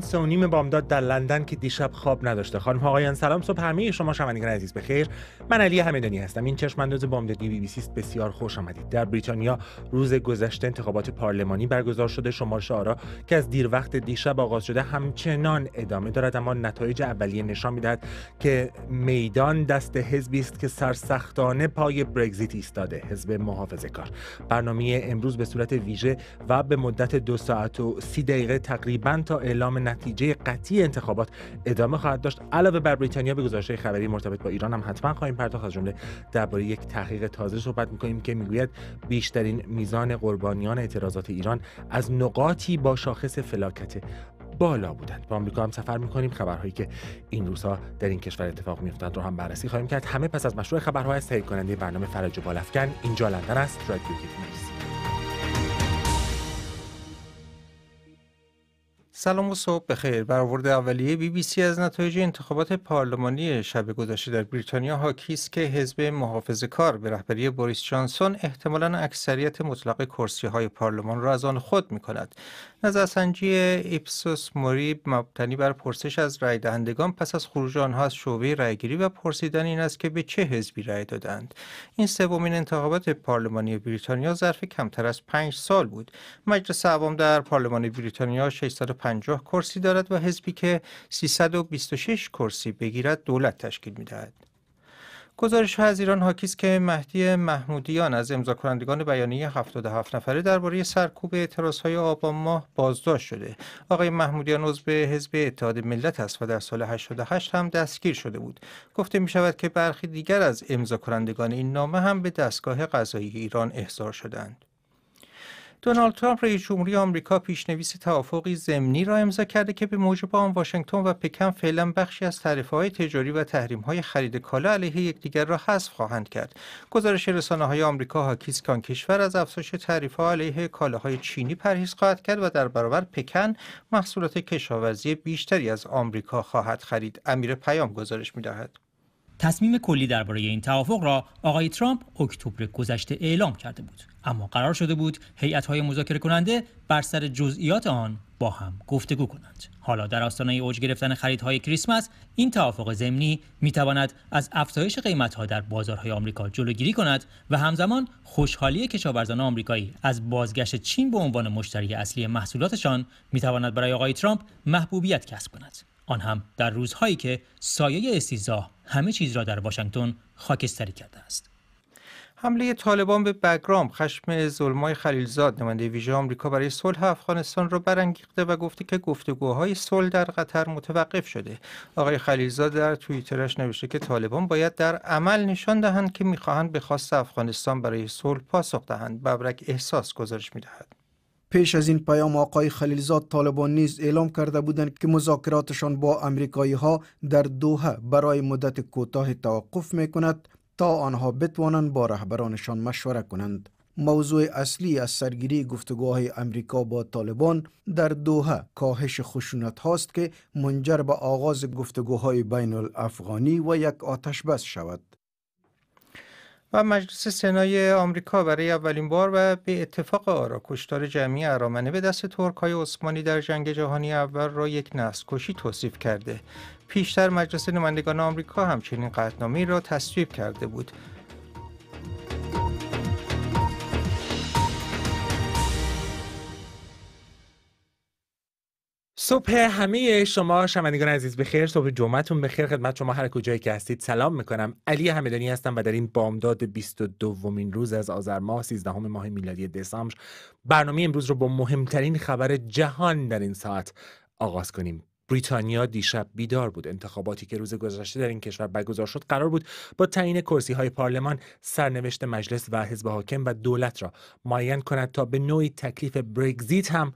سه نیم بامداد در لندن که دیشب خواب نداشته خانم آقایان سلام صبح همه شما شنوندگان عزیز بخیر من علی همدانی هستم این چشم انداز بامدادی بی بی سی بسیار خوش آمدید در بریتانیا روز گذشته انتخابات پارلمانی برگزار شده شمارش آرا که از دیر وقت دیشب آغاز شده همچنان ادامه دارد اما نتایج اولیه نشان میدهد که میدان دست حزبی است که سرسختانه پای برگزیت ایستاده حزب محافظه کار برنامه امروز به صورت ویژه و به مدت دو ساعت و سی دقیقه تقریبا تا اعلام نتیجه قطعی انتخابات ادامه خواهد داشت علاوه بر بریتانیا به گزارش خبری مرتبط با ایران هم حتما خواهیم پرداخت از جمله درباره یک تحقیق تازه صحبت میکنیم که میگوید بیشترین میزان قربانیان اعتراضات ایران از نقاطی با شاخص فلاکت بالا بودند به آمریکا هم سفر میکنیم خبرهایی که این روزها در این کشور اتفاق میافتند رو هم بررسی خواهیم کرد همه پس از مشروع خبرهای از کننده برنامه فرج بالافکن اینجا لندن است رادیو نیست سلام و صبح بخیر برآورد اولیه بی بی سی از نتایج انتخابات پارلمانی شب گذشته در بریتانیا حاکی است که حزب محافظه کار به رهبری بوریس جانسون احتمالا اکثریت مطلق کرسی های پارلمان را از آن خود می کند نظرسنجی ایپسوس موری مبتنی بر پرسش از رای دهندگان پس از خروج آنها از شعبه رایگیری و پرسیدن این است که به چه حزبی رای دادند این سومین انتخابات پارلمانی بریتانیا ظرف کمتر از پنج سال بود مجلس عوام در پارلمان بریتانیا 650 کرسی دارد و حزبی که 326 کرسی بگیرد دولت تشکیل میدهد گزارش ها از ایران است که مهدی محمودیان از امضا کنندگان بیانیه 77 نفره درباره سرکوب اعتراض های آبان ماه بازداشت شده. آقای محمودیان عضو حزب اتحاد ملت است و در سال 88 هم دستگیر شده بود. گفته می شود که برخی دیگر از امضا کنندگان این نامه هم به دستگاه قضایی ایران احضار شدند. دونالد ترامپ رئیس جمهوری آمریکا پیشنویس توافقی ضمنی را امضا کرده که به موجب آن واشنگتن و پکن فعلا بخشی از های تجاری و تحریم‌های خرید کالا علیه یکدیگر را حذف خواهند کرد. گزارش رسانه‌های آمریکا حاکی کشور از افزایش تعرفه علیه کالاهای چینی پرهیز خواهد کرد و در برابر پکن محصولات کشاورزی بیشتری از آمریکا خواهد خرید. امیر پیام گزارش می‌دهد. تصمیم کلی درباره این توافق را آقای ترامپ اکتبر گذشته اعلام کرده بود. اما قرار شده بود های مذاکره کننده بر سر جزئیات آن با هم گفتگو کنند حالا در آستانه اوج گرفتن خریدهای کریسمس این توافق ضمنی میتواند از افزایش قیمتها در بازارهای آمریکا جلوگیری کند و همزمان خوشحالی کشاورزان آمریکایی از بازگشت چین به عنوان مشتری اصلی محصولاتشان میتواند برای آقای ترامپ محبوبیت کسب کند آن هم در روزهایی که سایه استیزا همه چیز را در واشنگتن خاکستری کرده است حمله طالبان به بگرام خشم ظلمای خلیلزاد نماینده ویژه آمریکا برای صلح افغانستان را برانگیخته و گفته که گفتگوهای صلح در قطر متوقف شده آقای خلیلزاد در توییترش نوشته که طالبان باید در عمل نشان دهند که میخواهند به خواست افغانستان برای صلح پاسخ دهند ببرک احساس گزارش میدهد پیش از این پیام آقای خلیلزاد طالبان نیز اعلام کرده بودند که مذاکراتشان با امریکایی ها در دوحه برای مدت کوتاه توقف می تا آنها بتوانند با رهبرانشان مشوره کنند. موضوع اصلی از سرگیری گفتگوهای امریکا با طالبان در دوها کاهش خشونت هاست که منجر به آغاز گفتگوهای بین الافغانی و یک آتش بس شود. و مجلس سنای آمریکا برای اولین بار و به اتفاق آرا کشتار جمعی ارامنه به دست ترک های عثمانی در جنگ جهانی اول را یک نسل کشی توصیف کرده پیشتر مجلس نمایندگان آمریکا همچنین قطنامی را تصویب کرده بود صبح همه شما شنوندگان عزیز بخیر صبح جمعتون بخیر خدمت شما هر کجایی که هستید سلام میکنم علی همدانی هستم و در این بامداد 22 مین روز از آذر ماه 13 ماه میلادی دسامبر برنامه امروز رو با مهمترین خبر جهان در این ساعت آغاز کنیم بریتانیا دیشب بیدار بود انتخاباتی که روز گذشته در این کشور برگزار شد قرار بود با تعیین کرسی های پارلمان سرنوشت مجلس و حزب حاکم و دولت را معین کند تا به نوعی تکلیف برگزیت هم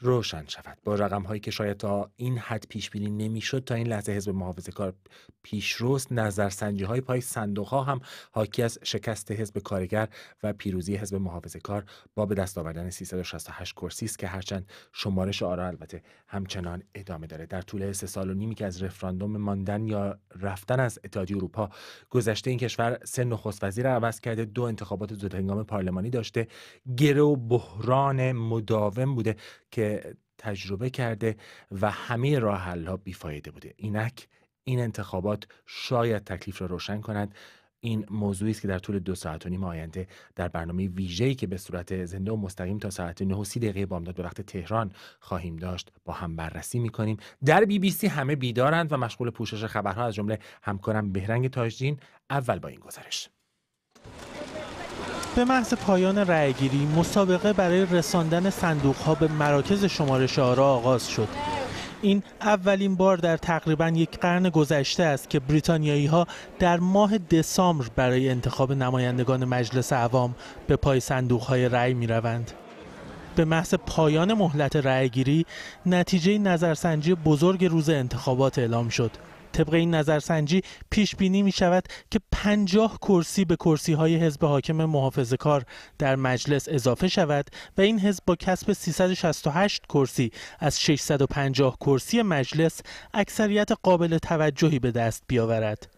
روشن شود با رقم هایی که شاید تا این حد پیش بینی نمیشد تا این لحظه حزب محافظه کار پیشروست نظرسنجی های پای صندوق ها هم حاکی از شکست حزب کارگر و پیروزی حزب محافظه کار با به دست آوردن 368 کرسی است که هرچند شمارش آرا البته همچنان ادامه داره در طول سه سال و نیمی که از رفراندوم ماندن یا رفتن از اتحادیه اروپا گذشته این کشور سه نخست وزیر عوض کرده دو انتخابات زودهنگام پارلمانی داشته گره و بحران مداوم بوده که تجربه کرده و همه راه ها بیفایده بوده اینک این انتخابات شاید تکلیف را روشن کند این موضوعی است که در طول دو ساعت و نیم آینده در برنامه ویژه‌ای که به صورت زنده و مستقیم تا ساعت 9 و 30 دقیقه بامداد به وقت تهران خواهیم داشت با هم بررسی می‌کنیم در بی بی سی همه بیدارند و مشغول پوشش خبرها از جمله همکارم بهرنگ تاجدین اول با این گزارش به محض پایان رأیگیری مسابقه برای رساندن صندوق به مراکز شمارش آرا آغاز شد این اولین بار در تقریبا یک قرن گذشته است که بریتانیایی ها در ماه دسامبر برای انتخاب نمایندگان مجلس عوام به پای صندوق های رأی می روند. به محض پایان مهلت رأیگیری نتیجه نظرسنجی بزرگ روز انتخابات اعلام شد طبق این نظرسنجی پیش بینی می شود که 50 کرسی به کرسی های حزب حاکم محافظه کار در مجلس اضافه شود و این حزب با کسب 368 کرسی از 650 کرسی مجلس اکثریت قابل توجهی به دست بیاورد.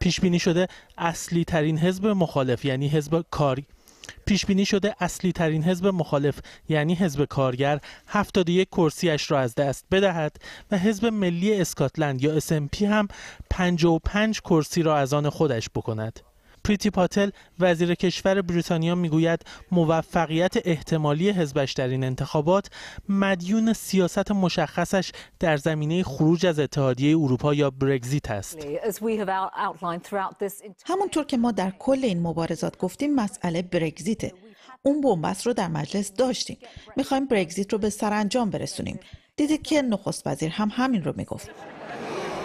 پیش بینی شده اصلی ترین حزب مخالف یعنی حزب کاری پیش بینی شده اصلی ترین حزب مخالف یعنی حزب کارگر 71 کرسیش را از دست بدهد و حزب ملی اسکاتلند یا SNP هم 55 کرسی را از آن خودش بکند. پریتی پاتل وزیر کشور بریتانیا میگوید موفقیت احتمالی حزبش در این انتخابات مدیون سیاست مشخصش در زمینه خروج از اتحادیه اروپا یا برگزیت است همونطور که ما در کل این مبارزات گفتیم مسئله برگزیته اون بنبست رو در مجلس داشتیم میخوایم برگزیت رو به سرانجام برسونیم دیدید که نخست وزیر هم همین رو میگفت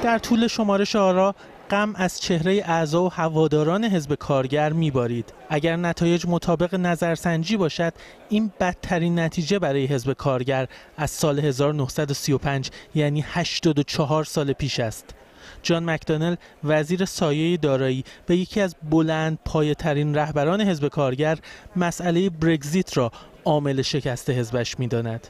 در طول شمارش آرا غم از چهره اعضا و هواداران حزب کارگر میبارید اگر نتایج مطابق نظرسنجی باشد این بدترین نتیجه برای حزب کارگر از سال 1935 یعنی 84 سال پیش است جان مکدانل وزیر سایه دارایی به یکی از بلند پایه ترین رهبران حزب کارگر مسئله برگزیت را عامل شکست حزبش میداند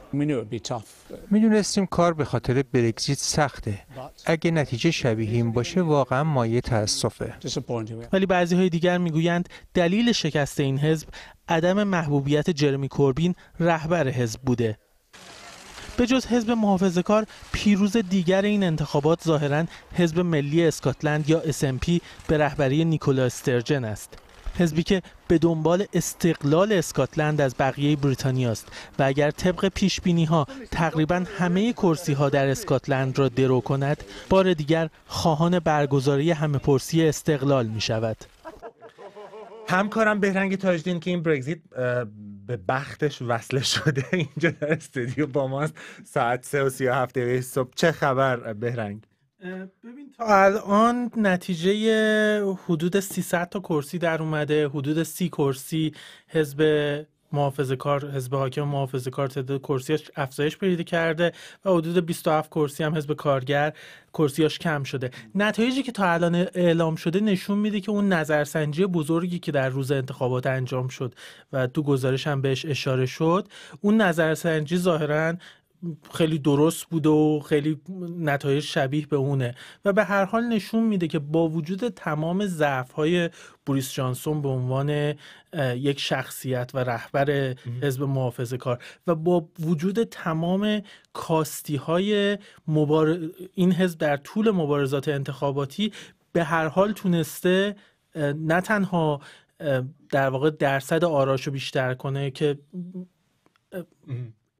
میدونستیم کار به خاطر برگزیت سخته اگه نتیجه شبیه این باشه واقعا مایه تاسفه ولی بعضی های دیگر میگویند دلیل شکست این حزب عدم محبوبیت جرمی کوربین رهبر حزب بوده به جز حزب محافظه کار پیروز دیگر این انتخابات ظاهرا حزب ملی اسکاتلند یا SNP به رهبری نیکولا استرجن است حزبی که به دنبال استقلال اسکاتلند از بقیه بریتانیا است و اگر طبق پیش بینی ها تقریبا همه کرسی ها در اسکاتلند را درو کند بار دیگر خواهان برگزاری همه پرسی استقلال می شود همکارم بهرنگ تاجدین که این برگزیت به بختش وصل شده اینجا در استودیو با ماست ساعت 3 و 37 صبح چه خبر بهرنگ ببین تا الان نتیجه حدود 300 تا کرسی در اومده حدود 30 کرسی حزب محافظه کار حزب حاکم محافظه کار تعداد کرسیاش افزایش پیدا کرده و حدود 27 کرسی هم حزب کارگر کرسیاش کم شده نتایجی که تا الان اعلام شده نشون میده که اون نظرسنجی بزرگی که در روز انتخابات انجام شد و تو گزارش هم بهش اشاره شد اون نظرسنجی ظاهرا خیلی درست بوده و خیلی نتایج شبیه به اونه و به هر حال نشون میده که با وجود تمام ضعف های بوریس جانسون به عنوان یک شخصیت و رهبر حزب محافظه کار و با وجود تمام کاستی های مبار... این حزب در طول مبارزات انتخاباتی به هر حال تونسته نه تنها در واقع درصد آراشو بیشتر کنه که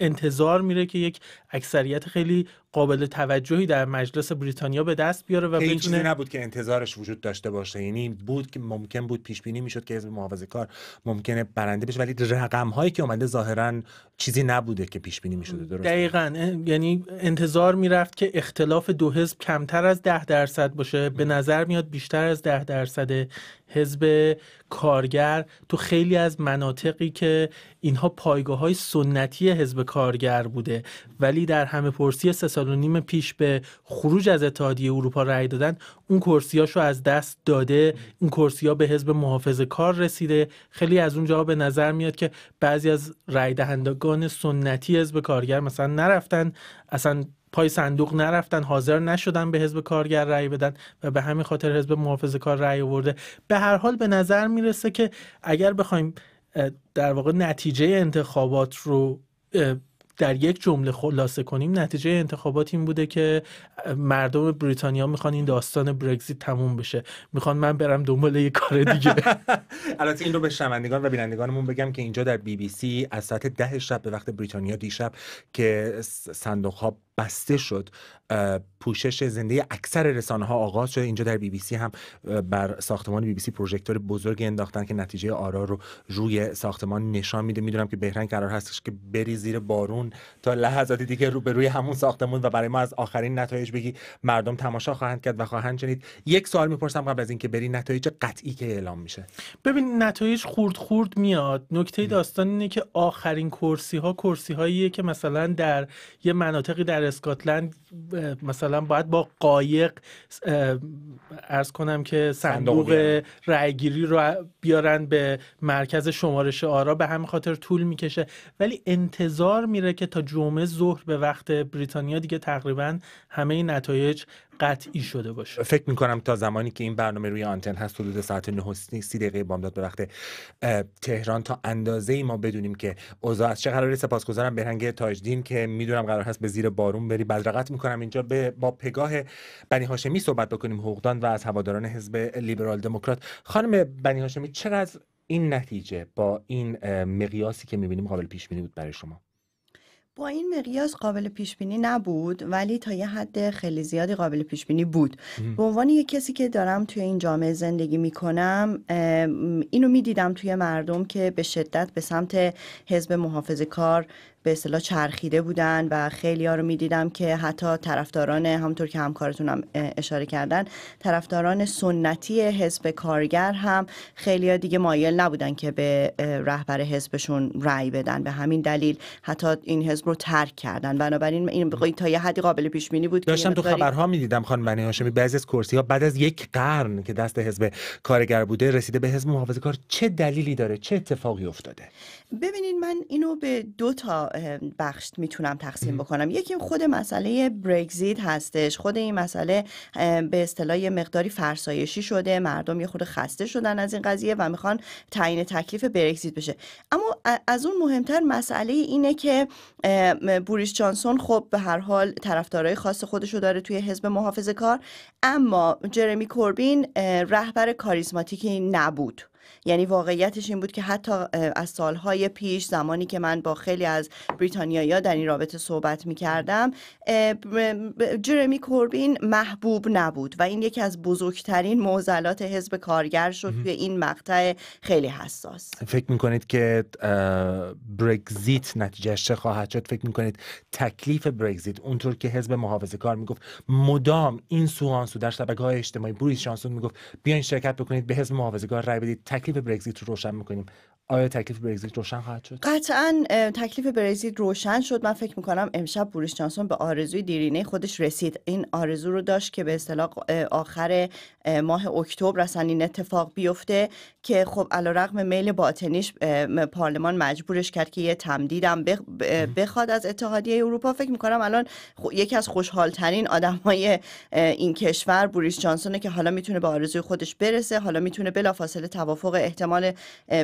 انتظار میره که یک اکثریت خیلی قابل توجهی در مجلس بریتانیا به دست بیاره و بتونه چیزی نبود که انتظارش وجود داشته باشه یعنی بود که ممکن بود پیش بینی میشد که حزب محافظه کار ممکنه برنده بشه ولی رقم هایی که اومده ظاهرا چیزی نبوده که پیش بینی میشده درست دقیقاً یعنی انتظار میرفت که اختلاف دو حزب کمتر از ده درصد باشه به نظر میاد بیشتر از ده درصد حزب کارگر تو خیلی از مناطقی که اینها پایگاه های سنتی حزب کارگر بوده ولی در همه پرسی سه سال و نیم پیش به خروج از اتحادیه اروپا رأی دادن اون کرسیاشو از دست داده این کرسیا به حزب محافظه کار رسیده خیلی از اونجا به نظر میاد که بعضی از رأی دهندگان سنتی حزب کارگر مثلا نرفتن اصلا پای صندوق نرفتن حاضر نشدن به حزب کارگر رأی بدن و به همین خاطر حزب محافظه کار رأی آورده به هر حال به نظر میرسه که اگر بخوایم در واقع نتیجه انتخابات رو در یک جمله خلاصه کنیم نتیجه انتخابات این بوده که مردم بریتانیا میخوان این داستان برگزیت تموم بشه میخوان من برم دنبال یه کار دیگه البته این رو به شنوندگان و بینندگانمون بگم که اینجا در بی بی سی از ساعت ده شب به وقت بریتانیا دیشب که صندوق ها بسته شد پوشش زنده اکثر رسانه ها آغاز شده اینجا در بی بی سی هم بر ساختمان بی بی سی پروژکتور بزرگی انداختن که نتیجه آرا رو روی ساختمان نشان میده میدونم که بهرنگ قرار هستش که بری زیر بارون تا لحظاتی دیگه رو به روی همون ساختمون و برای ما از آخرین نتایج بگی مردم تماشا خواهند کرد و خواهند شنید یک سوال میپرسم قبل از اینکه بری نتایج قطعی که اعلام میشه ببین نتایج خورد خورد میاد نکته داستان اینه که آخرین کرسی ها که مثلا در یه مناطقی در اسکاتلند مثلا باید با قایق ارز کنم که صندوق رأیگیری رو بیارن به مرکز شمارش آرا به همین خاطر طول میکشه ولی انتظار میره که تا جمعه ظهر به وقت بریتانیا دیگه تقریبا همه نتایج قطعی شده باشه فکر میکنم تا زمانی که این برنامه روی آنتن هست حدود ساعت 9 30 دقیقه بامداد به وقت تهران تا اندازه ای ما بدونیم که اوضاع از چه قراره سپاسگزارم بهرنگ تاجدین که میدونم قرار هست به زیر بارون بری بدرقت میکنم اینجا به با پگاه بنی هاشمی صحبت بکنیم حقوقدان و از هواداران حزب لیبرال دموکرات خانم بنی هاشمی چقدر این نتیجه با این مقیاسی که میبینیم قابل پیش بینی بود برای شما با این مقیاس قابل پیش بینی نبود ولی تا یه حد خیلی زیادی قابل پیش بینی بود به عنوان یه کسی که دارم توی این جامعه زندگی میکنم اینو میدیدم توی مردم که به شدت به سمت حزب محافظه کار به اصطلاح چرخیده بودن و خیلی ها رو میدیدم که حتی طرفداران همونطور که همکارتون هم اشاره کردن طرفداران سنتی حزب کارگر هم خیلی ها دیگه مایل نبودن که به رهبر حزبشون رأی بدن به همین دلیل حتی این حزب رو ترک کردن بنابراین این خب تا یه حدی قابل پیش بینی بود داشتم تو خبرها میدیدم خانم بنی هاشمی بعضی از کرسی ها بعد از یک قرن که دست حزب کارگر بوده رسیده به حزب محافظه‌کار چه دلیلی داره چه اتفاقی افتاده ببینید من اینو به دو تا بخش میتونم تقسیم بکنم یکی خود مسئله برگزیت هستش خود این مسئله به اصطلاح یه مقداری فرسایشی شده مردم یه خود خسته شدن از این قضیه و میخوان تعیین تکلیف برگزیت بشه اما از اون مهمتر مسئله اینه که بوریس جانسون خب به هر حال طرفدارای خاص خودشو داره توی حزب محافظه کار اما جرمی کوربین رهبر کاریزماتیکی نبود یعنی واقعیتش این بود که حتی از سالهای پیش زمانی که من با خیلی از بریتانیایی‌ها در این رابطه صحبت کردم جرمی کوربین محبوب نبود و این یکی از بزرگترین معضلات حزب کارگر شد توی این مقطع خیلی حساس فکر کنید که برگزیت نتیجه چه خواهد شد فکر کنید تکلیف برگزیت اونطور که حزب محافظه کار میگفت مدام این سوانسو در شبکه‌های اجتماعی بوریس جانسون میگفت بیاین شرکت بکنید به حزب محافظه کار رای بدید تکلیف برگزیت رو روشن میکنیم آیا تکلیف برگزیت روشن خواهد شد؟ قطعا تکلیف برگزیت روشن شد من فکر میکنم امشب بوریس جانسون به آرزوی دیرینه خودش رسید این آرزو رو داشت که به اصطلاح آخر ماه اکتبر اصلا این اتفاق بیفته که خب رقم میل باطنیش پارلمان مجبورش کرد که یه تمدیدم بخواد از اتحادیه اروپا فکر میکنم الان یکی از خوشحالترین های این کشور بوریس جانسونه که حالا میتونه به آرزوی خودش برسه حالا میتونه بلافاصله توافق احتمال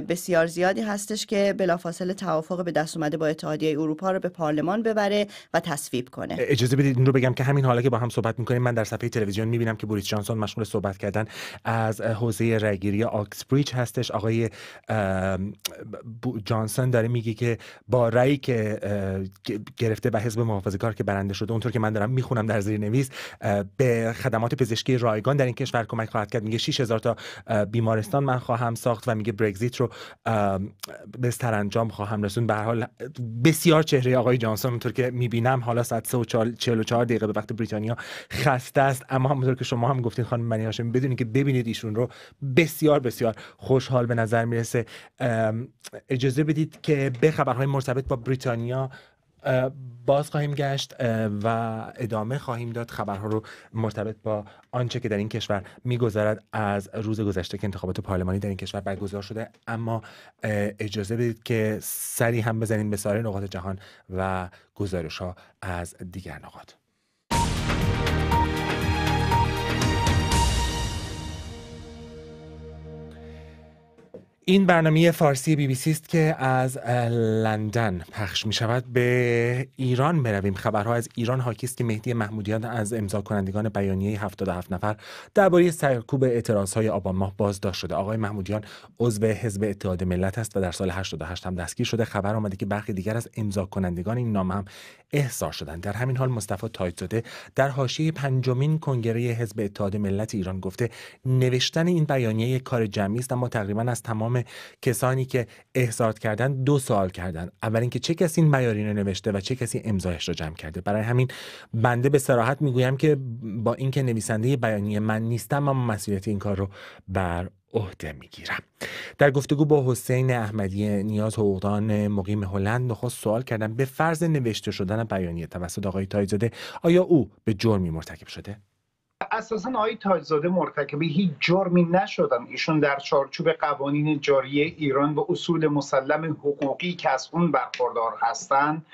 بسیار زیادی هستش که بلافاصله توافق به دست اومده با اتحادیه اروپا رو به پارلمان ببره و تصویب کنه اجازه بدید این رو بگم که همین حالا که با هم صحبت میکنیم من در صفحه تلویزیون میبینم که بوریس جانسون مشغول صحبت کردن از حوزه رگیری آکسبریج هستش آقای جانسون داره میگه که با رأی که گرفته به حزب محافظه‌کار که برنده شده اونطور که من دارم میخونم در زیر نویس به خدمات پزشکی رایگان در این کشور کمک خواهد کرد میگه 6000 تا بیمارستان من خواهم ساخت و میگه برگزیت رو به انجام خواهم رسون به حال بسیار چهره آقای جانسون اونطور که میبینم حالا ساعت 3 و 44 دقیقه به وقت بریتانیا خسته است اما همونطور که شما هم گفتین خانم بنی هاشمی بدونید که ببینید ایشون رو بسیار بسیار خوشحال به نظر میرسه اجازه بدید که به خبرهای مرتبط با بریتانیا باز خواهیم گشت و ادامه خواهیم داد خبرها رو مرتبط با آنچه که در این کشور میگذرد از روز گذشته که انتخابات پارلمانی در این کشور برگزار شده اما اجازه بدید که سری هم بزنیم به سایر نقاط جهان و گزارش ها از دیگر نقاط این برنامه فارسی بی بی سی است که از لندن پخش می شود به ایران برویم خبرها از ایران هاکی است که مهدی محمودیان از امضا کنندگان بیانیه 77 نفر درباره سرکوب اعتراض های آبان ماه بازداشت شده آقای محمودیان عضو حزب اتحاد ملت است و در سال 88 هم دستگیر شده خبر آمده که برخی دیگر از امضا کنندگان این نامه هم احضار شدند در همین حال مصطفی تایتزاده در حاشیه پنجمین کنگره حزب اتحاد ملت ایران گفته نوشتن این بیانیه کار جمعی است اما تقریبا از تمام کسانی که احضار کردن دو سال کردن اول اینکه چه کسی این رو نوشته و چه کسی امضاش رو جمع کرده برای همین بنده به سراحت میگویم که با اینکه نویسنده بیانیه من نیستم اما مسئولیت این کار رو بر عهده میگیرم در گفتگو با حسین احمدی نیاز حقوقدان مقیم هلند نخست سوال کردم به فرض نوشته شدن بیانیه توسط آقای تایزاده آیا او به جرمی مرتکب شده اساسا آقای تاجزاده مرتکب هیچ جرمی نشدن ایشون در چارچوب قوانین جاری ایران و اصول مسلم حقوقی که از اون برخوردار هستند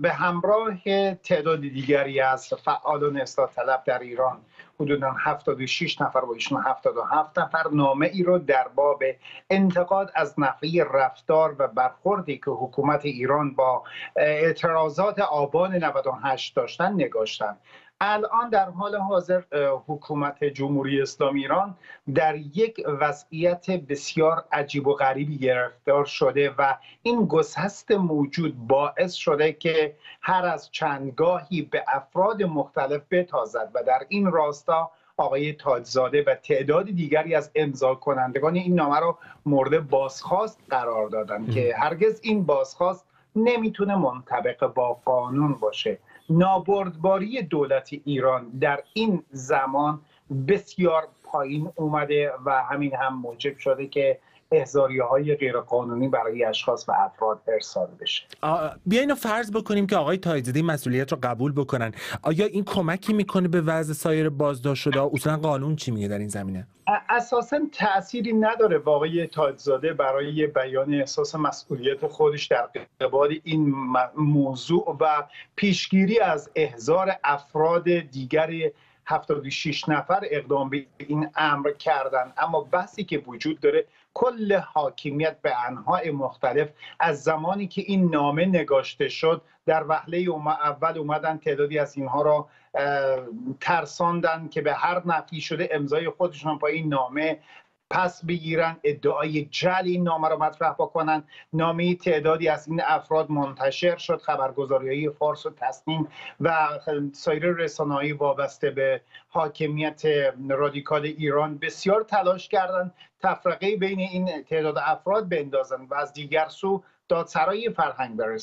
به همراه تعداد دیگری از فعالان اصلاح طلب در ایران حدودا 76 نفر و ایشون 77 نفر نامه ای رو در باب انتقاد از نحوه رفتار و برخوردی که حکومت ایران با اعتراضات آبان 98 داشتن نگاشتن الان در حال حاضر حکومت جمهوری اسلامی ایران در یک وضعیت بسیار عجیب و غریبی گرفتار شده و این گسست موجود باعث شده که هر از چندگاهی به افراد مختلف بتازد و در این راستا آقای تاجزاده و تعداد دیگری از امضا کنندگان این نامه را مورد بازخواست قرار دادن که هرگز این بازخواست نمیتونه منطبق با قانون باشه نابردباری دولت ایران در این زمان بسیار پایین اومده و همین هم موجب شده که احزاری های غیرقانونی برای اشخاص و افراد ارسال بشه بیاین فرض بکنیم که آقای تایزدی مسئولیت رو قبول بکنن آیا این کمکی میکنه به وضع سایر بازداشت شده اصولا قانون چی میگه در این زمینه اساسا تأثیری نداره واقعی تاجزاده برای بیان احساس مسئولیت خودش در قبال این موضوع و پیشگیری از احزار افراد دیگر 76 نفر اقدام به این امر کردن اما بحثی که وجود داره کل حاکمیت به انهای مختلف از زمانی که این نامه نگاشته شد در وهله اول اومدن تعدادی از اینها را ترساندن که به هر نفی شده امضای خودشان با این نامه پس بگیرن ادعای جلی این نامه رو مطرح بکنن نامه تعدادی از این افراد منتشر شد خبرگزاری فارس و تسنیم و سایر رسانه‌ای وابسته به حاکمیت رادیکال ایران بسیار تلاش کردند تفرقه بین این تعداد افراد بندازند و از دیگر سو دادسرای فرهنگ بده،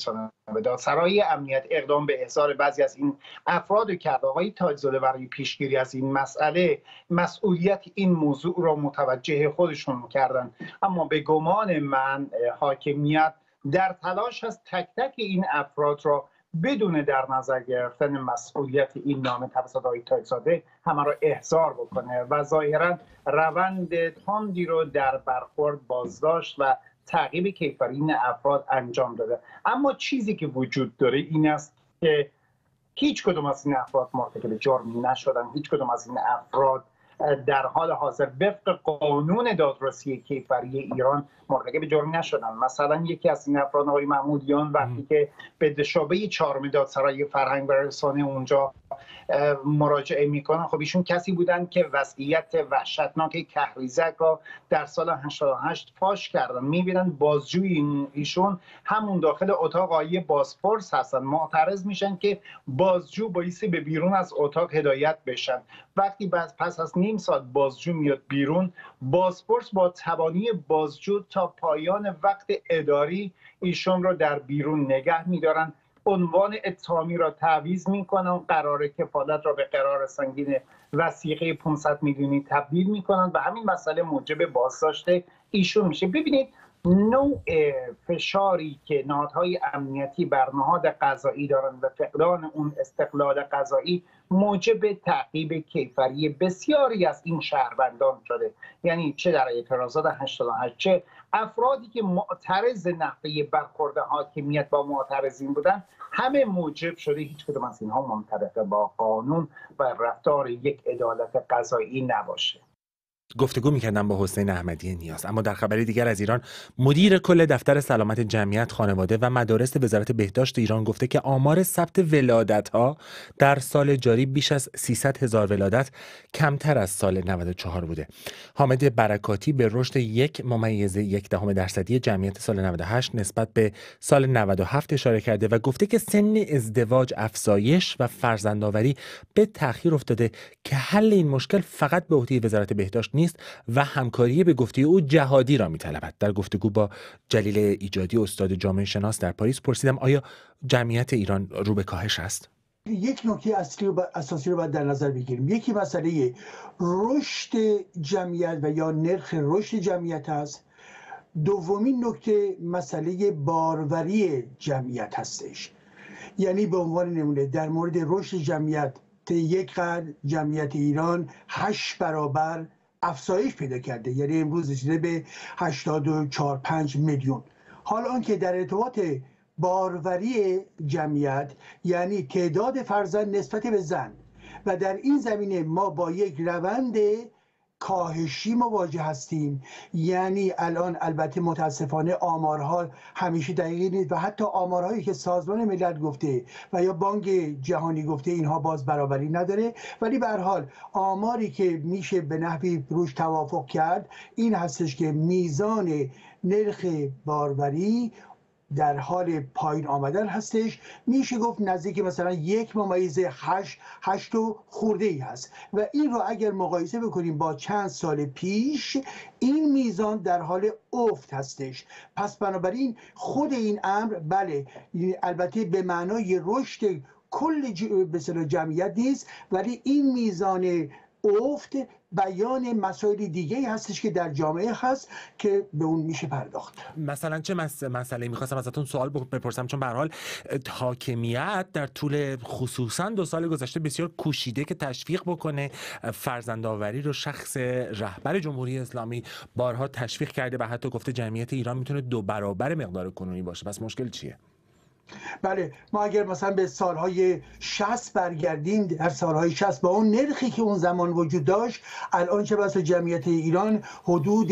به دادسرای امنیت اقدام به احضار بعضی از این افراد کرد آقای تاجزاده برای پیشگیری از این مسئله مسئولیت این موضوع را متوجه خودشون کردن اما به گمان من حاکمیت در تلاش از تک تک این افراد را بدون در نظر گرفتن مسئولیت این نامه توسط آقای تاجزاده همه را احضار بکنه و ظاهرا روند تندی رو در برخورد بازداشت و تعقیب کیفرین افراد انجام داده اما چیزی که وجود داره این است که هیچ کدوم از این افراد مرتکب جرم نشدن هیچ کدوم از این افراد در حال حاضر وفق قانون دادرسی کیفری ایران مرتکب جرم نشدن مثلا یکی از این افراد آقای محمودیان وقتی که به دشابه چهارم دادسرای فرهنگ و رسانه اونجا مراجعه میکنن خب ایشون کسی بودن که وضعیت وحشتناک کهریزک را در سال 88 فاش کردن میبینن بازجوی ایشون همون داخل اتاق آیه بازپرس هستن معترض میشن که بازجو بایستی به بیرون از اتاق هدایت بشن وقتی بعد پس از نیم ساعت بازجو میاد بیرون بازپرس با توانی بازجو تا پایان وقت اداری ایشون رو در بیرون نگه میدارن عنوان اتهامی را تعویض میکنند قرار کفالت را به قرار سنگین وسیقه 500 میلیونی تبدیل میکنند و همین مسئله موجب بازداشت ایشون میشه ببینید نوع فشاری که نهادهای امنیتی بر نهاد قضایی دارند و فقدان اون استقلال قضایی موجب تعقیب کیفری بسیاری از این شهروندان شده یعنی چه در اعتراضات 88 چه افرادی که معترض نحوه برخورد حاکمیت با معترضین بودن همه موجب شده هیچ کدوم از اینها منطبق با قانون و رفتار یک عدالت قضایی نباشه گفتگو میکردم با حسین احمدی نیاز اما در خبری دیگر از ایران مدیر کل دفتر سلامت جمعیت خانواده و مدارس وزارت بهداشت ایران گفته که آمار ثبت ولادت ها در سال جاری بیش از 300 هزار ولادت کمتر از سال 94 بوده حامد برکاتی به رشد یک ممیز یک دهم درصدی جمعیت سال 98 نسبت به سال 97 اشاره کرده و گفته که سن ازدواج افزایش و فرزندآوری به تاخیر افتاده که حل این مشکل فقط به عهده وزارت بهداشت نیست و همکاری به گفته او جهادی را میطلبد در گفتگو با جلیل ایجادی استاد جامعه شناس در پاریس پرسیدم آیا جمعیت ایران رو به کاهش است یک نکته اصلی و اساسی رو باید در نظر بگیریم یکی مسئله رشد جمعیت و یا نرخ رشد جمعیت است دومین نکته مسئله باروری جمعیت هستش یعنی به عنوان نمونه در مورد رشد جمعیت یک قرن جمعیت ایران هشت برابر افزایش پیدا کرده یعنی امروز رسیده به 84 5 میلیون حال آنکه در ارتباط باروری جمعیت یعنی تعداد فرزند نسبت به زن و در این زمینه ما با یک روند کاهشی مواجه هستیم یعنی الان البته متاسفانه آمارها همیشه دقیقی نیست و حتی آمارهایی که سازمان ملل گفته و یا بانک جهانی گفته اینها باز برابری نداره ولی به حال آماری که میشه به نحوی روش توافق کرد این هستش که میزان نرخ باروری در حال پایین آمدن هستش میشه گفت نزدیک مثلا یک ممیز هشت هشت و خورده ای هست و این رو اگر مقایسه بکنیم با چند سال پیش این میزان در حال افت هستش پس بنابراین خود این امر بله البته به معنای رشد کل ج... جمعیت نیست ولی این میزان افت بیان مسائل دیگه هستش که در جامعه هست که به اون میشه پرداخت مثلا چه مس... مسئله میخواستم ازتون سوال بپرسم چون به حال حاکمیت در طول خصوصا دو سال گذشته بسیار کوشیده که تشویق بکنه فرزندآوری رو شخص رهبر جمهوری اسلامی بارها تشویق کرده و حتی گفته جمعیت ایران میتونه دو برابر مقدار کنونی باشه پس مشکل چیه بله ما اگر مثلا به سالهای 60 برگردیم در سالهای 60 با اون نرخی که اون زمان وجود داشت الان چه بسا جمعیت ایران حدود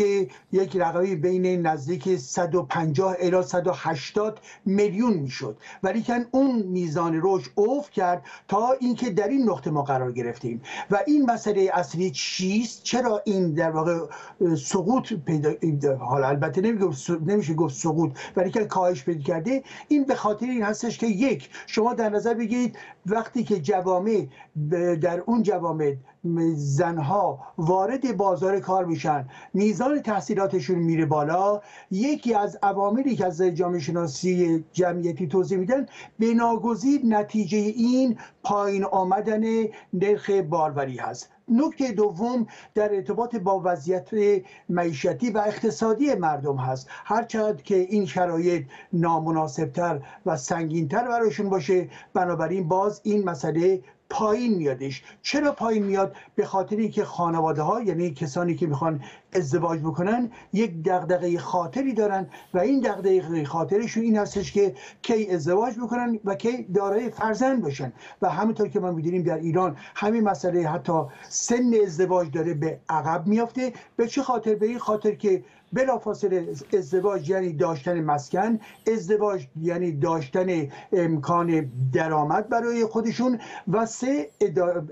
یک رقمی بین نزدیک 150 الی 180 میلیون میشد ولیکن اون میزان رشد افت کرد تا اینکه در این نقطه ما قرار گرفتیم و این مسئله اصلی چیست چرا این در واقع سقوط پیدا حالا البته نمیشه گفت سقوط که کاهش پیدا کرده این به خاطر این هستش که یک شما در نظر بگیرید وقتی که جوامع در اون جوامع زنها وارد بازار کار میشن میزان تحصیلاتشون میره بالا یکی از عواملی که از جامعه شناسی جمعیتی توضیح میدن به نتیجه این پایین آمدن نرخ باروری هست نکته دوم در ارتباط با وضعیت معیشتی و اقتصادی مردم هست هرچند که این شرایط نامناسبتر و سنگینتر برایشون باشه بنابراین باز این مسئله پایین میادش چرا پایین میاد به خاطر اینکه خانواده ها یعنی کسانی که میخوان ازدواج بکنن یک دغدغه خاطری دارن و این دغدغه خاطرشون این هستش که کی ازدواج بکنن و کی دارای فرزند باشن و همینطور که ما میدونیم در ایران همین مسئله حتی سن ازدواج داره به عقب میافته به چه خاطر به این خاطر که بلافاصله ازدواج یعنی داشتن مسکن ازدواج یعنی داشتن امکان درآمد برای خودشون و سه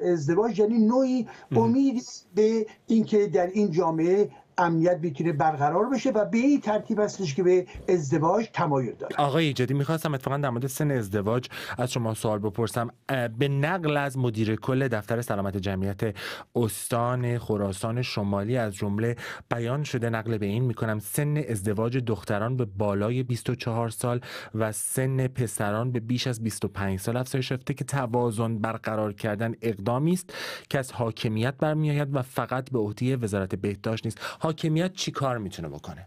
ازدواج یعنی نوعی امید به اینکه در این جامعه امنیت بتونه برقرار بشه و به این ترتیب هستش که به ازدواج تمایل داره آقای جدی میخواستم اتفاقا در مورد سن ازدواج از شما سوال بپرسم به نقل از مدیر کل دفتر سلامت جمعیت استان خراسان شمالی از جمله بیان شده نقل به این میکنم سن ازدواج دختران به بالای 24 سال و سن پسران به بیش از 25 سال افزایش یافته که توازن برقرار کردن اقدامی است که از حاکمیت برمیآید و فقط به عهده وزارت بهداشت نیست حاکمیت چی کار میتونه بکنه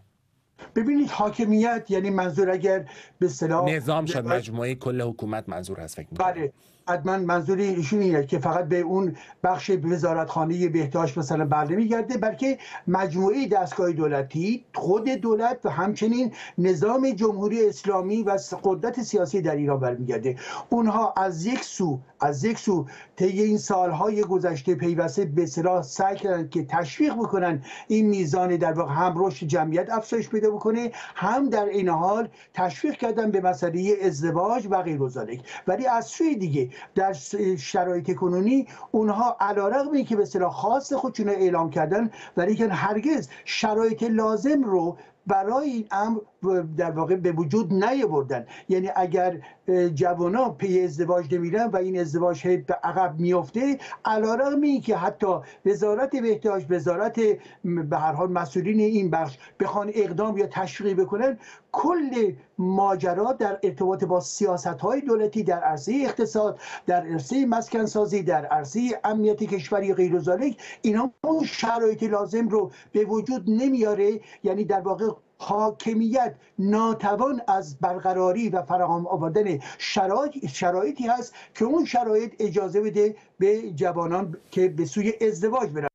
ببینید حاکمیت یعنی منظور اگر به صلاح نظام شد مجموعه کل حکومت منظور هست فکر بله حتما منظور ایشون اینه که فقط به اون بخش وزارتخانه بهداشت مثلا بر نمیگرده بلکه مجموعه دستگاه دولتی خود دولت و همچنین نظام جمهوری اسلامی و قدرت سیاسی در ایران برمیگرده اونها از یک سو از یک سو طی این سالهای گذشته پیوسته به صلاح سعی کردن که تشویق بکنن این میزان در واقع هم رشد جمعیت افزایش پیدا بکنه هم در این حال تشویق کردن به مسئله ازدواج و غیر ولی از سوی دیگه در شرایط کنونی اونها علاقه که به صلاح خاص خودشون اعلام کردن ولی که هرگز شرایط لازم رو برای این امر در واقع به وجود نیاوردن یعنی اگر جوانا پی ازدواج نمیرن و این ازدواج به عقب میفته علارغم این که حتی وزارت بهداشت وزارت به هر حال مسئولین این بخش بخوان اقدام یا تشویق بکنن کل ماجرا در ارتباط با سیاست های دولتی در عرصه اقتصاد در عرصه مسکن سازی در عرصه امنیت کشوری غیر ذالک اینا اون شرایط لازم رو به وجود نمیاره یعنی در واقع حاکمیت ناتوان از برقراری و فراهم آوردن شرایطی هست که اون شرایط اجازه بده به جوانان که به سوی ازدواج برن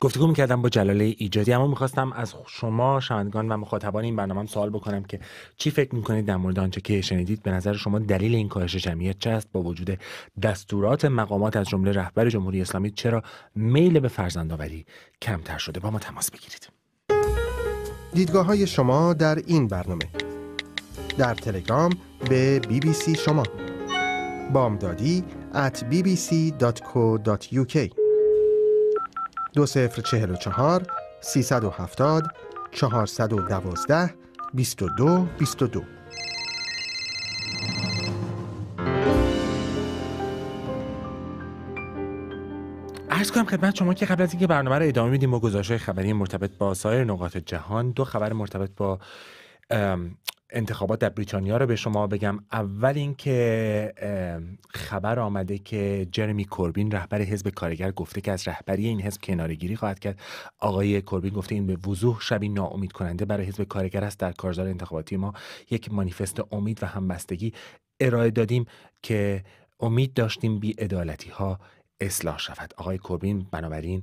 گفتگو میکردم با جلاله ایجادی اما میخواستم از شما شنوندگان و مخاطبان این برنامه سوال بکنم که چی فکر میکنید در مورد آنچه که شنیدید به نظر شما دلیل این کاهش جمعیت چه است با وجود دستورات مقامات از جمله رهبر جمهوری اسلامی چرا میل به فرزندآوری کمتر شده با ما تماس بگیرید دیدگاههای شما در این برنامه در تلگرام به بیبیسی شما بامدادی ات بیبیسی کo یوk ۲صفر ۴چ ۳۷فد ارز کنم خدمت شما که قبل از اینکه برنامه رو ادامه میدیم با گزارش خبری مرتبط با سایر نقاط جهان دو خبر مرتبط با انتخابات در بریتانیا رو به شما بگم اول اینکه خبر آمده که جرمی کوربین رهبر حزب کارگر گفته که از رهبری این حزب کنارگیری خواهد کرد آقای کوربین گفته این به وضوح شبی ناامید کننده برای حزب کارگر است در کارزار انتخاباتی ما یک مانیفست امید و همبستگی ارائه دادیم که امید داشتیم بی ادالتی ها اصلاح شود آقای کوربین بنابراین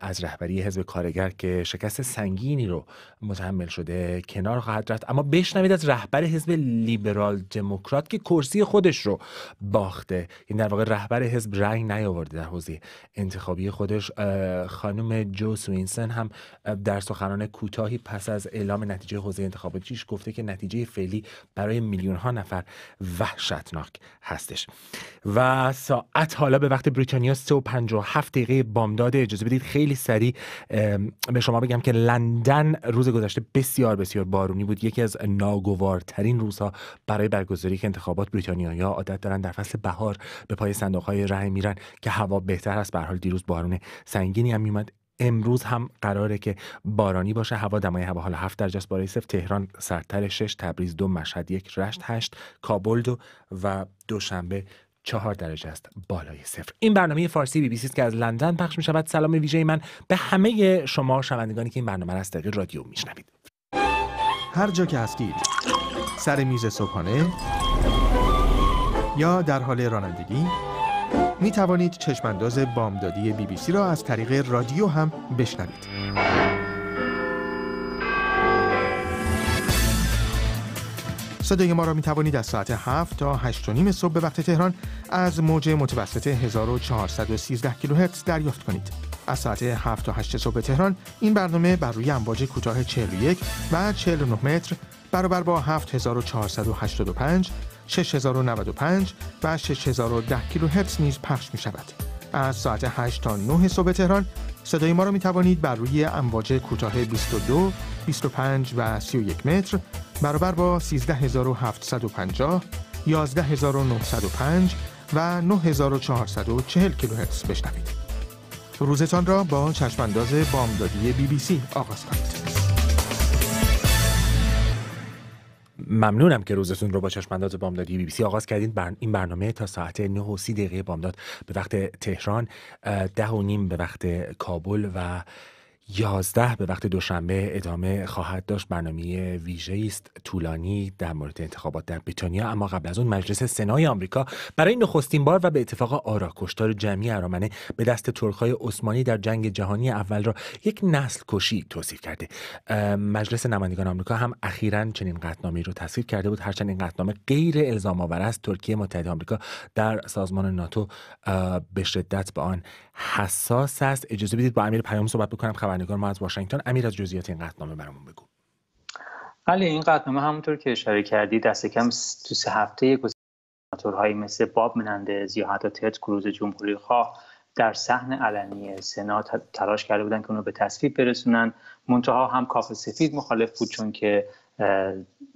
از رهبری حزب کارگر که شکست سنگینی رو متحمل شده کنار خواهد رفت اما بشنوید از رهبر حزب لیبرال دموکرات که کرسی خودش رو باخته این در واقع رهبر حزب رنگ نیاورده در حوزه انتخابی خودش خانم جو سوینسن هم در سخنان کوتاهی پس از اعلام نتیجه حوزه انتخاباتیش گفته که نتیجه فعلی برای میلیون ها نفر وحشتناک هستش و ساعت حالا به وقت بریتانیا بریتانیا 3 و 57 دقیقه بامداد اجازه بدید خیلی سریع به شما بگم که لندن روز گذشته بسیار بسیار بارونی بود یکی از ناگوارترین روزها برای برگزاری که انتخابات یا عادت دارن در فصل بهار به پای های رای میرن که هوا بهتر است به حال دیروز بارون سنگینی هم میومد امروز هم قراره که بارانی باشه هوا دمای هوا حالا 7 درجه است برای صفر تهران سرتر 6 تبریز دو مشهد یک رشت 8 کابل دو و دوشنبه چهار درجه است بالای صفر این برنامه فارسی بی بی سی که از لندن پخش می شود سلام ویژه من به همه شما شنوندگانی که این برنامه را از طریق رادیو میشنوید هر جا که هستید سر میز صبحانه یا در حال رانندگی می توانید چشمانداز بامدادی بی بی سی را از طریق رادیو هم بشنوید. صدای ما را می توانید از ساعت 7 تا 8 نیم صبح به وقت تهران از موج متوسط 1413 کیلوهرتز دریافت کنید. از ساعت 7 تا 8 صبح تهران این برنامه بر روی امواج کوتاه 41 و 49 متر برابر با 7485 6095 و 6010 کیلوهرتز نیز پخش می شود. از ساعت 8 تا 9 صبح تهران صدای ما را می توانید بر روی امواج کوتاه 22, 25 و 31 متر برابر با 13750 11905 و 9440 کیلوهرتز بشنوید. روزتان را با چشمانداز بامدادی بی بی سی آغاز کنید. ممنونم که روزتون رو با چشمانداز بامدادی بی بی سی آغاز کردین بر... این برنامه تا ساعت 9 و 30 دقیقه بامداد به وقت تهران 10 و نیم به وقت کابل و یازده به وقت دوشنبه ادامه خواهد داشت برنامه ویژه است طولانی در مورد انتخابات در بریتانیا اما قبل از اون مجلس سنای آمریکا برای نخستین بار و به اتفاق آرا کشتار جمعی ارامنه به دست ترکهای عثمانی در جنگ جهانی اول را یک نسل کشی توصیف کرده مجلس نمایندگان آمریکا هم اخیرا چنین قطنامی رو تصویب کرده بود هرچند این قطنامه غیر الزام آور است ترکیه متحد آمریکا در سازمان ناتو به شدت به آن حساس است اجازه بدید با امیر پیام صحبت بکنم خبرنگار ما از واشنگتن امیر از جزئیات این قطنامه برامون بگو علی بله، این قطنامه همونطور که اشاره کردی دست کم تو سه هفته سناتورهایی مثل باب منندز یا حتی تد کروز جمهوری خواه در صحن علنی سنا تلاش کرده بودن که اونو به تصویب برسونن منتها هم کاف سفید مخالف بود چون که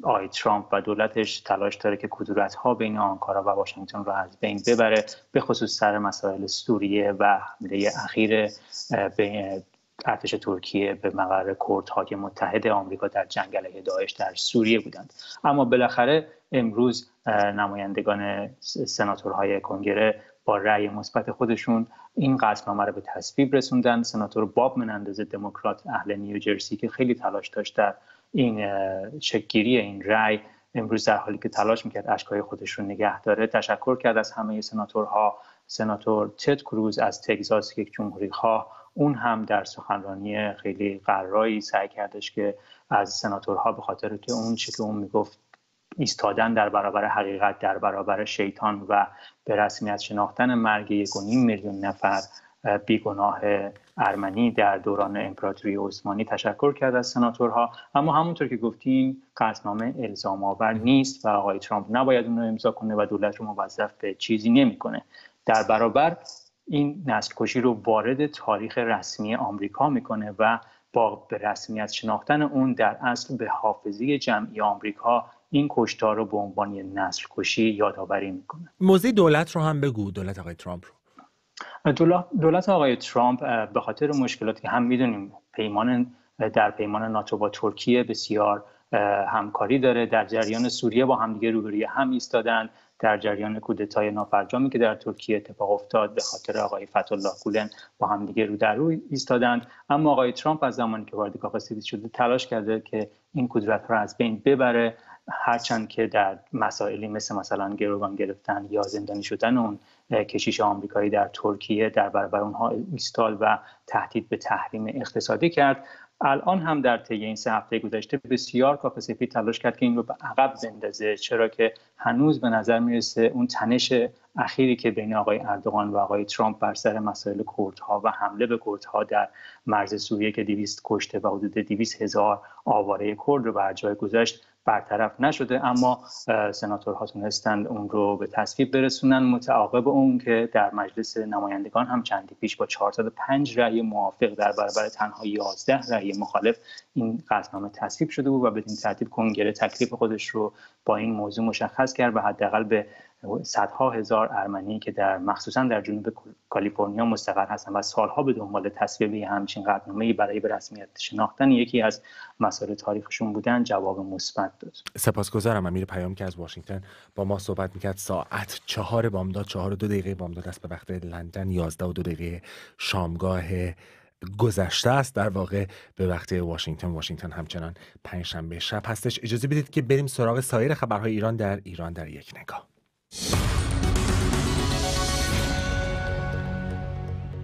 آی ترامپ و دولتش تلاش داره که کدورت ها بین آنکارا و واشنگتن را از بین ببره به خصوص سر مسائل سوریه و حمله اخیر ارتش ترکیه به مقر کورت های متحد آمریکا در جنگل داعش در سوریه بودند اما بالاخره امروز نمایندگان سناتورهای کنگره با رأی مثبت خودشون این قطعنامه رو به تصویب رسوندن سناتور باب منندز دموکرات اهل نیوجرسی که خیلی تلاش داشت در این شکگیری این رای امروز در حالی که تلاش میکرد اشکهای خودش رو نگه داره تشکر کرد از همه سناتورها سناتور تد کروز از تگزاس یک جمهوری خواه اون هم در سخنرانی خیلی قرایی سعی کردش که از سناتورها به خاطر که اون چی که اون میگفت ایستادن در برابر حقیقت در برابر شیطان و به رسمیت شناختن مرگ یک و نیم میلیون نفر بیگناه ارمنی در دوران امپراتوری عثمانی تشکر کرد از سناتورها اما همونطور که گفتیم قطعنامه الزام آور نیست و آقای ترامپ نباید اون رو امضا کنه و دولت رو موظف به چیزی نمیکنه در برابر این نسل کشی رو وارد تاریخ رسمی آمریکا میکنه و با به رسمیت شناختن اون در اصل به حافظه جمعی آمریکا این کشتار رو به عنوان نسل کشی یادآوری میکنه موضع دولت رو هم بگو دولت آقای ترامپ رو دولت آقای ترامپ به خاطر مشکلاتی هم میدونیم پیمان در پیمان ناتو با ترکیه بسیار همکاری داره در جریان سوریه با همدیگه روبروی هم ایستادن در جریان کودتای نافرجامی که در ترکیه اتفاق افتاد به خاطر آقای فتوالله گولن با همدیگه رو در روی ایستادند اما آقای ترامپ از زمانی که وارد کاخ سفید شده تلاش کرده که این قدرت را از بین ببره هرچند که در مسائلی مثل مثلا گروگان گرفتن یا زندانی شدن اون کشیش آمریکایی در ترکیه در برابر اونها ایستال و تهدید به تحریم اقتصادی کرد الان هم در طی این سه هفته گذشته بسیار سفید تلاش کرد که این رو به عقب زندازه چرا که هنوز به نظر میرسه اون تنش اخیری که بین آقای اردوغان و آقای ترامپ بر سر مسائل کردها و حمله به کردها در مرز سوریه که 200 کشته و حدود 200 هزار آواره کرد رو بر جای گذاشت برطرف نشده اما سناتورها هستند اون رو به تصویب برسونن متعاقب اون که در مجلس نمایندگان هم چندی پیش با 405 رأی موافق در برابر تنها 11 رأی مخالف این قطعنامه تصویب شده بود و بدین ترتیب کنگره تکلیف خودش رو با این موضوع مشخص کرد و حداقل به صدها هزار ارمنی که در مخصوصا در جنوب کالیفرنیا مستقر هستند و سالها به دنبال تصویب همچین قدنامه برای به رسمیت شناختن یکی از مسائل تاریخشون بودن جواب مثبت داد سپاسگزارم امیر پیام که از واشنگتن با ما صحبت میکرد ساعت چهار بامداد چهار و دو دقیقه بامداد است به وقت لندن یازده و دو دقیقه شامگاه گذشته است در واقع به وقت واشنگتن واشنگتن همچنان پنجشنبه شب هستش اجازه بدید که بریم سراغ سایر خبرهای ایران در ایران در یک نگاه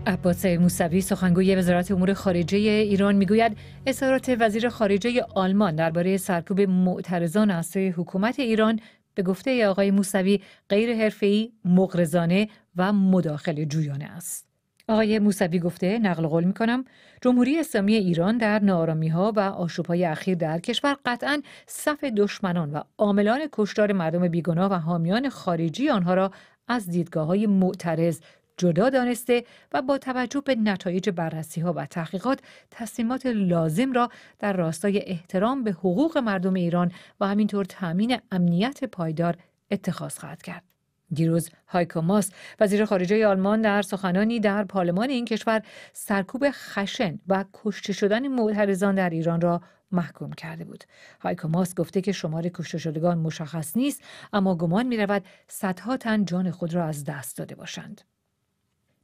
عباس موسوی سخنگوی وزارت امور خارجه ایران میگوید اظهارات وزیر خارجه آلمان درباره سرکوب معترضان از سوی حکومت ایران به گفته ای آقای موسوی غیر حرفه‌ای، مغرضانه و مداخله جویانه است. آقای موسوی گفته نقل قول میکنم جمهوری اسلامی ایران در نارامی ها و آشوب های اخیر در کشور قطعا صف دشمنان و عاملان کشتار مردم بیگناه و حامیان خارجی آنها را از دیدگاه های معترض جدا دانسته و با توجه به نتایج بررسی ها و تحقیقات تصمیمات لازم را در راستای احترام به حقوق مردم ایران و همینطور تامین امنیت پایدار اتخاذ خواهد کرد. دیروز هایکو ماس وزیر خارجه آلمان در سخنانی در پارلمان این کشور سرکوب خشن و کشته شدن معترضان در ایران را محکوم کرده بود. هایکو ماس گفته که شمار کشته شدگان مشخص نیست اما گمان می رود صدها تن جان خود را از دست داده باشند.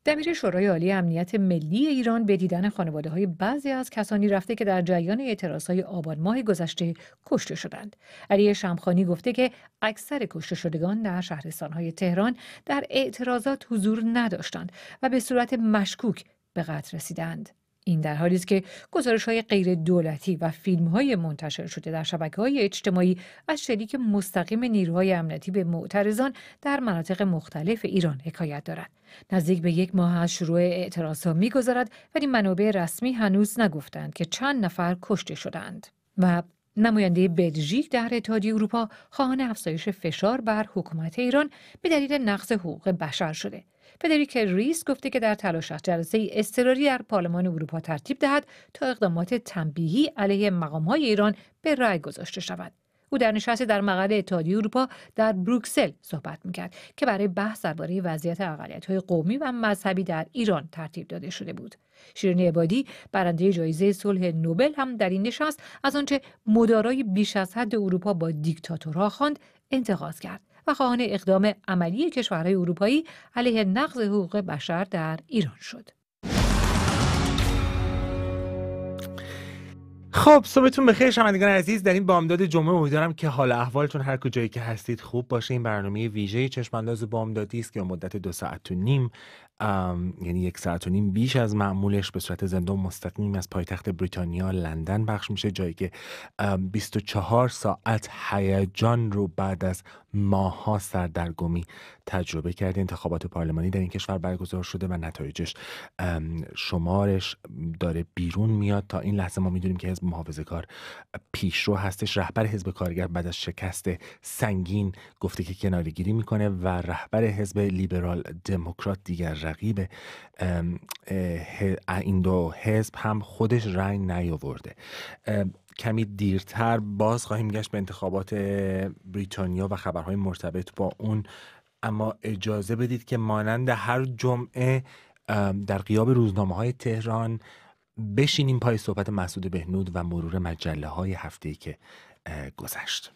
دبیر شورای عالی امنیت ملی ایران به دیدن خانواده های بعضی از کسانی رفته که در جریان اعتراض های آبان ماه گذشته کشته شدند. علی شمخانی گفته که اکثر کشته شدگان در شهرستان های تهران در اعتراضات حضور نداشتند و به صورت مشکوک به قتل رسیدند. این در حالی است که گزارش های غیر دولتی و فیلم های منتشر شده در شبکه های اجتماعی از شریک مستقیم نیروهای امنیتی به معترضان در مناطق مختلف ایران حکایت دارد. نزدیک به یک ماه از شروع اعتراض ها میگذرد ولی منابع رسمی هنوز نگفتند که چند نفر کشته شدند و نماینده بلژیک در اتحادیه اروپا خواهان افزایش فشار بر حکومت ایران به دلیل نقض حقوق بشر شده فدریک ریس گفته که در تلاش جلسه اضطراری در پارلمان اروپا ترتیب دهد تا اقدامات تنبیهی علیه های ایران به رأی گذاشته شود او در نشست در مقر اتحادیه اروپا در بروکسل صحبت میکرد که برای بحث درباره وضعیت اقلیت‌های قومی و مذهبی در ایران ترتیب داده شده بود شیرین عبادی برنده جایزه صلح نوبل هم در این نشست از آنچه مدارای بیش از حد اروپا با دیکتاتورها خواند انتقاد کرد و خواهان اقدام عملی کشورهای اروپایی علیه نقض حقوق بشر در ایران شد. خب صبحتون بخیر شنوندگان عزیز در این بامداد جمعه امیدوارم که حال احوالتون هر کجایی که هستید خوب باشه این برنامه ویژه چشمانداز بامدادی است که مدت دو ساعت و نیم یعنی یک ساعت و نیم بیش از معمولش به صورت زنده مستقیم از پایتخت بریتانیا لندن پخش میشه جایی که 24 ساعت هیجان رو بعد از ماها سردرگمی تجربه کرد انتخابات پارلمانی در این کشور برگزار شده و نتایجش شمارش داره بیرون میاد تا این لحظه ما میدونیم که حزب محافظه کار پیشرو هستش رهبر حزب کارگر بعد از شکست سنگین گفته که کنارگیری میکنه و رهبر حزب لیبرال دموکرات دیگر رقیب این دو حزب هم خودش رنگ نیاورده کمی دیرتر باز خواهیم گشت به انتخابات بریتانیا و خبرهای مرتبط با اون اما اجازه بدید که مانند هر جمعه در قیاب روزنامه های تهران بشینیم پای صحبت محسود بهنود و مرور مجله های هفته که گذشت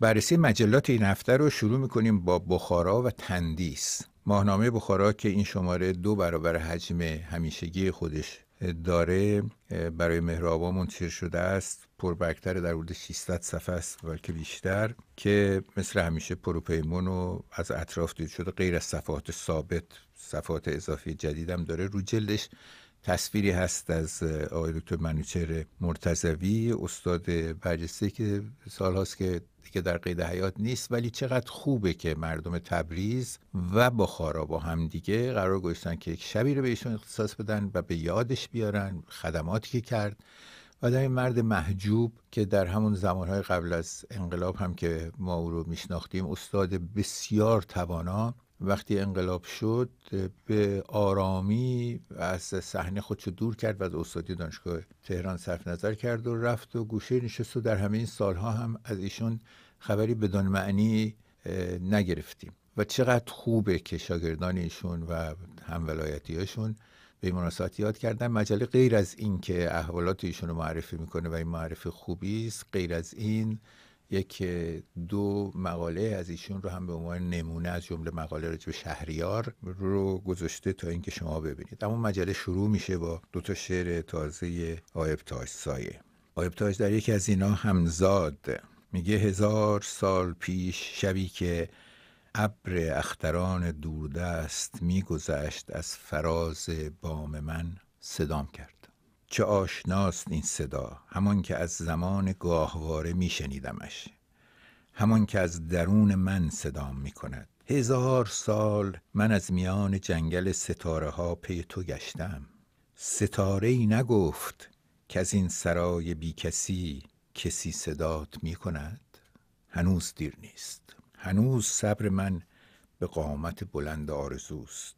بررسی مجلات این هفته رو شروع میکنیم با بخارا و تندیس ماهنامه بخارا که این شماره دو برابر حجم همیشگی خودش داره برای مهرابا منتشر شده است پربرگتر در حدود 600 صفحه است بلکه بیشتر که مثل همیشه پروپیمون و از اطراف دید شده غیر از صفحات ثابت صفحات اضافی جدیدم داره رو جلدش تصویری هست از آقای دکتر منوچهر مرتزوی استاد برجسته که سال هاست که دیگه در قید حیات نیست ولی چقدر خوبه که مردم تبریز و بخارا با هم دیگه قرار گذاشتن که یک شبی رو به ایشون اختصاص بدن و به یادش بیارن خدماتی که کرد آدم مرد محجوب که در همون زمانهای قبل از انقلاب هم که ما او رو میشناختیم استاد بسیار توانا وقتی انقلاب شد به آرامی از صحنه خودشو دور کرد و از استادی دانشگاه تهران صرف نظر کرد و رفت و گوشه نشست و در همه این سالها هم از ایشون خبری بدون معنی نگرفتیم و چقدر خوبه که شاگردان ایشون و همولایتیاشون به مناسبت یاد کردن مجله غیر از این که احوالات ایشون رو معرفی میکنه و این معرفی خوبی است غیر از این یک دو مقاله از ایشون رو هم به عنوان نمونه از جمله مقاله رو شهریار رو گذاشته تا اینکه شما ببینید اما مجله شروع میشه با دو تا شعر تازه آیب تاج سایه آیب تاج در یکی از اینا همزاد میگه هزار سال پیش شبی که ابر اختران دوردست میگذشت از فراز بام من صدام کرد چه آشناست این صدا همان که از زمان گاهواره میشنیدمش همان که از درون من صدام میکند هزار سال من از میان جنگل ستاره ها پی تو گشتم ستاره ای نگفت که از این سرای بی کسی کسی صدات می کند هنوز دیر نیست هنوز صبر من به قامت بلند آرزوست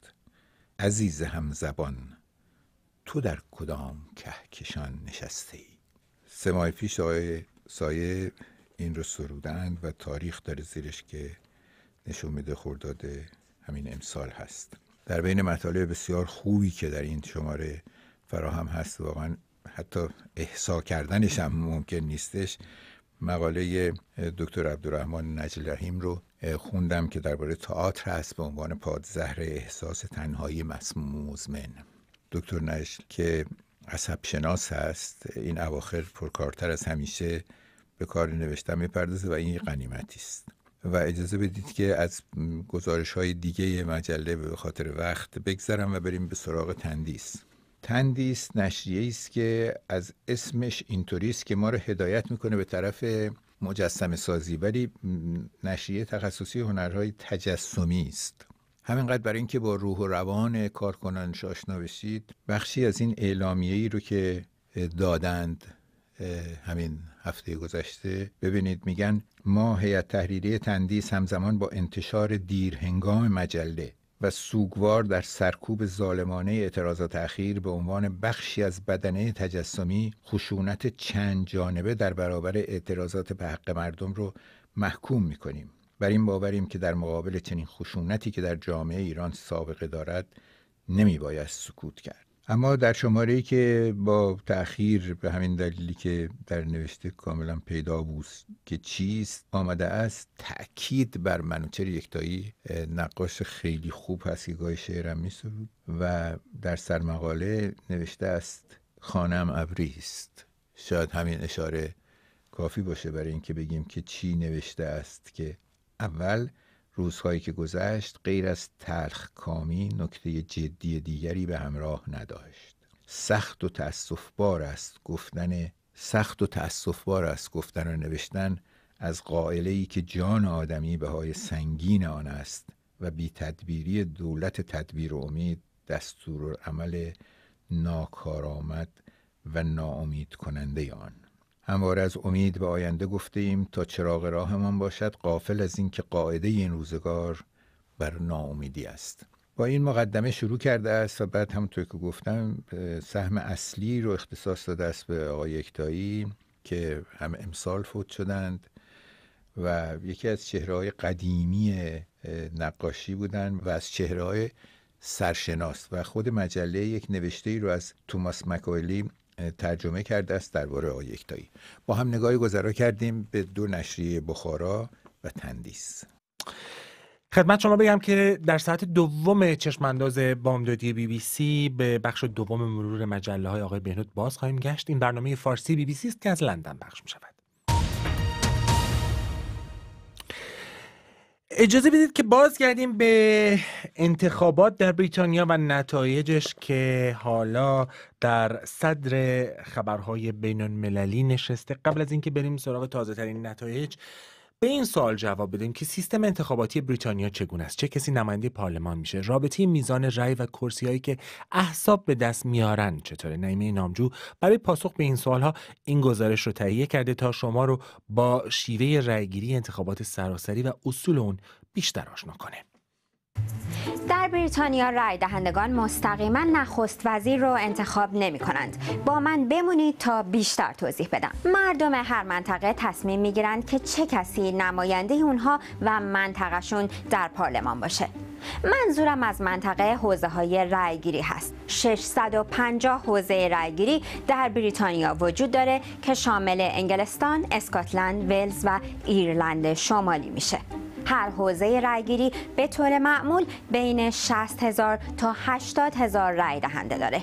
عزیز هم زبان تو در کدام کهکشان نشسته ای سه ماه پیش آقای سایه این رو سرودند و تاریخ داره زیرش که نشون میده خرداد همین امسال هست در بین مطالب بسیار خوبی که در این شماره فراهم هست واقعا حتی احسا کردنش هم ممکن نیستش مقاله دکتر عبدالرحمن رحیم رو خوندم که درباره تئاتر هست به عنوان پادزهر احساس تنهایی مسموم مزمن دکتر نجل که عصب شناس هست این اواخر پرکارتر از همیشه به کار نوشتن میپردازه و این غنیمتی است و اجازه بدید که از گزارش های دیگه مجله به خاطر وقت بگذرم و بریم به سراغ تندیس تندیس است نشریه است که از اسمش اینطوری است که ما رو هدایت میکنه به طرف مجسم سازی ولی نشریه تخصصی هنرهای تجسمی است همینقدر برای اینکه با روح و روان کارکنان آشنا بشید بخشی از این اعلامیه ای رو که دادند همین هفته گذشته ببینید میگن ما هیئت تحریریه تندیس همزمان با انتشار دیرهنگام مجله و سوگوار در سرکوب ظالمانه اعتراضات اخیر به عنوان بخشی از بدنه تجسمی خشونت چند جانبه در برابر اعتراضات به حق مردم رو محکوم میکنیم بر این باوریم که در مقابل چنین خشونتی که در جامعه ایران سابقه دارد نمیباید سکوت کرد اما در شماره ای که با تأخیر به همین دلیلی که در نوشته کاملا پیدا بود که چیست آمده است تاکید بر منوچر یکتایی نقاش خیلی خوب هست که گاهی شعرم سرود و در سرمقاله نوشته است خانم ابری است شاید همین اشاره کافی باشه برای اینکه بگیم که چی نوشته است که اول روزهایی که گذشت غیر از تلخ کامی نکته جدی دیگری به همراه نداشت سخت و بار است گفتن سخت و است گفتن و نوشتن از قائله ای که جان آدمی به های سنگین آن است و بی تدبیری دولت تدبیر و امید دستور عمل ناکارآمد و ناامید کننده آن همواره از امید به آینده گفتیم ایم تا چراغ راهمان باشد قافل از اینکه قاعده این روزگار بر ناامیدی است با این مقدمه شروع کرده است و بعد همونطور که گفتم سهم اصلی رو اختصاص داده است به آقای یکتایی که هم امسال فوت شدند و یکی از چهرههای قدیمی نقاشی بودند و از چهرههای سرشناس و خود مجله یک نوشته ای رو از توماس مکویلی ترجمه کرده است درباره آقای با هم نگاهی گذرا کردیم به دو نشریه بخارا و تندیس خدمت شما بگم که در ساعت دوم چشمانداز بامدادی بی بی سی به بخش دوم مرور مجله های آقای بهنود باز خواهیم گشت این برنامه فارسی بی بی سی است که از لندن پخش می شود اجازه بدید که باز کردیم به انتخابات در بریتانیا و نتایجش که حالا در صدر خبرهای بین المللی نشسته قبل از اینکه بریم سراغ تازه ترین نتایج به این سوال جواب بدیم که سیستم انتخاباتی بریتانیا چگونه است چه کسی نماینده پارلمان میشه رابطه میزان رأی و هایی که احساب به دست میارن چطوره نیمه نامجو برای پاسخ به این ها این گزارش رو تهیه کرده تا شما رو با شیوه رأیگیری انتخابات سراسری و اصول اون بیشتر آشنا کنه در بریتانیا رای دهندگان مستقیما نخست وزیر رو انتخاب نمی کنند. با من بمونید تا بیشتر توضیح بدم. مردم هر منطقه تصمیم می گیرند که چه کسی نماینده اونها و منطقهشون در پارلمان باشه. منظورم از منطقه حوزه های رایگیری هست 650 حوزه رایگیری در بریتانیا وجود داره که شامل انگلستان، اسکاتلند، ولز و ایرلند شمالی میشه هر حوزه رایگیری به طور معمول بین 60 هزار تا 80 هزار رای دهنده داره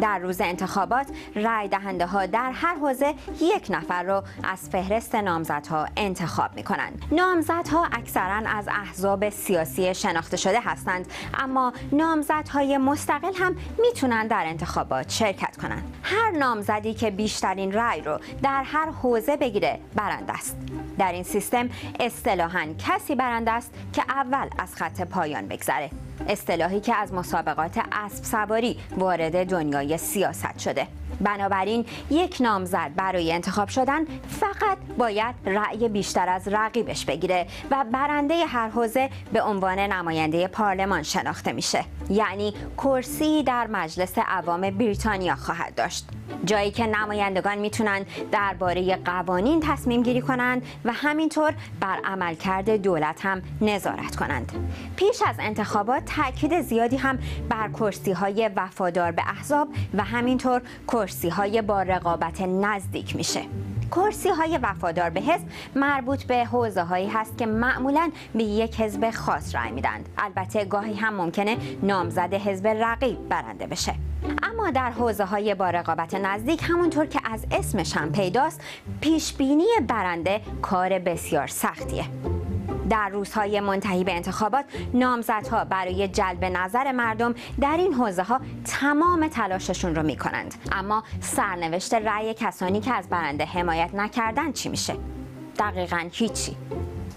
در روز انتخابات رای دهنده ها در هر حوزه یک نفر رو از فهرست نامزدها انتخاب می کنند نامزدها اکثرا از احزاب سیاسی شناخته شده هستند اما نامزدهای مستقل هم میتونن در انتخابات شرکت کنند هر نامزدی که بیشترین رای رو در هر حوزه بگیره برنده است در این سیستم اصطلاحا کسی برنده است که اول از خط پایان بگذره اصطلاحی که از مسابقات اسب سواری وارد دنیای سیاست شده بنابراین یک نامزد برای انتخاب شدن فقط باید رأی بیشتر از رقیبش بگیره و برنده هر حوزه به عنوان نماینده پارلمان شناخته میشه یعنی کرسی در مجلس عوام بریتانیا خواهد داشت جایی که نمایندگان میتونن درباره قوانین تصمیم گیری کنند و همینطور بر عملکرد دولت هم نظارت کنند پیش از انتخابات تاکید زیادی هم بر کرسی های وفادار به احزاب و همینطور کرسی های با رقابت نزدیک میشه کرسی های وفادار به حزب مربوط به حوزه هایی هست که معمولا به یک حزب خاص رأی میدند البته گاهی هم ممکنه نامزد حزب رقیب برنده بشه اما در حوزه های با رقابت نزدیک همونطور که از اسمش هم پیداست پیش بینی برنده کار بسیار سختیه در روزهای منتهی به انتخابات نامزدها برای جلب نظر مردم در این حوزه ها تمام تلاششون رو میکنند اما سرنوشت رأی کسانی که از برنده حمایت نکردن چی میشه دقیقا هیچی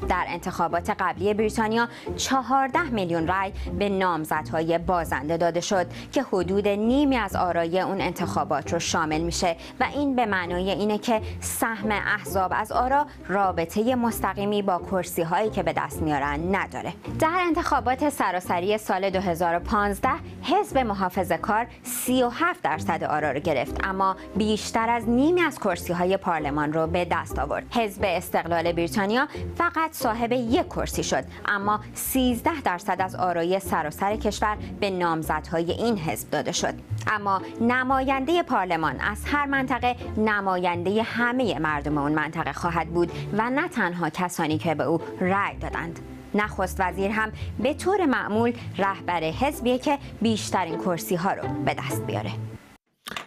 در انتخابات قبلی بریتانیا 14 میلیون رای به نامزدهای بازنده داده شد که حدود نیمی از آرای اون انتخابات رو شامل میشه و این به معنای اینه که سهم احزاب از آرا رابطه مستقیمی با کرسی هایی که به دست میارن نداره در انتخابات سراسری سال 2015 حزب محافظه کار 37 درصد آرا رو گرفت اما بیشتر از نیمی از کرسی های پارلمان رو به دست آورد حزب استقلال بریتانیا فقط صاحب یک کرسی شد اما 13 درصد از آرای سراسر کشور به نامزدهای این حزب داده شد اما نماینده پارلمان از هر منطقه نماینده همه مردم اون منطقه خواهد بود و نه تنها کسانی که به او رأی دادند نخست وزیر هم به طور معمول رهبر حزبیه که بیشترین کرسی ها رو به دست بیاره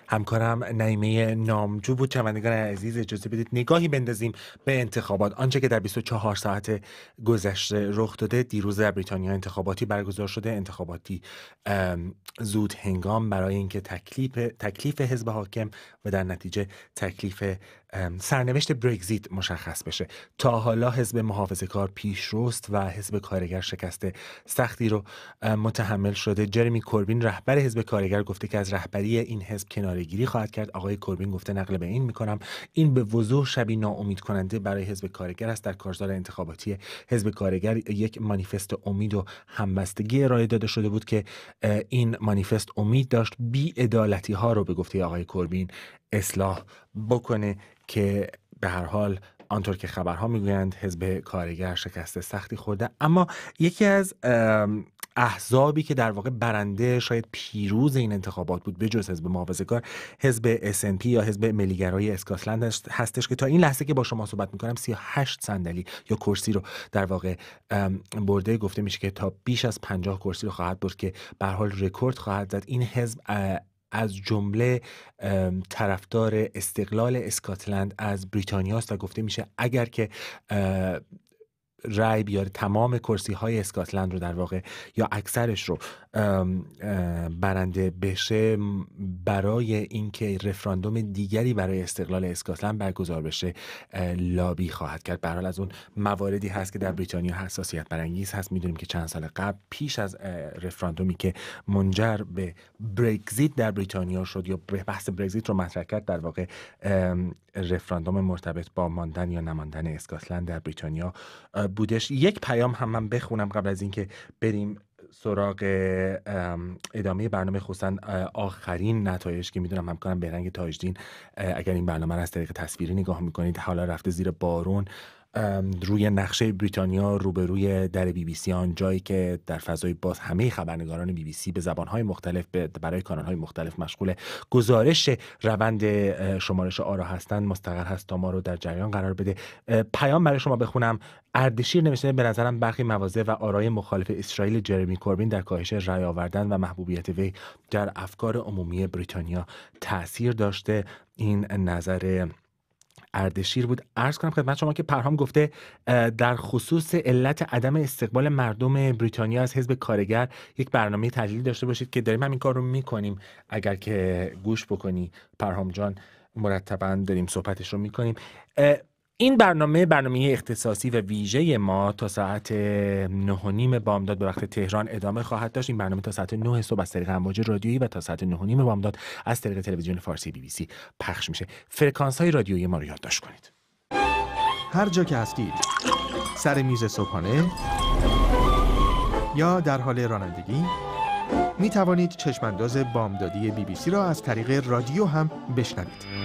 همکارم نعیمه نامجو بود چمندگان عزیز اجازه بدید نگاهی بندازیم به انتخابات آنچه که در 24 ساعت گذشته رخ داده دیروز در بریتانیا انتخاباتی برگزار شده انتخاباتی زود هنگام برای اینکه تکلیف تکلیف حزب حاکم و در نتیجه تکلیف سرنوشت برگزیت مشخص بشه تا حالا حزب محافظه کار پیش رست و حزب کارگر شکست سختی رو متحمل شده جرمی کوربین رهبر حزب کارگر گفته که از رهبری این حزب کنارگیری خواهد کرد آقای کوربین گفته نقل به این میکنم این به وضوح شبی ناامید کننده برای حزب کارگر است در کارزار انتخاباتی حزب کارگر یک مانیفست امید و همبستگی ارائه داده شده بود که این مانیفست امید داشت بی ها رو به گفته آقای کوربین اصلاح بکنه که به هر حال آنطور که خبرها میگویند حزب کارگر شکست سختی خورده اما یکی از احزابی که در واقع برنده شاید پیروز این انتخابات بود به جز حزب محافظه کار حزب پی یا حزب ملیگرای اسکاتلند هستش که تا این لحظه که با شما صحبت میکنم 38 صندلی یا کرسی رو در واقع برده گفته میشه که تا بیش از 50 کرسی رو خواهد برد که به حال رکورد خواهد زد این حزب از جمله طرفدار استقلال اسکاتلند از بریتانیاست و گفته میشه اگر که رای بیاره تمام کرسی های اسکاتلند رو در واقع یا اکثرش رو برنده بشه برای اینکه رفراندوم دیگری برای استقلال اسکاتلند برگزار بشه لابی خواهد کرد به از اون مواردی هست که در بریتانیا حساسیت برانگیز هست میدونیم که چند سال قبل پیش از رفراندومی که منجر به برگزیت در بریتانیا شد یا بحث برگزیت رو مطرح کرد در واقع رفراندوم مرتبط با ماندن یا نماندن اسکاتلند در بریتانیا بودش یک پیام هم من بخونم قبل از اینکه بریم سراغ ادامه برنامه خصوصا آخرین نتایج که میدونم همکارم بهرنگ تاجدین اگر این برنامه را از طریق تصویری نگاه میکنید حالا رفته زیر بارون روی نقشه بریتانیا روبروی در بی بی سی آن جایی که در فضای باز همه خبرنگاران بی بی سی به زبانهای مختلف برای کانالهای مختلف مشغول گزارش روند شمارش آرا هستند مستقر هست تا ما رو در جریان قرار بده پیام برای شما بخونم اردشیر نوشته به نظرم برخی مواضع و آرای مخالف اسرائیل جرمی کوربین در کاهش رای آوردن و محبوبیت وی در افکار عمومی بریتانیا تاثیر داشته این نظر اردشیر بود ارز کنم خدمت شما که پرهام گفته در خصوص علت عدم استقبال مردم بریتانیا از حزب کارگر یک برنامه تحلیلی داشته باشید که داریم همین کار رو میکنیم اگر که گوش بکنی پرهام جان مرتبا داریم صحبتش رو میکنیم این برنامه برنامه اختصاصی و ویژه ما تا ساعت 9 نیم بامداد به وقت تهران ادامه خواهد داشت این برنامه تا ساعت 9 صبح از طریق امواج رادیویی و تا ساعت 9 نیم بامداد از طریق تلویزیون فارسی بی بی سی پخش میشه فرکانس های رادیویی ما رو یادداشت کنید هر جا که هستید سر میز صبحانه یا در حال رانندگی می توانید چشمانداز بامدادی بی بی سی را از طریق رادیو هم بشنوید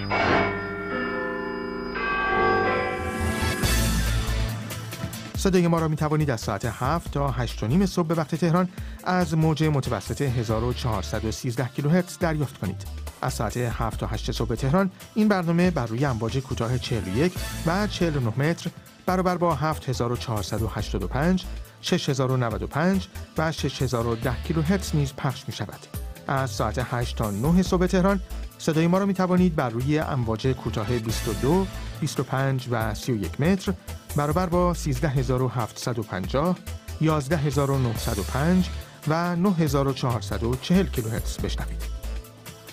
صدای ما را می توانید از ساعت 7 تا 8 نیم صبح به وقت تهران از موج متوسط 1413 کیلوهرتز دریافت کنید. از ساعت 7 تا 8 صبح تهران این برنامه بر روی امواج کوتاه 41 و 49 متر برابر با 7485 6095 و 6010 کیلوهرتز نیز پخش می شود. از ساعت 8 تا 9 صبح تهران صدای ما را می توانید بر روی امواج کوتاه 22, 25 و 31 متر برابر با 13750 11905 و 9440 کیلوهرتز بشنوید.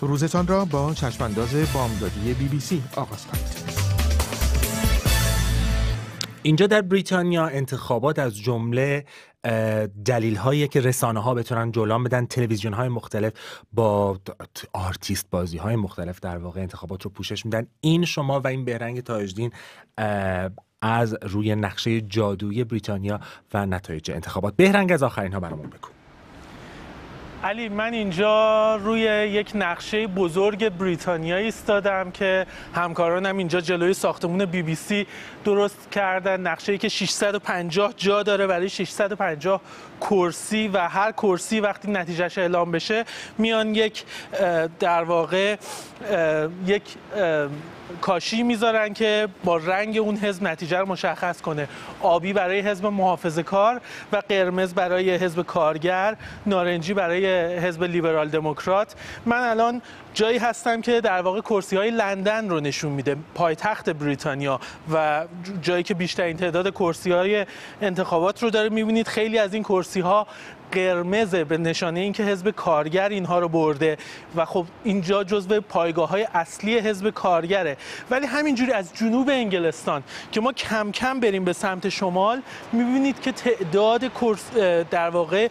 روزتان را با چشمانداز بامدادی بی بی سی آغاز کنید. اینجا در بریتانیا انتخابات از جمله دلیل هایی که رسانه ها بتونن جولان بدن تلویزیون های مختلف با آرتیست بازی های مختلف در واقع انتخابات رو پوشش میدن این شما و این بهرنگ تاجدین از روی نقشه جادویی بریتانیا و نتایج انتخابات بهرنگ از آخرین ها برامون بگو علی من اینجا روی یک نقشه بزرگ بریتانیا ایستادم که همکارانم اینجا جلوی ساختمون بی بی سی درست کردن نقشه که 650 جا داره برای 650 کرسی و هر کرسی وقتی نتیجهش اعلام بشه میان یک در واقع یک کاشی میذارن که با رنگ اون حزب نتیجه رو مشخص کنه آبی برای حزب محافظه کار و قرمز برای حزب کارگر نارنجی برای حزب لیبرال دموکرات من الان جایی هستم که در واقع کرسی های لندن رو نشون میده پایتخت بریتانیا و جایی که بیشترین تعداد کرسی های انتخابات رو داره میبینید خیلی از این کرسی ها قرمز به نشانه اینکه حزب کارگر اینها رو برده و خب اینجا جزو پایگاه های اصلی حزب کارگره ولی همینجوری از جنوب انگلستان که ما کم کم بریم به سمت شمال میبینید که تعداد کرس در واقع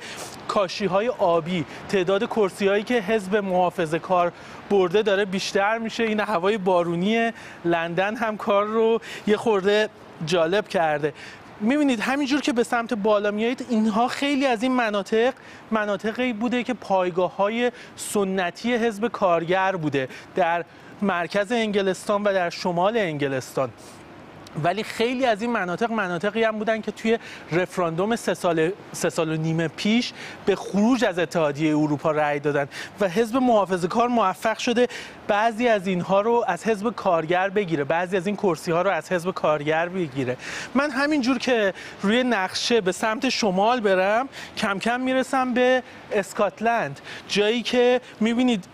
کاشی های آبی تعداد کرسی هایی که حزب محافظه کار برده داره بیشتر میشه این هوای بارونی لندن هم کار رو یه خورده جالب کرده می‌بینید همینجور که به سمت بالا میایید اینها خیلی از این مناطق مناطقی بوده که پایگاه های سنتی حزب کارگر بوده در مرکز انگلستان و در شمال انگلستان ولی خیلی از این مناطق مناطقی هم بودن که توی رفراندوم سه سال, سال و نیمه پیش به خروج از اتحادیه اروپا رأی دادن و حزب محافظ کار موفق شده بعضی از اینها رو از حزب کارگر بگیره بعضی از این کرسی ها رو از حزب کارگر بگیره من همینجور که روی نقشه به سمت شمال برم کم کم میرسم به اسکاتلند جایی که میبینید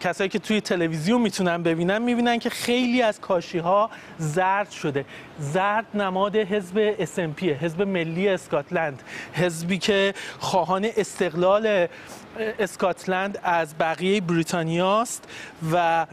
کسایی که توی تلویزیون میتونن ببینن میبینن که خیلی از کاشی ها زرد شده زرد نماد حزب SNP حزب ملی اسکاتلند حزبی که خواهان استقلال اسکاتلند از بقیه بریتانیاست و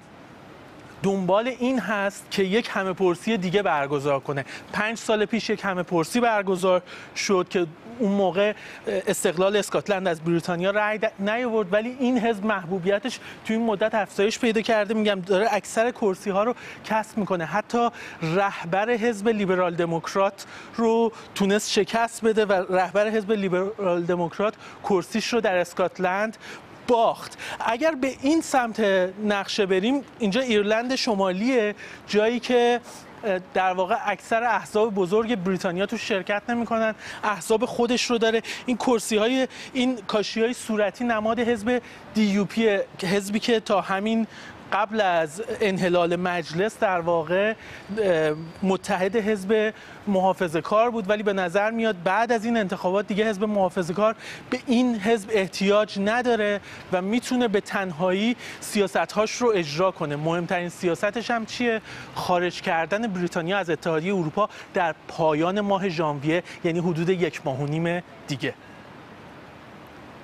دنبال این هست که یک همه پرسی دیگه برگزار کنه پنج سال پیش یک همه پرسی برگزار شد که اون موقع استقلال اسکاتلند از بریتانیا رای نیاورد ولی این حزب محبوبیتش تو این مدت افزایش پیدا کرده میگم داره اکثر کرسی ها رو کسب میکنه حتی رهبر حزب لیبرال دموکرات رو تونست شکست بده و رهبر حزب لیبرال دموکرات کرسیش رو در اسکاتلند باخت اگر به این سمت نقشه بریم اینجا ایرلند شمالیه جایی که در واقع اکثر احزاب بزرگ بریتانیا تو شرکت نمیکنن احزاب خودش رو داره این کرسی های این کاشی های صورتی نماد حزب پی حزبی که تا همین قبل از انحلال مجلس در واقع متحد حزب محافظه کار بود ولی به نظر میاد بعد از این انتخابات دیگه حزب محافظه کار به این حزب احتیاج نداره و میتونه به تنهایی سیاستهاش رو اجرا کنه مهمترین سیاستش هم چیه خارج کردن بریتانیا از اتحادیه اروپا در پایان ماه ژانویه یعنی حدود یک ماه و نیم دیگه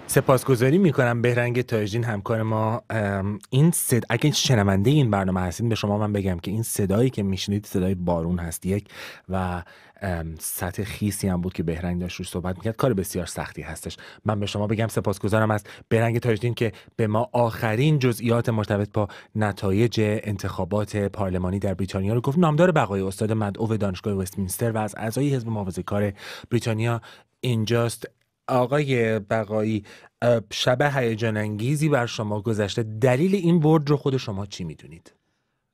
سپاسگزاری میکنم بهرنگ تاجین همکار ما این صد... اگه شنونده این برنامه هستید به شما من بگم که این صدایی که میشنید صدای بارون هست یک و سطح خیسی هم بود که بهرنگ داشت روش صحبت میکرد کار بسیار سختی هستش من به شما بگم سپاسگزارم از بهرنگ تاجدین که به ما آخرین جزئیات مرتبط با نتایج انتخابات پارلمانی در بریتانیا رو گفت نامدار بقای استاد مدعو دانشگاه وستمینستر و از اعضای حزب کار بریتانیا اینجاست آقای بقایی شب هیجان انگیزی بر شما گذشته دلیل این برد رو خود شما چی میدونید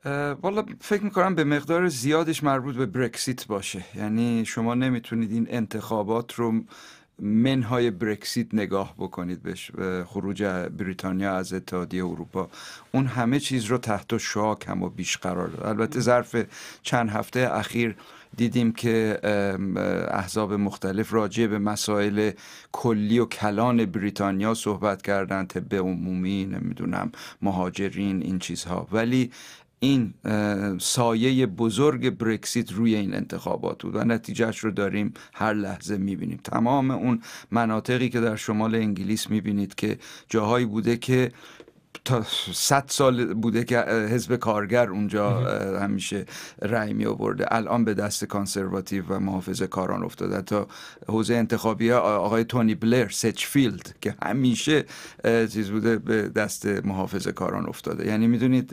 والا فکر میکنم به مقدار زیادش مربوط به برکسیت باشه یعنی شما نمیتونید این انتخابات رو منهای برکسیت نگاه بکنید به خروج بریتانیا از اتحادیه اروپا اون همه چیز رو تحت شاک هم و بیش قرار داد البته ظرف چند هفته اخیر دیدیم که احزاب مختلف راجع به مسائل کلی و کلان بریتانیا صحبت کردند طب عمومی نمیدونم مهاجرین این چیزها ولی این سایه بزرگ برکسیت روی این انتخابات بود و نتیجهش رو داریم هر لحظه میبینیم تمام اون مناطقی که در شمال انگلیس میبینید که جاهایی بوده که تا صد سال بوده که حزب کارگر اونجا همیشه رأی می آورده الان به دست کانسرواتیو و محافظ کاران افتاده تا حوزه انتخابی آقای تونی بلر سچفیلد که همیشه چیز بوده به دست محافظ کاران افتاده یعنی میدونید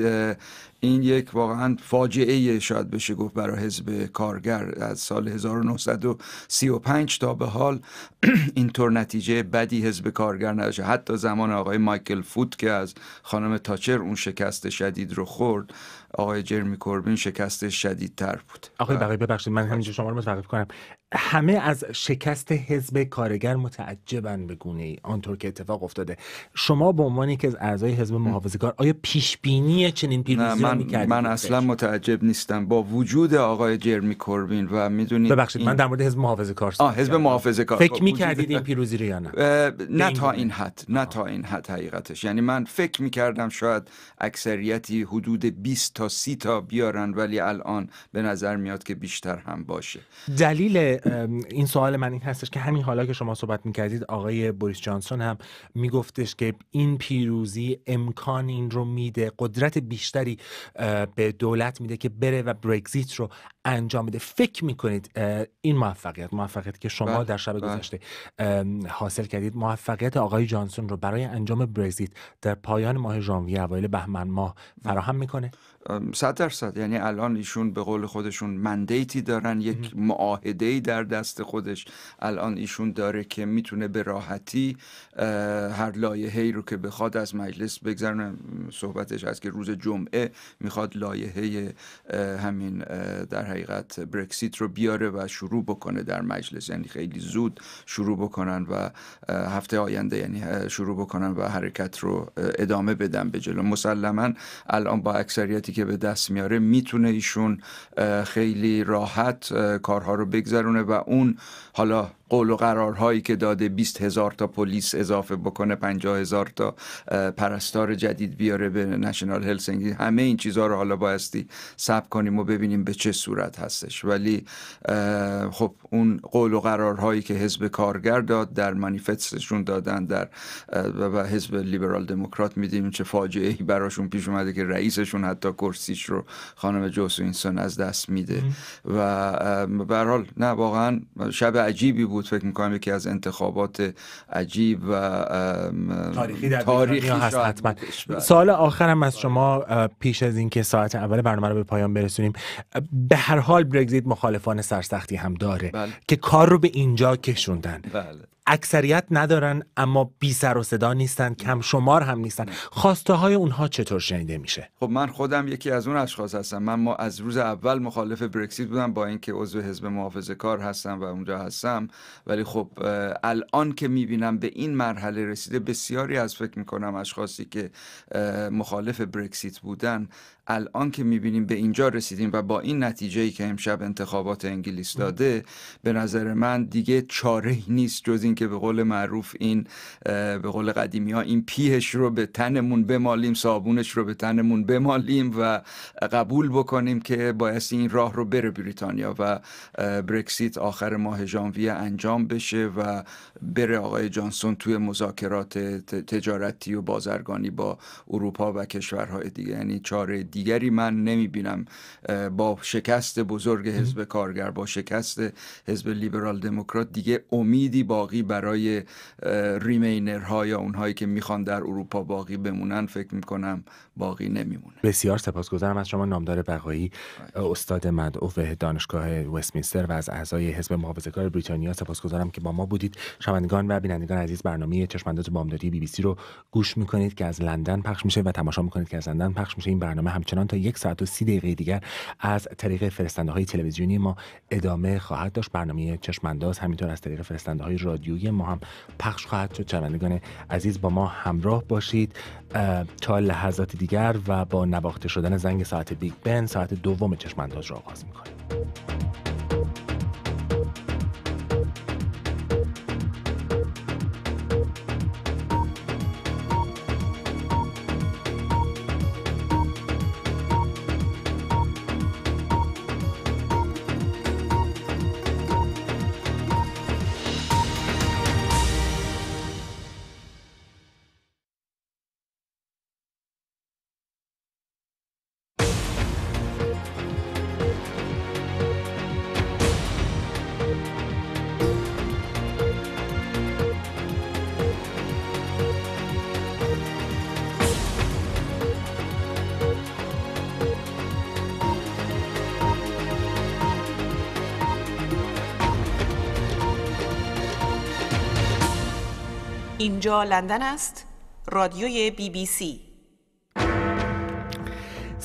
این یک واقعا فاجعه شاید بشه گفت برای حزب کارگر از سال 1935 تا به حال اینطور نتیجه بدی حزب کارگر نداشته حتی زمان آقای مایکل فوت که از خانم تاچر اون شکست شدید رو خورد آقای جرمی کوربین شکست شدیدتر بود آقای بقیه ببخشید من همینجا شما رو متوقف کنم همه از شکست حزب کارگر متعجبن به آنطور که اتفاق افتاده شما به عنوان یکی از اعضای حزب محافظه کار آیا پیش بینی چنین پیروزی من, من اصلا متعجب نیستم با وجود آقای جرمی کوربین و میدونید ببخشید این... من در مورد حزب محافظه آه حزب محافظه کار فکر خب، میکردید این پیروزی رو یا نه تا این حد نه تا این حد حقیقتش یعنی من فکر میکردم شاید اکثریتی حدود 20 تا 30 تا بیارن ولی الان به نظر میاد که بیشتر هم باشه دلیل این سوال من این هستش که همین حالا که شما صحبت میکردید آقای بوریس جانسون هم میگفتش که این پیروزی امکان این رو میده قدرت بیشتری به دولت میده که بره و برگزیت رو انجام بده فکر میکنید این موفقیت موفقیت که شما بله، در شب بله. گذشته حاصل کردید موفقیت آقای جانسون رو برای انجام برگزیت در پایان ماه ژانویه اوایل بهمن ماه فراهم میکنه صد درصد یعنی الان ایشون به قول خودشون مندیتی دارن یک معاهده ای در دست خودش الان ایشون داره که میتونه به راحتی هر لایحه‌ای رو که بخواد از مجلس بگذرونه صحبتش از که روز جمعه میخواد لایحه همین در حقیقت برکسیت رو بیاره و شروع بکنه در مجلس یعنی خیلی زود شروع بکنن و هفته آینده یعنی شروع بکنن و حرکت رو ادامه بدن به جلو مسلما الان با اکثریتی که به دست میاره میتونه ایشون خیلی راحت کارها رو بگذرونه و اون حالا قول و قرارهایی که داده 20 هزار تا پلیس اضافه بکنه 50 هزار تا پرستار جدید بیاره به نشنال هلسنگی همه این چیزها رو حالا بایستی سب کنیم و ببینیم به چه صورت هستش ولی خب اون قول و قرارهایی که حزب کارگر داد در منیفتسشون دادن در و حزب لیبرال دموکرات میدیم چه فاجعه ای براشون پیش اومده که رئیسشون حتی کرسیش رو خانم جوسوینسون از دست میده و به نه واقعا شب عجیبی بود بود فکر میکنم یکی از انتخابات عجیب و تاریخی در تاریخی هست بله. سال آخرم از شما پیش از اینکه ساعت اول برنامه رو به پایان برسونیم به هر حال برگزیت مخالفان سرسختی هم داره بله. که کار رو به اینجا کشوندن بله. اکثریت ندارن اما بی سر و صدا نیستن کم شمار هم نیستن خواسته های اونها چطور شنیده میشه خب من خودم یکی از اون اشخاص هستم من ما از روز اول مخالف برکسیت بودم با اینکه عضو حزب محافظه کار هستم و اونجا هستم ولی خب الان که میبینم به این مرحله رسیده بسیاری از فکر میکنم اشخاصی که مخالف برکسیت بودن الان که میبینیم به اینجا رسیدیم و با این نتیجه که امشب انتخابات انگلیس داده به نظر من دیگه چاره نیست جز اینکه به قول معروف این به قول قدیمی ها این پیهش رو به تنمون بمالیم صابونش رو به تنمون بمالیم و قبول بکنیم که بایستی این راه رو بره بریتانیا و برکسیت آخر ماه ژانویه انجام بشه و بره آقای جانسون توی مذاکرات تجارتی و بازرگانی با اروپا و کشورهای دیگه یعنی چاره دیگری من نمیبینم با شکست بزرگ حزب کارگر با شکست حزب لیبرال دموکرات دیگه امیدی باقی برای ریمینرها یا اونهایی که میخوان در اروپا باقی بمونن فکر میکنم باقی نمیمونه بسیار سپاسگزارم از شما نامدار بقایی استاد مدعو دانشگاه وستمینستر و از اعضای حزب محافظه‌کار بریتانیا سپاسگزارم که با ما بودید شنوندگان و بینندگان عزیز برنامه چشمانداز بامدادی بی بی سی رو گوش میکنید که از لندن پخش میشه و تماشا میکنید که از لندن پخش میشه این برنامه همچنان تا یک ساعت و سی دقیقه دیگر از طریق فرستنده های تلویزیونی ما ادامه خواهد داشت برنامه چشمانداز همینطور از طریق فرستنده های رادیویی ما هم پخش خواهد شد شنوندگان عزیز با ما همراه باشید تا لحظات دیگر و با نواخته شدن زنگ ساعت بیگ بن ساعت دوم چشمانداز را آغاز میکنیم اینجا لندن است رادیوی بی بی سی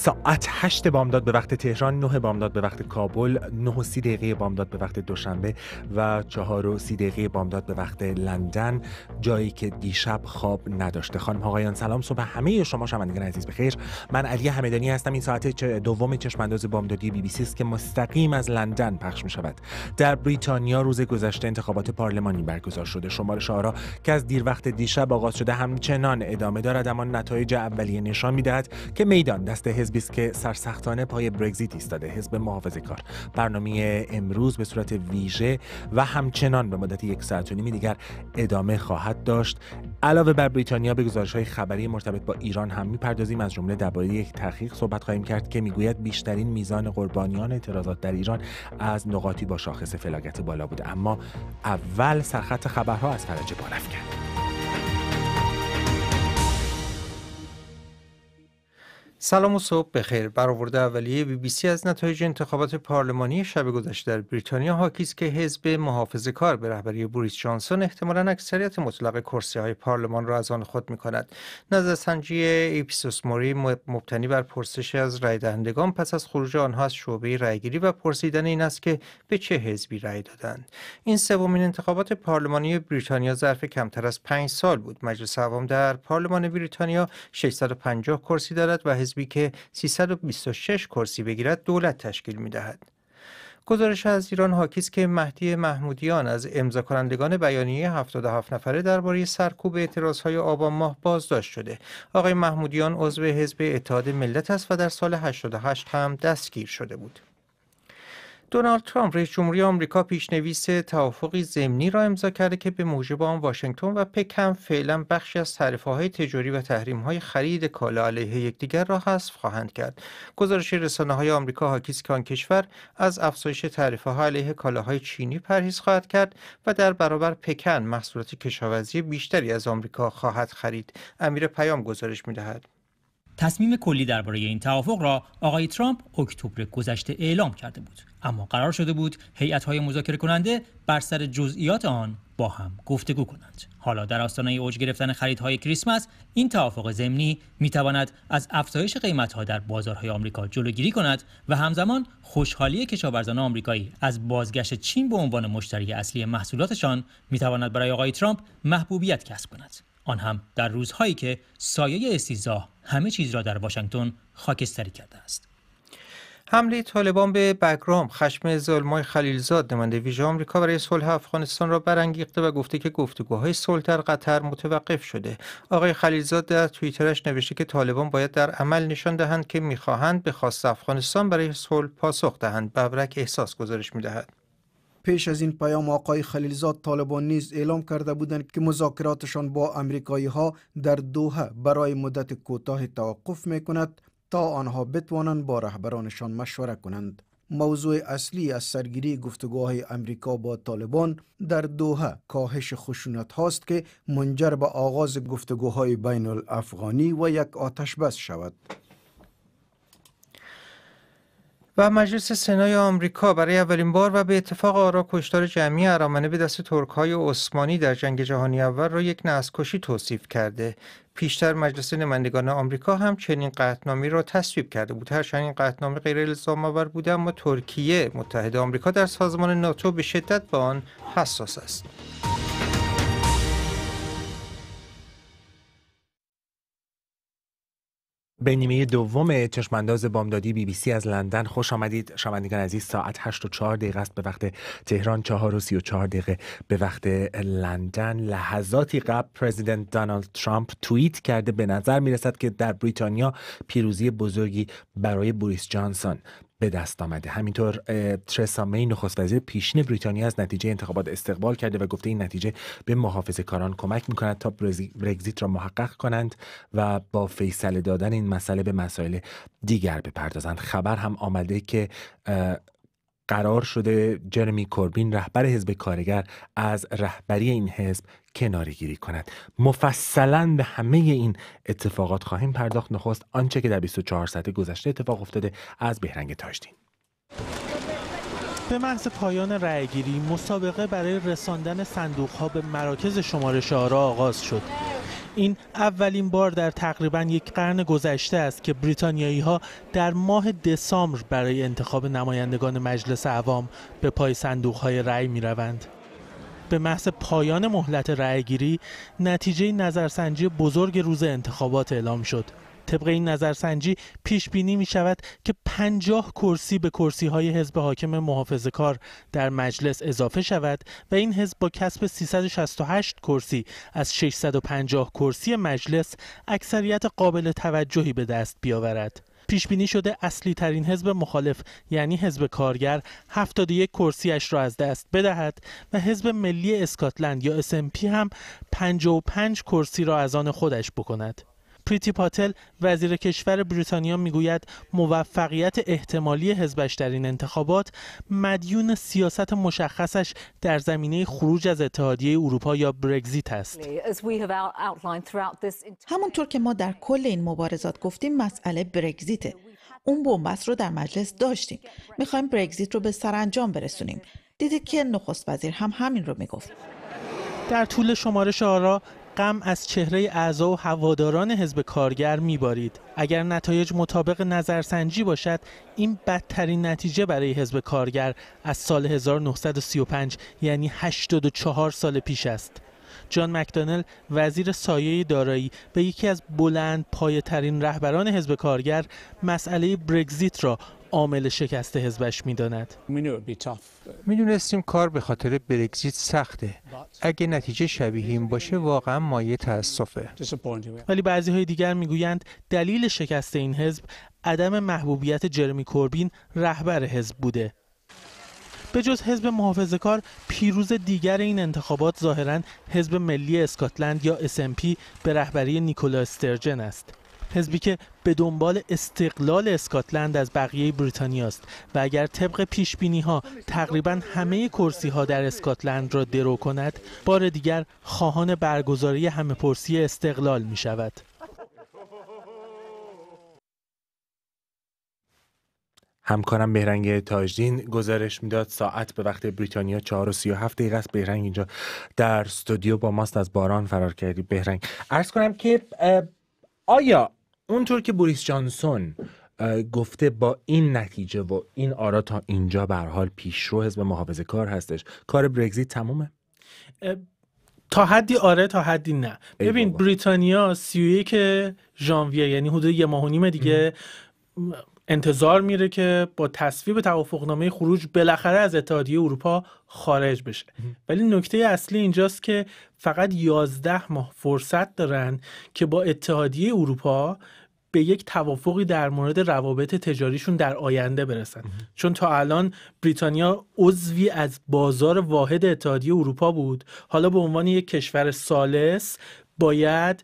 ساعت 8 بامداد به وقت تهران 9 بامداد به وقت کابل 9 و 30 دقیقه بامداد به وقت دوشنبه و 4 و دقیقه بامداد به وقت لندن جایی که دیشب خواب نداشته خانم آقایان سلام صبح همه شما شنوندگان عزیز بخیر من علی همدانی هستم این ساعت دوم چشمانداز بامدادی بی بی سی است که مستقیم از لندن پخش می شود در بریتانیا روز گذشته انتخابات پارلمانی برگزار شده شمار شعارا که از دیر وقت دیشب آغاز شده همچنان ادامه دارد اما نتایج اولیه نشان میدهد که میدان دست حزب که سرسختانه پای برگزیت ایستاده حزب محافظه کار برنامه امروز به صورت ویژه و همچنان به مدت یک ساعت و نیمی دیگر ادامه خواهد داشت علاوه بر بریتانیا به گزارش های خبری مرتبط با ایران هم میپردازیم از جمله درباره یک تحقیق صحبت خواهیم کرد که میگوید بیشترین میزان قربانیان اعتراضات در ایران از نقاطی با شاخص فلاکت بالا بوده اما اول سرخط خبرها از فرج کرد. سلام و صبح بخیر برآورده اولیه بی بی سی از نتایج انتخابات پارلمانی شب گذشته در بریتانیا حاکی که حزب محافظه کار به رهبری بوریس جانسون احتمالا اکثریت مطلق کرسی های پارلمان را از آن خود می کند سنجی ایپسوس موری مبتنی بر پرسش از رای دهندگان پس از خروج آنها از شعبه رایگیری و پرسیدن این است که به چه حزبی رای دادند این سومین انتخابات پارلمانی بریتانیا ظرف کمتر از پنج سال بود مجلس عوام در پارلمان بریتانیا 650 کرسی دارد و حزبی که 326 کرسی بگیرد دولت تشکیل می دهد. گزارش از ایران حاکی که مهدی محمودیان از امضا کنندگان بیانیه 77 نفره درباره سرکوب های آبان ماه بازداشت شده. آقای محمودیان عضو حزب اتحاد ملت است و در سال 88 هم دستگیر شده بود. دونالد ترامپ رئیس جمهوری آمریکا پیشنویس توافقی ضمنی را امضا کرده که به موجب آن واشنگتن و پکن فعلا بخشی از های تجاری و تحریم‌های خرید کالا علیه یکدیگر را حذف خواهند کرد. گزارش رسانه‌های آمریکا حاکی که آن کشور از افزایش ها علیه کالاهای چینی پرهیز خواهد کرد و در برابر پکن محصولات کشاورزی بیشتری از آمریکا خواهد خرید. امیر پیام گزارش می‌دهد. تصمیم کلی درباره این توافق را آقای ترامپ اکتبر گذشته اعلام کرده بود اما قرار شده بود های مذاکره کننده بر سر جزئیات آن با هم گفتگو کنند حالا در آستانه اوج گرفتن خریدهای کریسمس این توافق ضمنی میتواند از افزایش قیمتها در بازارهای آمریکا جلوگیری کند و همزمان خوشحالی کشاورزان آمریکایی از بازگشت چین به عنوان مشتری اصلی محصولاتشان تواند برای آقای ترامپ محبوبیت کسب کند آن هم در روزهایی که سایه استیزا همه چیز را در واشنگتن خاکستری کرده است. حمله طالبان به بگرام خشم زلمای خلیلزاد نماینده ویژه آمریکا برای صلح افغانستان را برانگیخته و گفته که گفتگوهای صلح در قطر متوقف شده آقای خلیلزاد در توییترش نوشته که طالبان باید در عمل نشان دهند که میخواهند به خواست افغانستان برای صلح پاسخ دهند ببرک احساس گزارش میدهد پیش از این پیام آقای خلیلزاد طالبان نیز اعلام کرده بودند که مذاکراتشان با امریکایی ها در دوحه برای مدت کوتاه توقف می کند تا آنها بتوانند با رهبرانشان مشوره کنند. موضوع اصلی از سرگیری گفتگاه امریکا با طالبان در دوحه کاهش خشونت هاست که منجر به آغاز گفتگوهای بین الافغانی و یک آتش بس شود. و مجلس سنای آمریکا برای اولین بار و به اتفاق آرا کشتار جمعی ارامنه به دست ترک های عثمانی در جنگ جهانی اول را یک نسکشی توصیف کرده پیشتر مجلس نمایندگان آمریکا هم چنین قطعنامه را تصویب کرده بود هرچند این قطعنامه غیر الزام آور بوده اما ترکیه متحد آمریکا در سازمان ناتو به شدت به آن حساس است به نیمه دوم چشمانداز بامدادی بی بی سی از لندن خوش آمدید شنوندگان عزیز ساعت 8 و 4 دقیقه است به وقت تهران 4 و 34 دقیقه به وقت لندن لحظاتی قبل پرزیدنت دانالد ترامپ توییت کرده به نظر میرسد که در بریتانیا پیروزی بزرگی برای بوریس جانسون به دست آمده همینطور ترسا می نخست وزیر پیشین بریتانیا از نتیجه انتخابات استقبال کرده و گفته این نتیجه به محافظه کاران کمک می تا برگزیت را محقق کنند و با فیصله دادن این مسئله به مسائل دیگر بپردازند خبر هم آمده که قرار شده جرمی کوربین رهبر حزب کارگر از رهبری این حزب کناری گیری کند مفصلا به همه این اتفاقات خواهیم پرداخت نخست آنچه که در 24 ساعت گذشته اتفاق افتاده از بهرنگ تاشتین به محض پایان رأیگیری مسابقه برای رساندن صندوق ها به مراکز شمارش آرا آغاز شد این اولین بار در تقریبا یک قرن گذشته است که بریتانیایی ها در ماه دسامبر برای انتخاب نمایندگان مجلس عوام به پای صندوق های رأی می روند. به محض پایان مهلت رأیگیری نتیجه نظرسنجی بزرگ روز انتخابات اعلام شد طبق این نظرسنجی پیش بینی می شود که 50 کرسی به کرسی های حزب حاکم محافظه کار در مجلس اضافه شود و این حزب با کسب 368 کرسی از 650 کرسی مجلس اکثریت قابل توجهی به دست بیاورد. پیش بینی شده اصلی ترین حزب مخالف یعنی حزب کارگر 71 کرسیش را از دست بدهد و حزب ملی اسکاتلند یا SNP هم 55 کرسی را از آن خودش بکند. پریتی پاتل وزیر کشور بریتانیا میگوید موفقیت احتمالی حزبش در این انتخابات مدیون سیاست مشخصش در زمینه خروج از اتحادیه اروپا یا برگزیت است همونطور که ما در کل این مبارزات گفتیم مسئله برگزیته اون بنبست رو در مجلس داشتیم میخوایم برگزیت رو به سرانجام برسونیم دیدید که نخست وزیر هم همین رو میگفت در طول شمارش آرا غم از چهره اعضا و هواداران حزب کارگر میبارید اگر نتایج مطابق نظرسنجی باشد این بدترین نتیجه برای حزب کارگر از سال 1935 یعنی 84 سال پیش است جان مکدانل وزیر سایه دارایی به یکی از بلند پایه ترین رهبران حزب کارگر مسئله برگزیت را عامل شکست حزبش میداند میدونستیم کار به خاطر برگزیت سخته اگه نتیجه شبیه این باشه واقعا مایه تاسفه ولی بعضی های دیگر میگویند دلیل شکست این حزب عدم محبوبیت جرمی کوربین رهبر حزب بوده به جز حزب محافظه کار پیروز دیگر این انتخابات ظاهرا حزب ملی اسکاتلند یا SNP به رهبری نیکولا استرجن است حزبی که به دنبال استقلال اسکاتلند از بقیه بریتانیا است و اگر طبق پیش بینی ها تقریبا همه کرسی ها در اسکاتلند را درو کند بار دیگر خواهان برگزاری همه پرسی استقلال می شود همکارم بهرنگ تاجدین گزارش میداد ساعت به وقت بریتانیا 4 و 37 دقیقه است بهرنگ اینجا در استودیو با ماست از باران فرار کردی بهرنگ عرض کنم که آیا اونطور که بوریس جانسون گفته با این نتیجه و این آرا تا اینجا به حال پیشرو حزب محافظه کار هستش کار برگزیت تمومه تا حدی آره تا حدی نه ببین بریتانیا 31 ژانویه یعنی حدود یه ماه و نیم دیگه انتظار میره که با تصویب توافقنامه خروج بالاخره از اتحادیه اروپا خارج بشه ولی نکته اصلی اینجاست که فقط 11 ماه فرصت دارن که با اتحادیه اروپا به یک توافقی در مورد روابط تجاریشون در آینده برسن چون تا الان بریتانیا عضوی از بازار واحد اتحادیه اروپا بود حالا به عنوان یک کشور سالس باید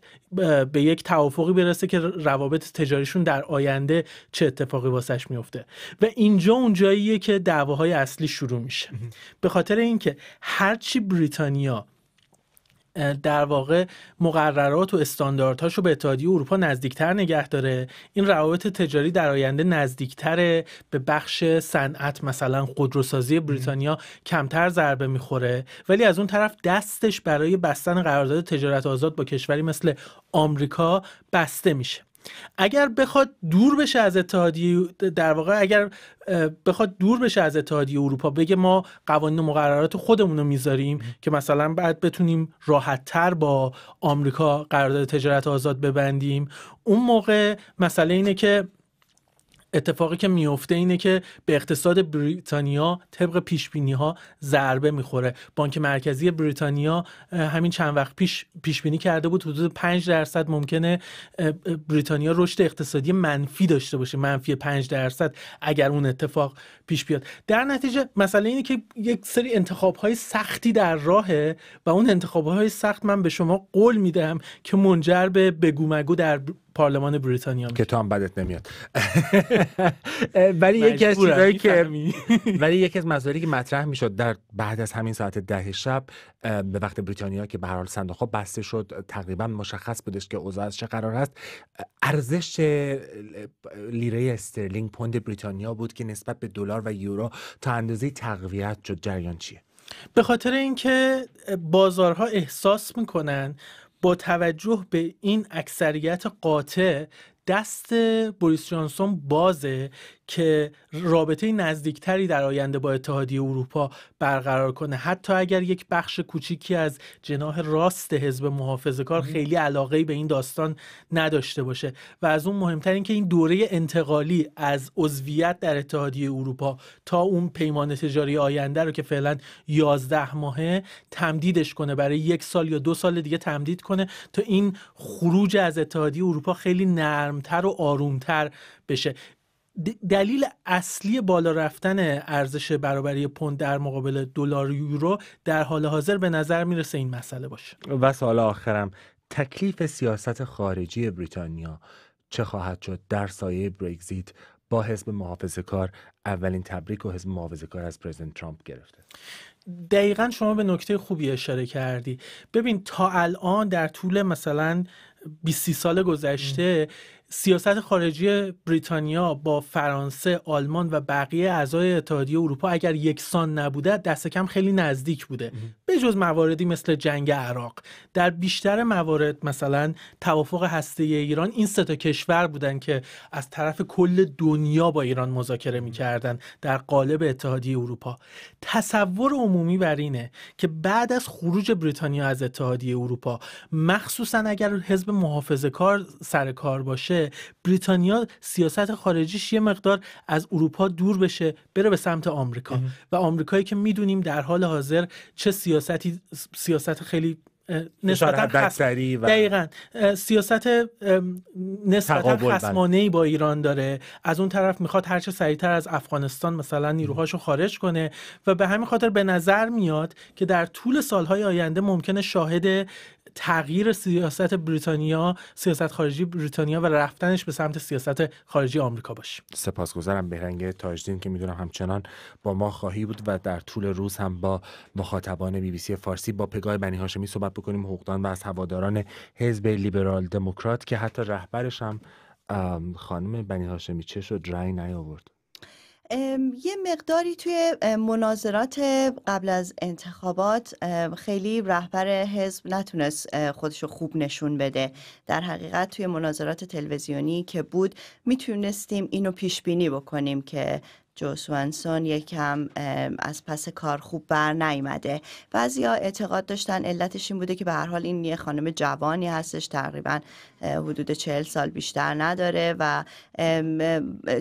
به یک توافقی برسه که روابط تجاریشون در آینده چه اتفاقی واسش میفته و اینجا اونجاییه که دعواهای اصلی شروع میشه به خاطر اینکه هرچی بریتانیا در واقع مقررات و استانداردهاش رو به اتحادیه اروپا نزدیکتر نگه داره این روابط تجاری در آینده نزدیکتره به بخش صنعت مثلا خودروسازی بریتانیا کمتر ضربه میخوره ولی از اون طرف دستش برای بستن قرارداد تجارت آزاد با کشوری مثل آمریکا بسته میشه اگر بخواد دور بشه از اتحادیه در واقع اگر بخواد دور بشه از اتحادیه اروپا بگه ما قوانین و مقررات خودمون رو میذاریم که مثلا بعد بتونیم راحتتر با آمریکا قرارداد تجارت آزاد ببندیم اون موقع مسئله اینه که اتفاقی که میفته اینه که به اقتصاد بریتانیا طبق پیش بینی ها ضربه میخوره بانک مرکزی بریتانیا همین چند وقت پیش پیش بینی کرده بود حدود 5 درصد ممکنه بریتانیا رشد اقتصادی منفی داشته باشه منفی 5 درصد اگر اون اتفاق پیش بیاد در نتیجه مسئله اینه که یک سری انتخاب های سختی در راهه و اون انتخاب های سخت من به شما قول میدم که منجر به بگومگو در پارلمان بریتانیا که تو هم بدت نمیاد ولی یکی از چیزایی که ولی یکی از مسائلی که مطرح میشد در بعد از همین ساعت ده شب به وقت بریتانیا که به هر حال صندوق بسته شد تقریبا مشخص بودش که اوضاع چه قرار هست ارزش لیره استرلینگ پوند بریتانیا بود که نسبت به دلار و یورو تا اندازه تقویت شد جریان چیه به خاطر اینکه بازارها احساس میکنن با توجه به این اکثریت قاطع دست بوریس جانسون بازه که رابطه نزدیکتری در آینده با اتحادیه اروپا برقرار کنه حتی اگر یک بخش کوچیکی از جناح راست حزب محافظه کار خیلی علاقه به این داستان نداشته باشه و از اون مهمتر که این دوره انتقالی از عضویت در اتحادیه اروپا تا اون پیمان تجاری آینده رو که فعلا 11 ماهه تمدیدش کنه برای یک سال یا دو سال دیگه تمدید کنه تا این خروج از اتحادیه اروپا خیلی نرمتر و آرومتر بشه دلیل اصلی بالا رفتن ارزش برابری پوند در مقابل دلار یورو در حال حاضر به نظر میرسه این مسئله باشه و سال آخرم تکلیف سیاست خارجی بریتانیا چه خواهد شد در سایه برگزیت با حزب محافظه کار اولین تبریک و حزب محافظه کار از پرزیدنت ترامپ گرفته دقیقا شما به نکته خوبی اشاره کردی ببین تا الان در طول مثلا 20 سال گذشته سیاست خارجی بریتانیا با فرانسه، آلمان و بقیه اعضای اتحادیه اروپا اگر یکسان نبوده دست کم خیلی نزدیک بوده به جز مواردی مثل جنگ عراق در بیشتر موارد مثلا توافق هسته ایران این سه کشور بودن که از طرف کل دنیا با ایران مذاکره میکردن در قالب اتحادیه اروپا تصور عمومی بر اینه که بعد از خروج بریتانیا از اتحادیه اروپا مخصوصا اگر حزب محافظه کار سر کار باشه بریتانیا سیاست خارجیش یه مقدار از اروپا دور بشه بره به سمت آمریکا و آمریکایی که میدونیم در حال حاضر چه سیاستی سیاست خیلی نسبتا خس... و... سیاست نسبتا بله. خسمانه با ایران داره از اون طرف میخواد هرچه سریعتر از افغانستان مثلا نیروهاشو خارج کنه و به همین خاطر به نظر میاد که در طول سالهای آینده ممکنه شاهد تغییر سیاست بریتانیا سیاست خارجی بریتانیا و رفتنش به سمت سیاست خارجی آمریکا باشه سپاسگزارم بهرنگ تاجدین که میدونم همچنان با ما خواهی بود و در طول روز هم با مخاطبان بی بی سی فارسی با پگاه بنی هاشمی صحبت بکنیم حقوقدان و از هواداران حزب لیبرال دموکرات که حتی رهبرش هم خانم بنی هاشمی چه شد رأی نیاورد یه مقداری توی مناظرات قبل از انتخابات خیلی رهبر حزب نتونست خودشو خوب نشون بده در حقیقت توی مناظرات تلویزیونی که بود میتونستیم اینو پیش بینی بکنیم که جوسوانسون یکم از پس کار خوب بر بعضی بعضیا اعتقاد داشتن علتش این بوده که به هر حال این یه خانم جوانی هستش تقریبا حدود چهل سال بیشتر نداره و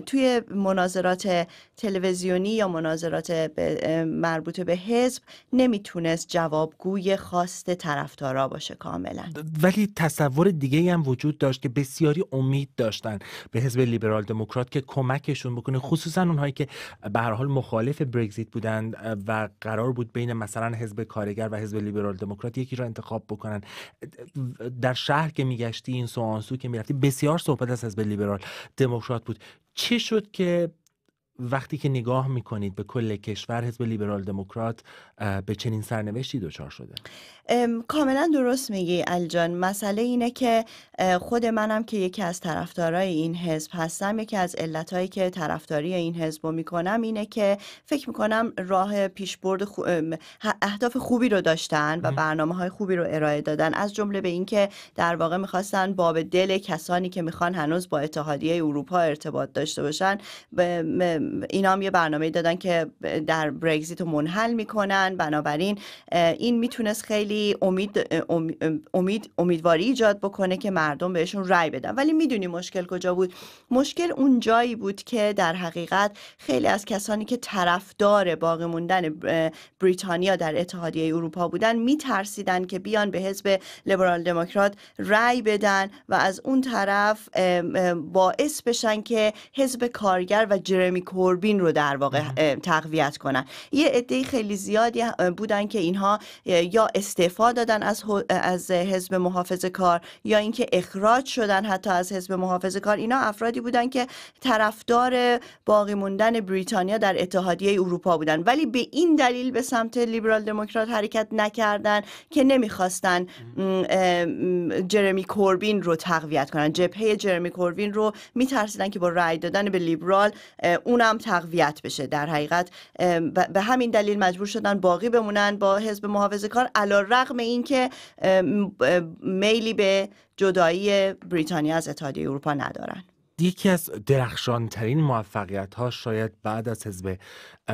توی مناظرات تلویزیونی یا مناظرات مربوط به حزب نمیتونست جوابگوی خواست طرفدارا باشه کاملا ولی تصور دیگه هم وجود داشت که بسیاری امید داشتن به حزب لیبرال دموکرات که کمکشون بکنه خصوصا اونهایی که که به هر حال مخالف برگزیت بودند و قرار بود بین مثلا حزب کارگر و حزب لیبرال دموکرات یکی را انتخاب بکنن در شهر که میگشتی این سوانسو که میرفتی بسیار صحبت از حزب لیبرال دموکرات بود چه شد که وقتی که نگاه میکنید به کل کشور حزب لیبرال دموکرات به چنین سرنوشتی دچار شده کاملا درست میگی الجان مسئله اینه که خود منم که یکی از طرفدارای این حزب هستم یکی از علتهایی که طرفداری این حزب رو میکنم اینه که فکر میکنم راه پیشبرد خو... اهداف خوبی رو داشتن و برنامه های خوبی رو ارائه دادن از جمله به اینکه در واقع میخواستن باب دل کسانی که میخوان هنوز با اتحادیه اروپا ارتباط داشته باشن به اینا هم یه برنامه دادن که در برگزیت رو منحل میکنن بنابراین این میتونست خیلی امید, امید, امیدواری ایجاد بکنه که مردم بهشون رای بدن ولی میدونی مشکل کجا بود مشکل اون جایی بود که در حقیقت خیلی از کسانی که طرفدار باقی موندن بریتانیا در اتحادیه اروپا بودن میترسیدن که بیان به حزب لیبرال دموکرات رای بدن و از اون طرف باعث بشن که حزب کارگر و جرمی کوربین رو در واقع تقویت کنن یه عده خیلی زیادی بودن که اینها یا استعفا دادن از از حزب محافظه کار یا اینکه اخراج شدن حتی از حزب محافظه کار اینا افرادی بودن که طرفدار باقی موندن بریتانیا در اتحادیه اروپا بودن ولی به این دلیل به سمت لیبرال دموکرات حرکت نکردن که نمیخواستن جرمی کوربین رو تقویت کنن جبهه جرمی کوربین رو میترسیدن که با رای دادن به لیبرال اون اونم تقویت بشه در حقیقت به همین دلیل مجبور شدن باقی بمونن با حزب محافظه کار علا رقم این که میلی به جدایی بریتانیا از اتحادیه اروپا ندارن یکی از درخشانترین موفقیت ها شاید بعد از حزب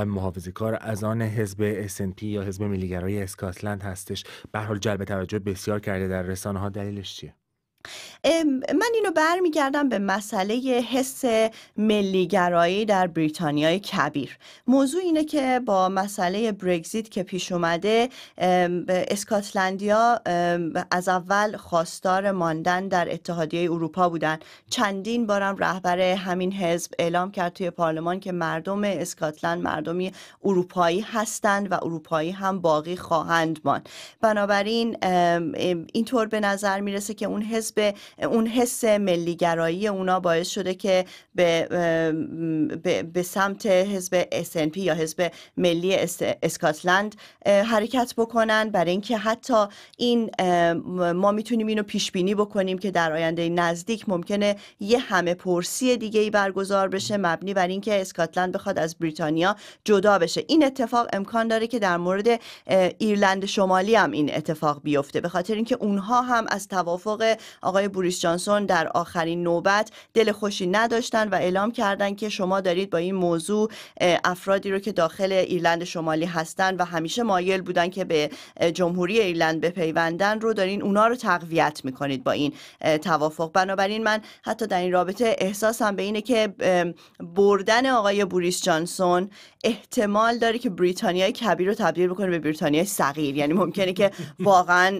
محافظه کار از آن حزب SNP یا حزب ملیگرای اسکاتلند هستش به حال جلب توجه بسیار کرده در رسانه ها دلیلش چیه؟ من اینو برمیگردم به مسئله حس ملیگرایی در بریتانیای کبیر موضوع اینه که با مسئله برگزیت که پیش اومده اسکاتلندیا از اول خواستار ماندن در اتحادیه اروپا بودن چندین بارم رهبر همین حزب اعلام کرد توی پارلمان که مردم اسکاتلند مردمی اروپایی هستند و اروپایی هم باقی خواهند ماند بنابراین اینطور به نظر میرسه که اون حزب به اون حس ملیگرایی اونا باعث شده که به, به, سمت حزب SNP یا حزب ملی اسکاتلند حرکت بکنن برای اینکه حتی این ما میتونیم اینو پیش بینی بکنیم که در آینده نزدیک ممکنه یه همه پرسی دیگه ای برگزار بشه مبنی بر اینکه اسکاتلند بخواد از بریتانیا جدا بشه این اتفاق امکان داره که در مورد ایرلند شمالی هم این اتفاق بیفته به خاطر اینکه اونها هم از توافق آقای بوریس جانسون در آخرین نوبت دل خوشی نداشتن و اعلام کردند که شما دارید با این موضوع افرادی رو که داخل ایرلند شمالی هستند و همیشه مایل بودن که به جمهوری ایرلند بپیوندن رو دارین اونا رو تقویت میکنید با این توافق بنابراین من حتی در این رابطه احساسم به اینه که بردن آقای بوریس جانسون احتمال داره که بریتانیای کبیر رو تبدیل بکنه به بریتانیای صغیر یعنی ممکنه که واقعا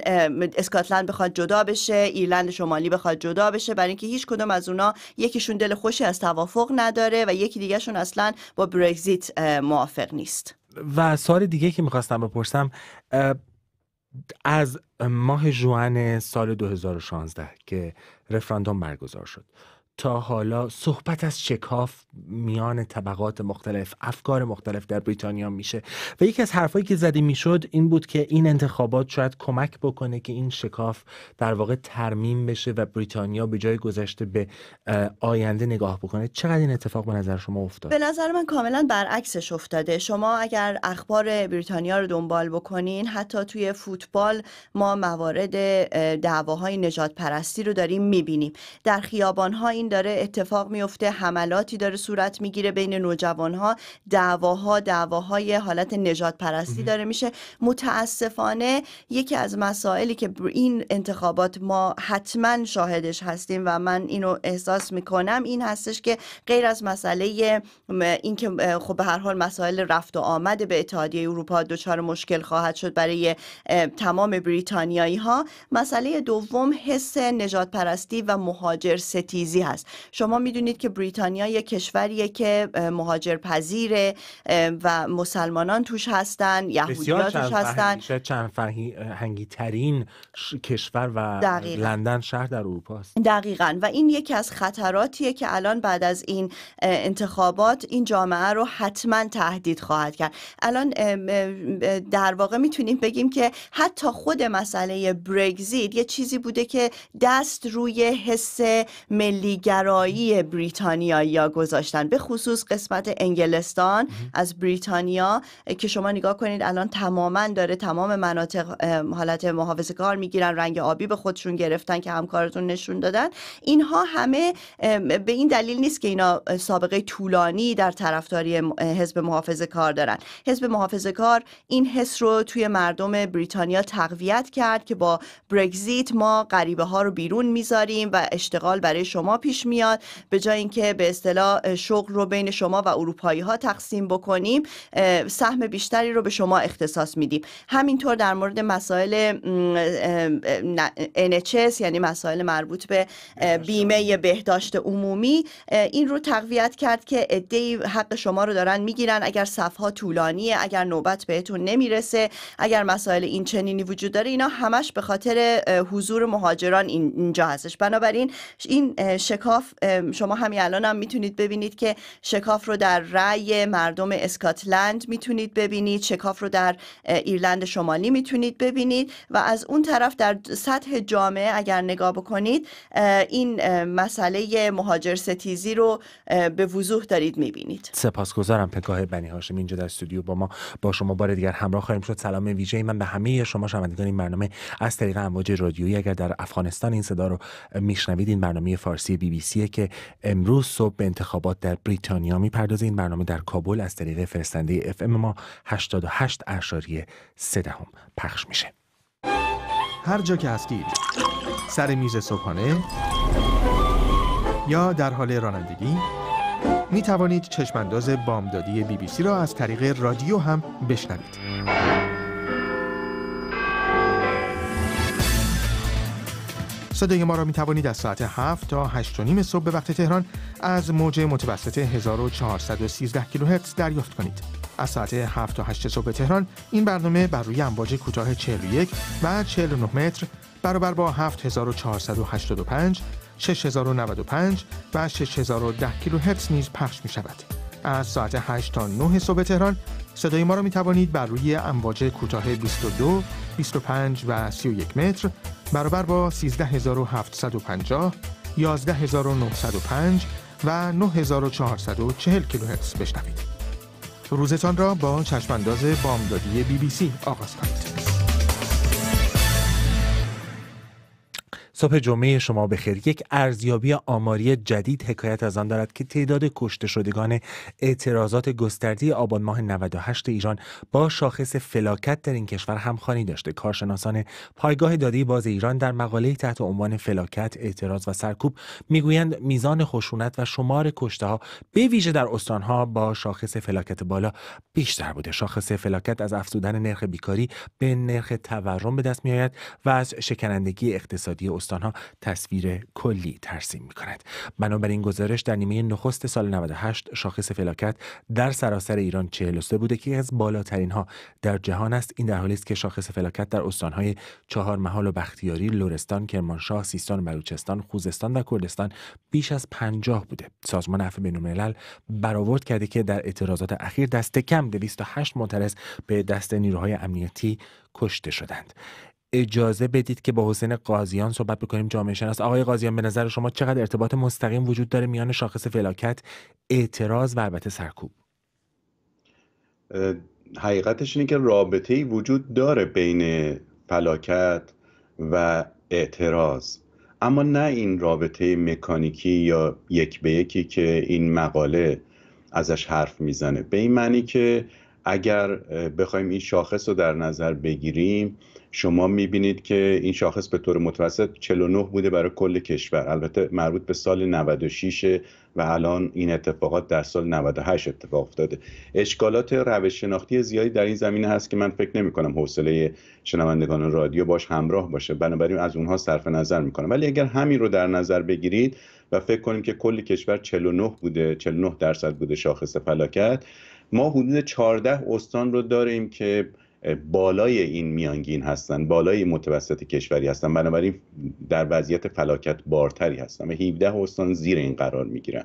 اسکاتلند بخواد جدا بشه ایرلند شمالی بخواد جدا بشه برای اینکه هیچ کدوم از اونا یکیشون دل خوشی از توافق نداره و یکی دیگهشون اصلا با برگزیت موافق نیست و سال دیگه که میخواستم بپرسم از ماه جوان سال 2016 که رفراندوم برگزار شد تا حالا صحبت از شکاف میان طبقات مختلف افکار مختلف در بریتانیا میشه و یکی از حرفایی که زدی میشد این بود که این انتخابات شاید کمک بکنه که این شکاف در واقع ترمیم بشه و بریتانیا به جای گذشته به آینده نگاه بکنه چقدر این اتفاق به نظر شما افتاد به نظر من کاملا برعکسش افتاده شما اگر اخبار بریتانیا رو دنبال بکنین حتی توی فوتبال ما موارد دعواهای نجات پرستی رو داریم میبینیم در خیابانها این داره اتفاق میفته حملاتی داره صورت میگیره بین نوجوانها دعواها دعواهای حالت نجات پرستی داره میشه متاسفانه یکی از مسائلی که این انتخابات ما حتما شاهدش هستیم و من اینو احساس میکنم این هستش که غیر از مسئله که خب به هر حال مسائل رفت و آمد به اتحادیه اروپا دچار مشکل خواهد شد برای تمام بریتانیایی ها مسئله دوم حس نجات پرستی و مهاجر ستیزی هست شما میدونید که بریتانیا یک کشوریه که مهاجرپذیره و مسلمانان توش هستن یهودیان توش هستن چند فرهنگی ترین کشور و لندن شهر در اروپا است دقیقا و این یکی از خطراتیه که الان بعد از این انتخابات این جامعه رو حتما تهدید خواهد کرد الان در واقع میتونیم بگیم که حتی خود مسئله برگزیت یه چیزی بوده که دست روی حس ملی گرایی بریتانیایی ها گذاشتن به خصوص قسمت انگلستان از بریتانیا که شما نگاه کنید الان تماما داره تمام مناطق حالت محافظه کار میگیرن رنگ آبی به خودشون گرفتن که همکارتون نشون دادن اینها همه به این دلیل نیست که اینا سابقه طولانی در طرفداری حزب محافظه کار دارن حزب محافظه کار این حس رو توی مردم بریتانیا تقویت کرد که با برگزیت ما غریبه ها رو بیرون میذاریم و اشتغال برای شما پیش میاد به جای اینکه به اصطلاح شغل رو بین شما و اروپایی ها تقسیم بکنیم سهم بیشتری رو به شما اختصاص میدیم همینطور در مورد مسائل NHS یعنی مسائل مربوط به بیمه بهداشت عمومی این رو تقویت کرد که عدهای حق شما رو دارن میگیرن اگر صفها طولانیه اگر نوبت بهتون نمیرسه اگر مسائل این چنینی وجود داره اینا همش به خاطر حضور مهاجران اینجا هستش بنابراین این شکاف شما همین الان هم میتونید ببینید که شکاف رو در رأی مردم اسکاتلند میتونید ببینید شکاف رو در ایرلند شمالی میتونید ببینید و از اون طرف در سطح جامعه اگر نگاه بکنید این مسئله مهاجر ستیزی رو به وضوح دارید میبینید سپاسگزارم پگاه بنی هاشم اینجا در استودیو با ما با شما بار دیگر همراه خواهیم شد سلام ویژه من به همه شما شنوندگان این برنامه از طریق امواج رادیویی اگر در افغانستان این صدا رو میشنوید این برنامه فارسی بی بی که امروز صبح به انتخابات در بریتانیا میپردازه این برنامه در کابل از طریق فرستنده اف ام ما 88 اشاری دهم پخش میشه هر جا که هستید سر میز صبحانه یا در حال رانندگی می توانید چشمانداز بامدادی بی بی سی را از طریق رادیو هم بشنوید. صدای ما را می توانید از ساعت 7 تا 8 نیم صبح به وقت تهران از موج متوسط 1413 کیلوهرتز دریافت کنید. از ساعت 7 تا 8 صبح تهران این برنامه بر روی امواج کوتاه 41 و 49 متر برابر با 7485 6095 و 6010 کیلوهرتز نیز پخش می شود. از ساعت 8 تا 9 صبح تهران صدای ما را می توانید بر روی امواج کوتاه 22, 25 و 31 متر برابر با 13750 11905 و 9440 کیلوهرتز بشنوید. روزتان را با چشمانداز بامدادی بی بی سی آغاز کنید. صبح جمعه شما بخیر یک ارزیابی آماری جدید حکایت از آن دارد که تعداد کشته شدگان اعتراضات گسترده آبان ماه 98 ایران با شاخص فلاکت در این کشور همخوانی داشته کارشناسان پایگاه داده باز ایران در مقاله تحت عنوان فلاکت اعتراض و سرکوب میگویند میزان خشونت و شمار کشته ها به ویژه در ها با شاخص فلاکت بالا بیشتر بوده شاخص فلاکت از افزودن نرخ بیکاری به نرخ تورم به دست میآید و از شکنندگی اقتصادی استانها تصویر کلی ترسیم می کند بنابراین گزارش در نیمه نخست سال 98 شاخص فلاکت در سراسر ایران 43 بوده که از بالاترین ها در جهان است این در حالی است که شاخص فلاکت در استانهای محال و بختیاری لورستان، کرمانشاه سیستان و بلوچستان خوزستان و کردستان بیش از 50 بوده سازمان عفو بینالملل برآورد کرده که در اعتراضات اخیر دست کم 208 معترض به دست نیروهای امنیتی کشته شدند اجازه بدید که با حسین قاضیان صحبت بکنیم جامعه شناس آقای قاضیان به نظر شما چقدر ارتباط مستقیم وجود داره میان شاخص فلاکت اعتراض و البته سرکوب حقیقتش اینه که رابطه وجود داره بین فلاکت و اعتراض اما نه این رابطه مکانیکی یا یک به یکی که این مقاله ازش حرف میزنه به این معنی که اگر بخوایم این شاخص رو در نظر بگیریم شما میبینید که این شاخص به طور متوسط 49 بوده برای کل کشور البته مربوط به سال 96 و الان این اتفاقات در سال 98 اتفاق افتاده اشکالات روش شناختی زیادی در این زمینه هست که من فکر نمی کنم حوصله شنوندگان رادیو باش همراه باشه بنابراین از اونها صرف نظر می کنم ولی اگر همین رو در نظر بگیرید و فکر کنیم که کل کشور 49 بوده 49 درصد بوده شاخص فلاکت ما حدود 14 استان رو داریم که بالای این میانگین هستن بالای متوسط کشوری هستن بنابراین در وضعیت فلاکت بارتری هستن و 17 استان زیر این قرار میگیرن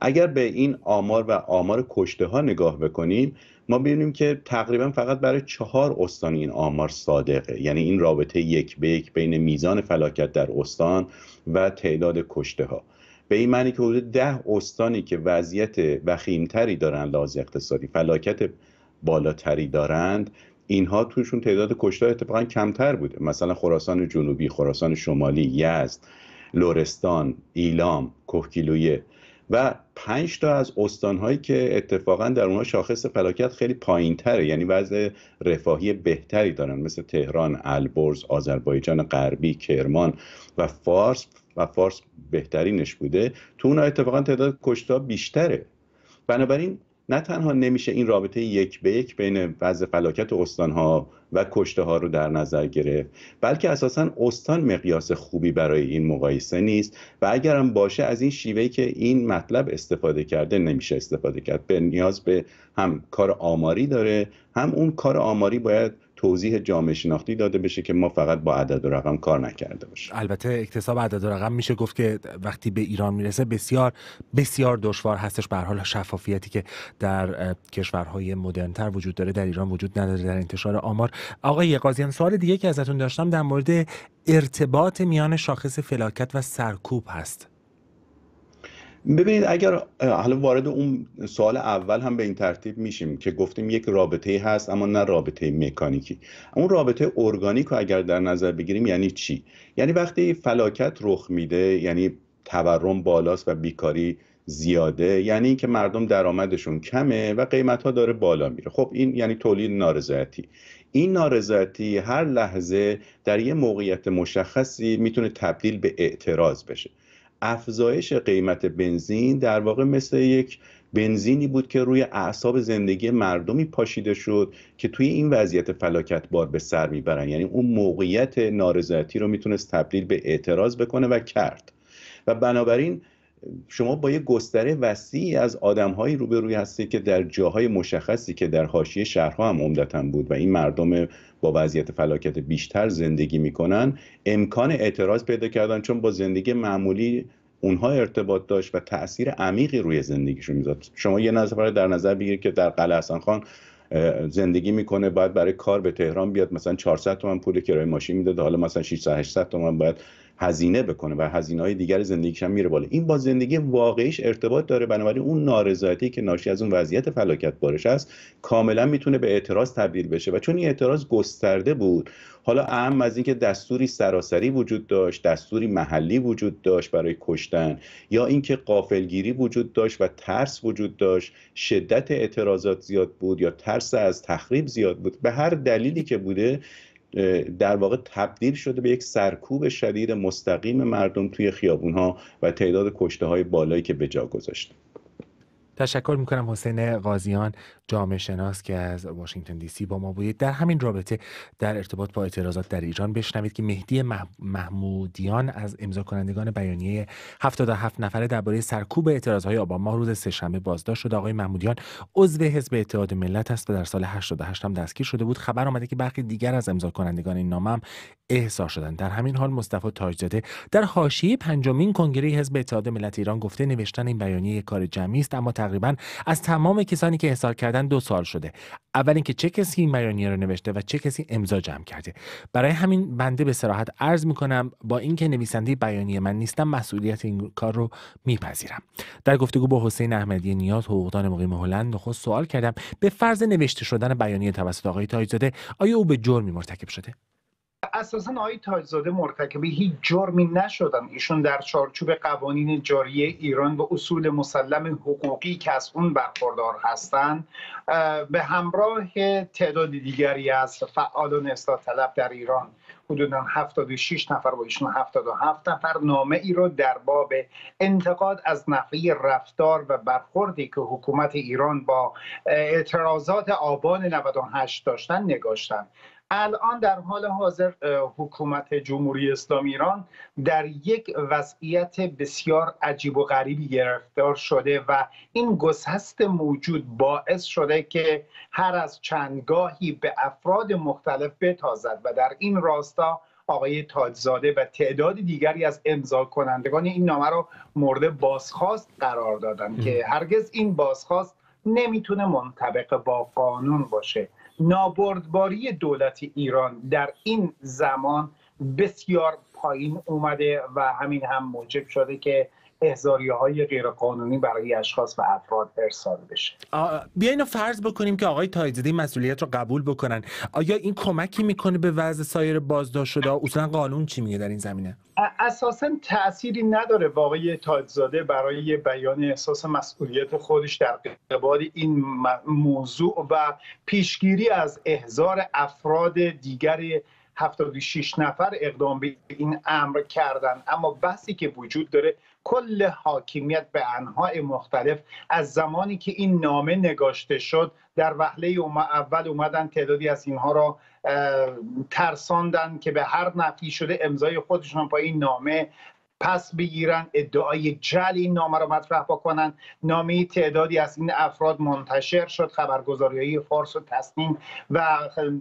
اگر به این آمار و آمار کشته ها نگاه بکنیم ما ببینیم که تقریبا فقط برای چهار استان این آمار صادقه یعنی این رابطه یک به یک بین میزان فلاکت در استان و تعداد کشته ها به این معنی که حدود ده استانی که وضعیت وخیمتری دارند لازم اقتصادی فلاکت بالاتری دارند اینها توشون تعداد کشتار اتفاقا کمتر بوده مثلا خراسان جنوبی خراسان شمالی یزد لورستان ایلام کوهکیلویه و پنج تا از استانهایی که اتفاقا در اونها شاخص فلاکت خیلی پایین تره یعنی وضع رفاهی بهتری دارن مثل تهران، البرز، آذربایجان غربی، کرمان و فارس و فارس بهترینش بوده تو اونها اتفاقا تعداد کشتا بیشتره بنابراین نه تنها نمیشه این رابطه یک به یک بین وضع فلاکت استانها و کشته ها رو در نظر گرفت بلکه اساسا استان مقیاس خوبی برای این مقایسه نیست و اگرم باشه از این شیوهی که این مطلب استفاده کرده نمیشه استفاده کرد به نیاز به هم کار آماری داره هم اون کار آماری باید توضیح جامعه شناختی داده بشه که ما فقط با عدد و رقم کار نکرده باشیم البته اکتساب عدد و رقم میشه گفت که وقتی به ایران میرسه بسیار بسیار دشوار هستش به حال شفافیتی که در کشورهای مدرنتر وجود داره در ایران وجود نداره در انتشار آمار آقای قاضیان سوال دیگه که ازتون داشتم در مورد ارتباط میان شاخص فلاکت و سرکوب هست ببینید اگر حالا وارد اون سال اول هم به این ترتیب میشیم که گفتیم یک رابطه هست اما نه رابطه مکانیکی اون رابطه ارگانیک رو اگر در نظر بگیریم یعنی چی یعنی وقتی فلاکت رخ میده یعنی تورم بالاست و بیکاری زیاده یعنی اینکه مردم درآمدشون کمه و قیمت ها داره بالا میره خب این یعنی تولید نارضایتی این نارضایتی هر لحظه در یه موقعیت مشخصی میتونه تبدیل به اعتراض بشه افزایش قیمت بنزین در واقع مثل یک بنزینی بود که روی اعصاب زندگی مردمی پاشیده شد که توی این وضعیت فلاکت بار به سر میبرن یعنی اون موقعیت نارضایتی رو میتونست تبدیل به اعتراض بکنه و کرد و بنابراین شما با یه گستره وسیعی از آدمهایی روبروی هستید که در جاهای مشخصی که در حاشیه شهرها هم عمدتا بود و این مردم با وضعیت فلاکت بیشتر زندگی میکنن امکان اعتراض پیدا کردن چون با زندگی معمولی اونها ارتباط داشت و تاثیر عمیقی روی زندگیشون میذاد شما یه نظر در نظر بگیرید که در قلعه حسن خان زندگی میکنه باید برای کار به تهران بیاد مثلا 400 تومن پول کرایه ماشین میداد حالا مثلا 600 800 تومن باید هزینه بکنه و هزینه های دیگر زندگیش هم میره بالا این با زندگی واقعیش ارتباط داره بنابراین اون نارضایتی که ناشی از اون وضعیت فلاکت بارش است کاملا میتونه به اعتراض تبدیل بشه و چون این اعتراض گسترده بود حالا اهم از اینکه دستوری سراسری وجود داشت دستوری محلی وجود داشت برای کشتن یا اینکه قافلگیری وجود داشت و ترس وجود داشت شدت اعتراضات زیاد بود یا ترس از تخریب زیاد بود به هر دلیلی که بوده در واقع تبدیل شده به یک سرکوب شدید مستقیم مردم توی ها و تعداد کشته های بالایی که به جا گذاشته تشکر میکنم حسین غازیان جامعه شناس که از واشنگتن دی سی با ما بودید در همین رابطه در ارتباط با اعتراضات در ایران بشنوید که مهدی محمودیان از امضا کنندگان بیانیه 77 نفره درباره سرکوب اعتراضهای ماه روز سهشنبه بازداشت شد آقای محمودیان عضو حزب اتحاد ملت است و در سال 88 هم دستگیر شده بود خبر آمده که برخی دیگر از امضا کنندگان این نامه هم احضار شدند در همین حال مصطفی تاجزاده در حاشیه پنجمین کنگره حزب اتحاد ملت ایران گفته نوشتن این بیانیه کار جمعی است اما تقریبا از تمام کسانی که احضار دو سال شده اول اینکه چه کسی این بیانیه رو نوشته و چه کسی امضا جمع کرده برای همین بنده به سراحت عرض میکنم با اینکه نویسنده بیانیه من نیستم مسئولیت این کار رو میپذیرم در گفتگو با حسین احمدی نیاز حقوقدان مقیم هلند نخست سوال کردم به فرض نوشته شدن بیانیه توسط آقای تایزده آیا او به جرمی مرتکب شده اساسا آقای تاجزاده مرتکب هیچ جرمی نشدن ایشون در چارچوب قوانین جاری ایران و اصول مسلم حقوقی که از اون برخوردار هستند به همراه تعداد دیگری از فعالان اصلاح طلب در ایران حدودا 76 نفر و ایشون 77 نفر نامه ای رو در باب انتقاد از نحوه رفتار و برخوردی که حکومت ایران با اعتراضات آبان 98 داشتن نگاشتن الان در حال حاضر حکومت جمهوری اسلامی ایران در یک وضعیت بسیار عجیب و غریبی گرفتار شده و این گسست موجود باعث شده که هر از چندگاهی به افراد مختلف بتازد و در این راستا آقای تاجزاده و تعداد دیگری از امضا کنندگان این نامه را مورد بازخواست قرار دادن که هرگز این بازخواست نمیتونه منطبق با قانون باشه نابردباری دولت ایران در این زمان بسیار پایین اومده و همین هم موجب شده که احزاریه های غیرقانونی برای اشخاص و افراد ارسال بشه بیا فرض بکنیم که آقای تایزدی مسئولیت رو قبول بکنن آیا این کمکی میکنه به وضع سایر بازداشت شده اصلا قانون چی میگه در این زمینه اساسا تأثیری نداره واقعی تایزاده برای بیان احساس مسئولیت خودش در قبال این موضوع و پیشگیری از احزار افراد دیگر 76 نفر اقدام به این امر کردن اما بحثی که وجود داره کل حاکمیت به انهای مختلف از زمانی که این نامه نگاشته شد در وحله اول اومدن تعدادی از اینها را ترساندن که به هر نفی شده امضای خودشان با این نامه پس بگیرن ادعای جل این نامه را مطرح بکنن نامه تعدادی از این افراد منتشر شد خبرگزاری های فارس و تسنیم و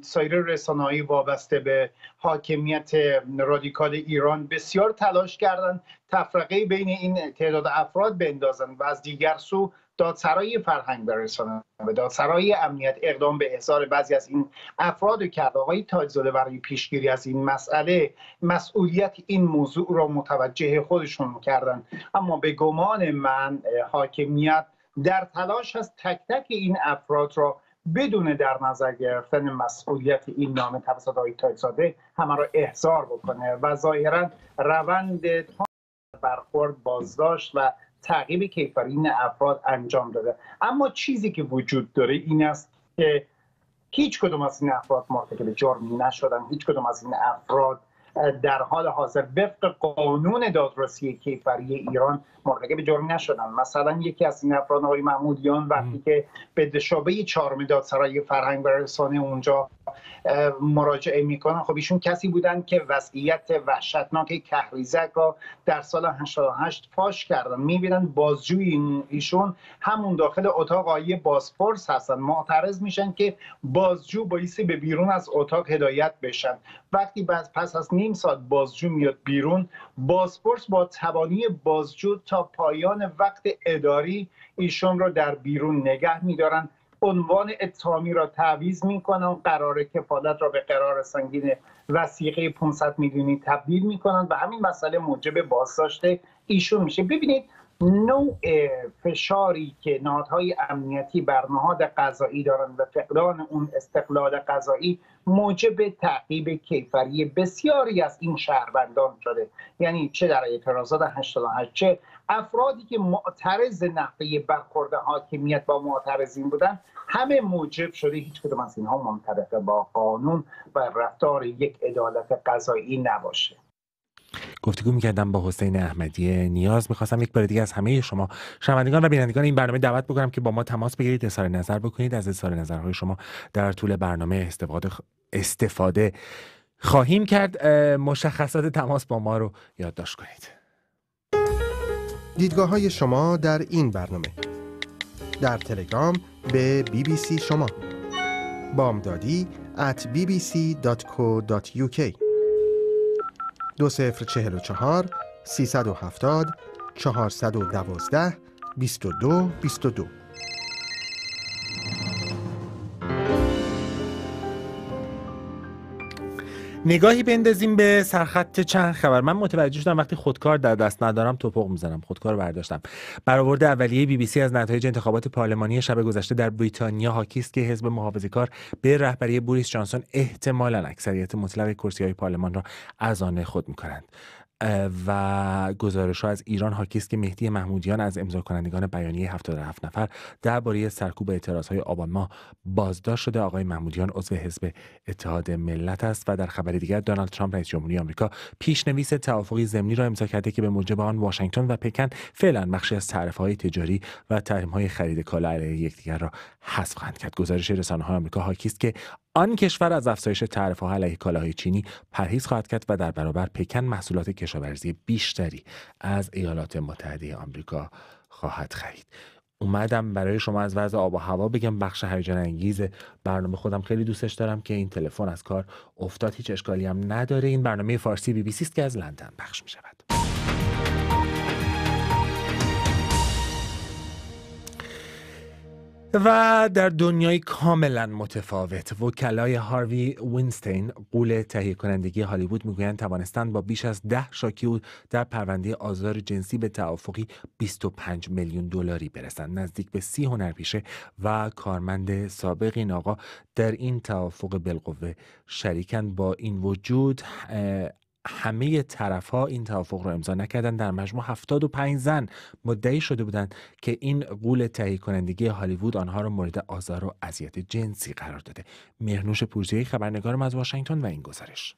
سایر رسانه‌ای وابسته به حاکمیت رادیکال ایران بسیار تلاش کردند تفرقه بین این تعداد افراد بندازن و از دیگر سو دادسرای فرهنگ و رسانه به دادسرای امنیت اقدام به احضار بعضی از این افراد کرد آقای تاجزاده برای پیشگیری از این مسئله مسئولیت این موضوع را متوجه خودشون کردن اما به گمان من حاکمیت در تلاش از تک تک این افراد را بدون در نظر گرفتن مسئولیت این نامه توسط آقای تاجزاده همه را احضار بکنه و ظاهرا روند برخورد بازداشت و کیفری این افراد انجام داده اما چیزی که وجود داره این است که هیچ کدوم از این افراد مرتکب جرم نشدن هیچ کدوم از این افراد در حال حاضر وفق قانون دادرسی کیفری ایران مرتکب جرم نشدن مثلا یکی از این افراد آقای محمودیان وقتی که به دشابه چهارم دادسرای فرهنگ و رسانه اونجا مراجعه میکنن خب ایشون کسی بودن که وضعیت وحشتناک کهریزک را در سال 88 فاش کردن میبینن بازجوی ایشون همون داخل اتاق آیه بازپرس هستن معترض میشن که بازجو بایستی به بیرون از اتاق هدایت بشن وقتی بعد پس از نیم ساعت بازجو میاد بیرون بازپرس با توانی بازجو تا پایان وقت اداری ایشون را در بیرون نگه میدارن عنوان اتهامی را تعویض میکنند قرار کفالت را به قرار سنگین وسیقه 500 میلیونی تبدیل میکنند و همین مسئله موجب بازداشت ایشون میشه ببینید نوع فشاری که نهادهای امنیتی بر نهاد قضایی دارند و فقدان اون استقلال قضایی موجب تعقیب کیفری بسیاری از این شهروندان شده یعنی چه در اعتراضات 88 چه افرادی که معترض نحوه برخورد حاکمیت با معترضین بودن همه موجب شده هیچ کدوم از اینها منطبق با قانون و رفتار یک عدالت قضایی نباشه گفتگو میکردم با حسین احمدی نیاز میخواستم یک بار دیگه از همه شما شنوندگان و بینندگان این برنامه دعوت بکنم که با ما تماس بگیرید اظهار نظر بکنید از اظهار نظرهای شما در طول برنامه استفاده خواهیم کرد مشخصات تماس با ما رو یادداشت کنید دیدگاه های شما در این برنامه در تلگرام به بی بی سی شما بامدادی at bbc.co.uk دو سفر چهل و چهار سی سد و هفتاد چهارصد و دوازده بیست و دو بیست و دو نگاهی بندازیم به سرخط چند خبر من متوجه شدم وقتی خودکار در دست ندارم توپق میزنم خودکار برداشتم برآورد اولیه بی بی سی از نتایج انتخابات پارلمانی شب گذشته در بریتانیا حاکی است که حزب کار به رهبری بوریس جانسون احتمالاً اکثریت مطلق کرسی‌های های پارلمان را از آن خود میکنند و گزارش ها از ایران حاکی است که مهدی محمودیان از امضا کنندگان بیانیه 77 نفر درباره سرکوب اعتراض های آبان ماه بازداشت شده آقای محمودیان عضو حزب اتحاد ملت است و در خبر دیگر دونالد ترامپ رئیس جمهوری آمریکا پیشنویس توافقی زمینی را امضا کرده که به موجب آن واشنگتن و پکن فعلا بخشی از تعرفه های تجاری و تحریم های خرید کالا علیه یکدیگر را حذف خواهند کرد گزارش رسانه های آمریکا حاکی است که آن کشور از افزایش ها علیه کالاهای چینی پرهیز خواهد کرد و در برابر پکن محصولات کشاورزی بیشتری از ایالات متحده آمریکا خواهد خرید اومدم برای شما از وضع آب و هوا بگم بخش هیجان انگیز برنامه خودم خیلی دوستش دارم که این تلفن از کار افتاد هیچ اشکالی هم نداره این برنامه فارسی بی بی سی است که از لندن پخش می شود و در دنیای کاملا متفاوت وکلای هاروی وینستین قول تهیه کنندگی هالیوود میگویند توانستند با بیش از ده شاکی در پرونده آزار جنسی به توافقی 25 میلیون دلاری برسند نزدیک به سی هنرپیشه و کارمند سابق این آقا در این توافق بالقوه شریکند با این وجود همه طرف ها این توافق رو امضا نکردن در مجموع 75 زن مدعی شده بودند که این قول تهیه کنندگی هالیوود آنها را مورد آزار و اذیت جنسی قرار داده مهرنوش پورزیایی خبرنگارم از واشنگتن و این گزارش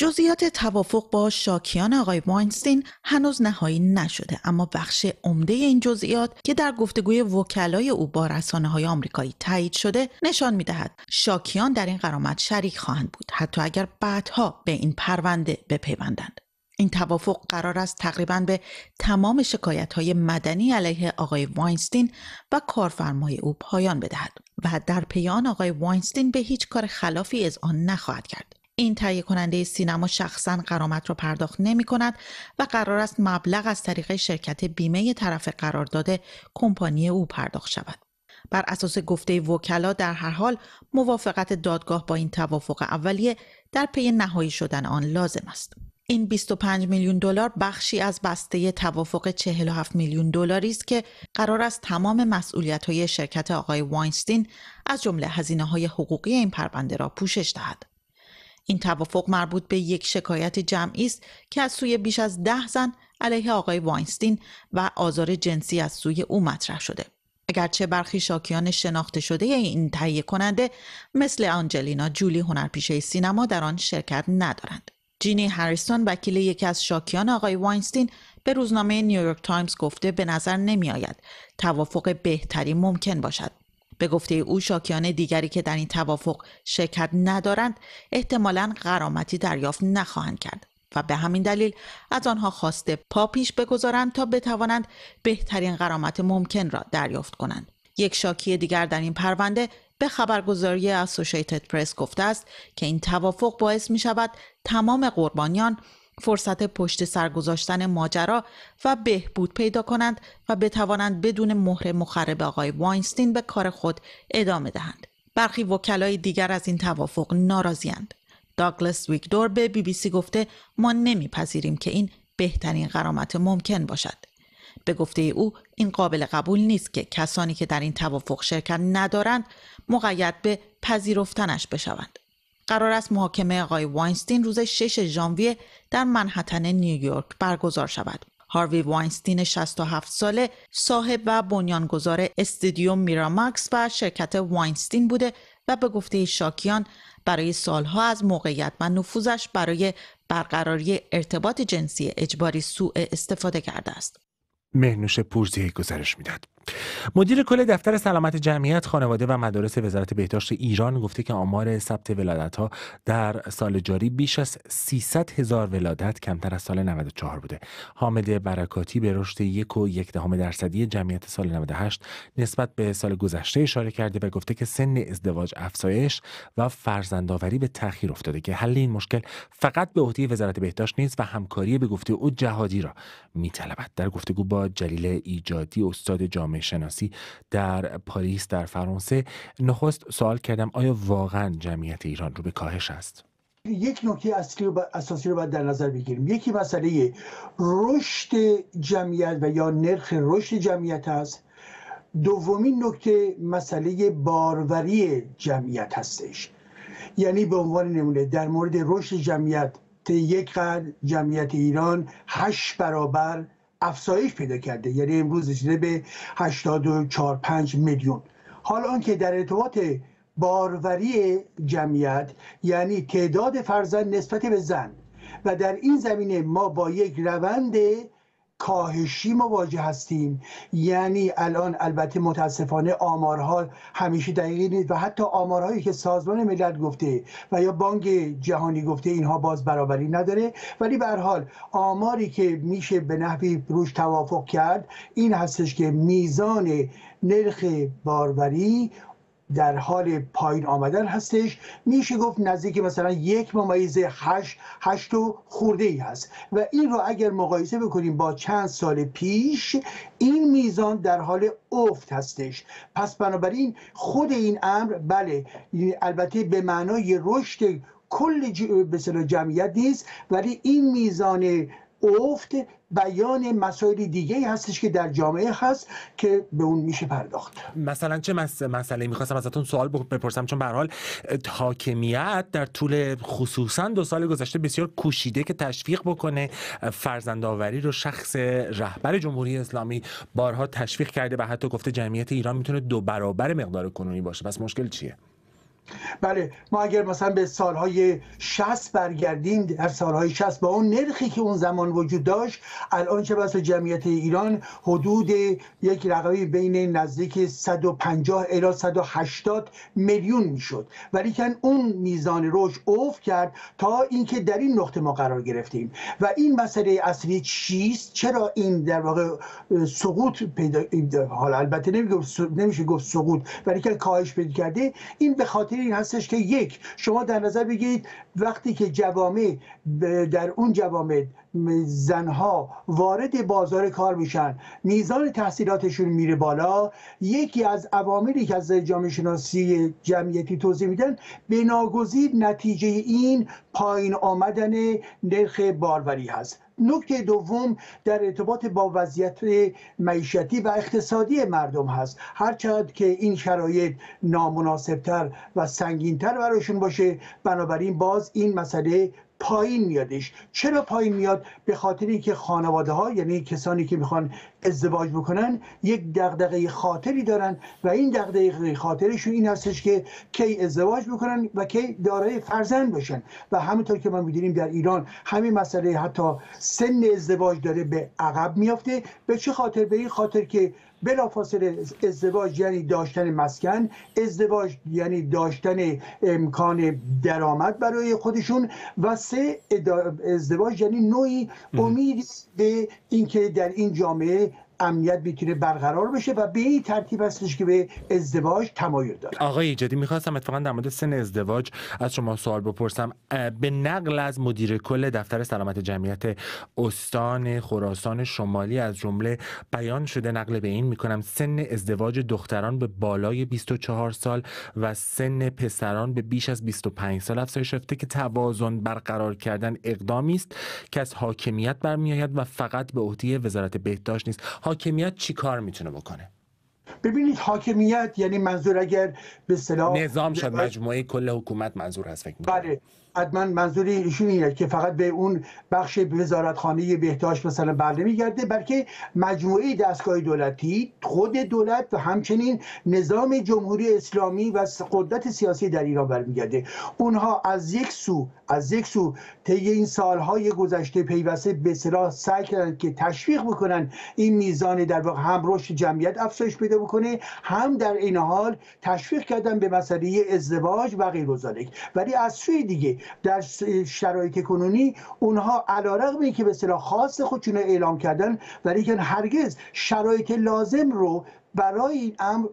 جزئیات توافق با شاکیان آقای واینستین هنوز نهایی نشده اما بخش عمده این جزئیات که در گفتگوی وکلای او با رسانه های آمریکایی تایید شده نشان میدهد شاکیان در این قرامت شریک خواهند بود حتی اگر بعدها به این پرونده بپیوندند این توافق قرار است تقریبا به تمام شکایت های مدنی علیه آقای واینستین و کارفرمای او پایان بدهد و در پیان آقای واینستین به هیچ کار خلافی از آن نخواهد کرد این تهیه کننده سینما شخصا قرامت را پرداخت نمی کند و قرار است مبلغ از طریق شرکت بیمه طرف قرار داده کمپانی او پرداخت شود. بر اساس گفته وکلا در هر حال موافقت دادگاه با این توافق اولیه در پی نهایی شدن آن لازم است. این 25 میلیون دلار بخشی از بسته توافق 47 میلیون دلاری است که قرار است تمام مسئولیت های شرکت آقای واینستین از جمله هزینه های حقوقی این پرونده را پوشش دهد. این توافق مربوط به یک شکایت جمعی است که از سوی بیش از ده زن علیه آقای واینستین و آزار جنسی از سوی او مطرح شده اگرچه برخی شاکیان شناخته شده این تهیه کننده مثل آنجلینا جولی هنرپیشه سینما در آن شرکت ندارند جینی هریسون وکیل یکی از شاکیان آقای واینستین به روزنامه نیویورک تایمز گفته به نظر نمی آید توافق بهتری ممکن باشد به گفته او شاکیان دیگری که در این توافق شرکت ندارند احتمالا قرامتی دریافت نخواهند کرد و به همین دلیل از آنها خواسته پا پیش بگذارند تا بتوانند بهترین قرامت ممکن را دریافت کنند یک شاکی دیگر در این پرونده به خبرگزاری اسوشیتد پرس گفته است که این توافق باعث می شود تمام قربانیان فرصت پشت سر گذاشتن ماجرا و بهبود پیدا کنند و بتوانند بدون مهر مخرب آقای واینستین به کار خود ادامه دهند. برخی وکلای دیگر از این توافق ناراضیند. داگلس ویکدور به بی بی سی گفته ما نمیپذیریم که این بهترین قرامت ممکن باشد. به گفته او این قابل قبول نیست که کسانی که در این توافق شرکت ندارند مقید به پذیرفتنش بشوند. قرار است محاکمه آقای واینستین روز 6 ژانویه در منحتن نیویورک برگزار شود. هاروی واینستین 67 ساله صاحب و بنیانگذار استودیو میراماکس و شرکت واینستین بوده و به گفته شاکیان برای سالها از موقعیت و نفوذش برای برقراری ارتباط جنسی اجباری سوء استفاده کرده است. مهنوش پورزی گزارش میداد. مدیر کل دفتر سلامت جمعیت خانواده و مدارس وزارت بهداشت ایران گفته که آمار ثبت ولادت ها در سال جاری بیش از 300 هزار ولادت کمتر از سال 94 بوده. حامد برکاتی به رشد یک و یک درصدی جمعیت سال 98 نسبت به سال گذشته اشاره کرده و گفته که سن ازدواج افزایش و فرزندآوری به تاخیر افتاده که حل این مشکل فقط به عهده وزارت بهداشت نیست و همکاری به گفته او جهادی را میطلبد. در گفتگو با جلیل ایجادی استاد جامعه جامعه شناسی در پاریس در فرانسه نخست سوال کردم آیا واقعا جمعیت ایران رو به کاهش است؟ یک نکته اصلی اساسی رو باید در نظر بگیریم یکی مسئله رشد جمعیت و یا نرخ رشد جمعیت است دومین نکته مسئله باروری جمعیت هستش یعنی به عنوان نمونه در مورد رشد جمعیت یک قرن جمعیت ایران هشت برابر افزایش پیدا کرده یعنی امروز رسیده به 84 5 میلیون حال آنکه در ارتباط باروری جمعیت یعنی تعداد فرزند نسبت به زن و در این زمینه ما با یک روند کاهشی مواجه هستیم یعنی الان البته متاسفانه آمارها همیشه دقیقی نیست و حتی آمارهایی که سازمان ملل گفته و یا بانک جهانی گفته اینها باز برابری نداره ولی به حال آماری که میشه به نحوی روش توافق کرد این هستش که میزان نرخ باروری در حال پایین آمدن هستش میشه گفت نزدیک مثلا یک ممیز هشت هشت و خورده ای هست و این رو اگر مقایسه بکنیم با چند سال پیش این میزان در حال افت هستش پس بنابراین خود این امر بله البته به معنای رشد کل جمعیت نیست ولی این میزان افت بیان مسائل دیگه هستش که در جامعه هست که به اون میشه پرداخت مثلا چه مسئله میخواستم ازتون سوال بپرسم چون به حال حاکمیت در طول خصوصا دو سال گذشته بسیار کوشیده که تشویق بکنه آوری رو شخص رهبر جمهوری اسلامی بارها تشویق کرده و حتی گفته جمعیت ایران میتونه دو برابر مقدار کنونی باشه پس مشکل چیه بله ما اگر مثلا به سالهای 60 برگردیم در سالهای 60 با اون نرخی که اون زمان وجود داشت الان چه بسا جمعیت ایران حدود یک رقمی بین نزدیک 150 الی 180 میلیون میشد کن اون میزان رشد اوف کرد تا اینکه در این نقطه ما قرار گرفتیم و این مسئله اصلی چیست چرا این در واقع سقوط پیدا حالا البته نمیشه گفت سقوط که کاهش پیدا کرده این به خاطر این هستش که یک شما در نظر بگیرید وقتی که جوامع در اون جوامع زنها وارد بازار کار میشن میزان تحصیلاتشون میره بالا یکی از عواملی که از جامعه شناسی جمعیتی توضیح میدن به نتیجه این پایین آمدن نرخ باروری هست نکته دوم در ارتباط با وضعیت معیشتی و اقتصادی مردم هست هرچند که این شرایط نامناسبتر و سنگینتر برایشون باشه بنابراین باز این مسئله پایین میادش چرا پایین میاد به خاطر اینکه خانواده ها یعنی کسانی که میخوان ازدواج بکنن یک دغدغه خاطری دارن و این دغدغه خاطرشون این هستش که کی ازدواج بکنن و کی دارای فرزند بشن و همونطور که ما میدونیم در ایران همین مسئله حتی سن ازدواج داره به عقب میافته به چه خاطر به این خاطر که بلافاصله ازدواج یعنی داشتن مسکن ازدواج یعنی داشتن امکان درآمد برای خودشون و سه ازدواج یعنی نوعی امید به اینکه در این جامعه امنیت بتونه برقرار بشه و به این ترتیب هستش که به ازدواج تمایل داره آقای جدی میخواستم اتفاقا در مورد سن ازدواج از شما سوال بپرسم به نقل از مدیر کل دفتر سلامت جمعیت استان خراسان شمالی از جمله بیان شده نقل به این میکنم سن ازدواج دختران به بالای 24 سال و سن پسران به بیش از 25 سال افزایش یافته که توازن برقرار کردن اقدامی است که از حاکمیت برمیآید و فقط به عهده وزارت بهداشت نیست حاکمیت کار میتونه بکنه ببینید حاکمیت یعنی منظور اگر به صلاح نظام شد مجموعه کل حکومت منظور هست فکر بله حتما منظور ایشون اینه که فقط به اون بخش وزارتخانه بهداشت مثلا بر نمیگرده بلکه مجموعه دستگاه دولتی خود دولت و همچنین نظام جمهوری اسلامی و قدرت سیاسی در ایران برمیگرده اونها از یک سو از یک سو طی این سالهای گذشته پیوسته به صلاح سعی کردن که تشویق بکنن این میزان در واقع هم رشد جمعیت افزایش پیدا بکنه هم در این حال تشویق کردن به مسئله ازدواج و غیر ولی از سوی دیگه در شرایط کنونی اونها علیرغم که به صلاح خاص خودشون اعلام کردن ولی که هرگز شرایط لازم رو برای این امر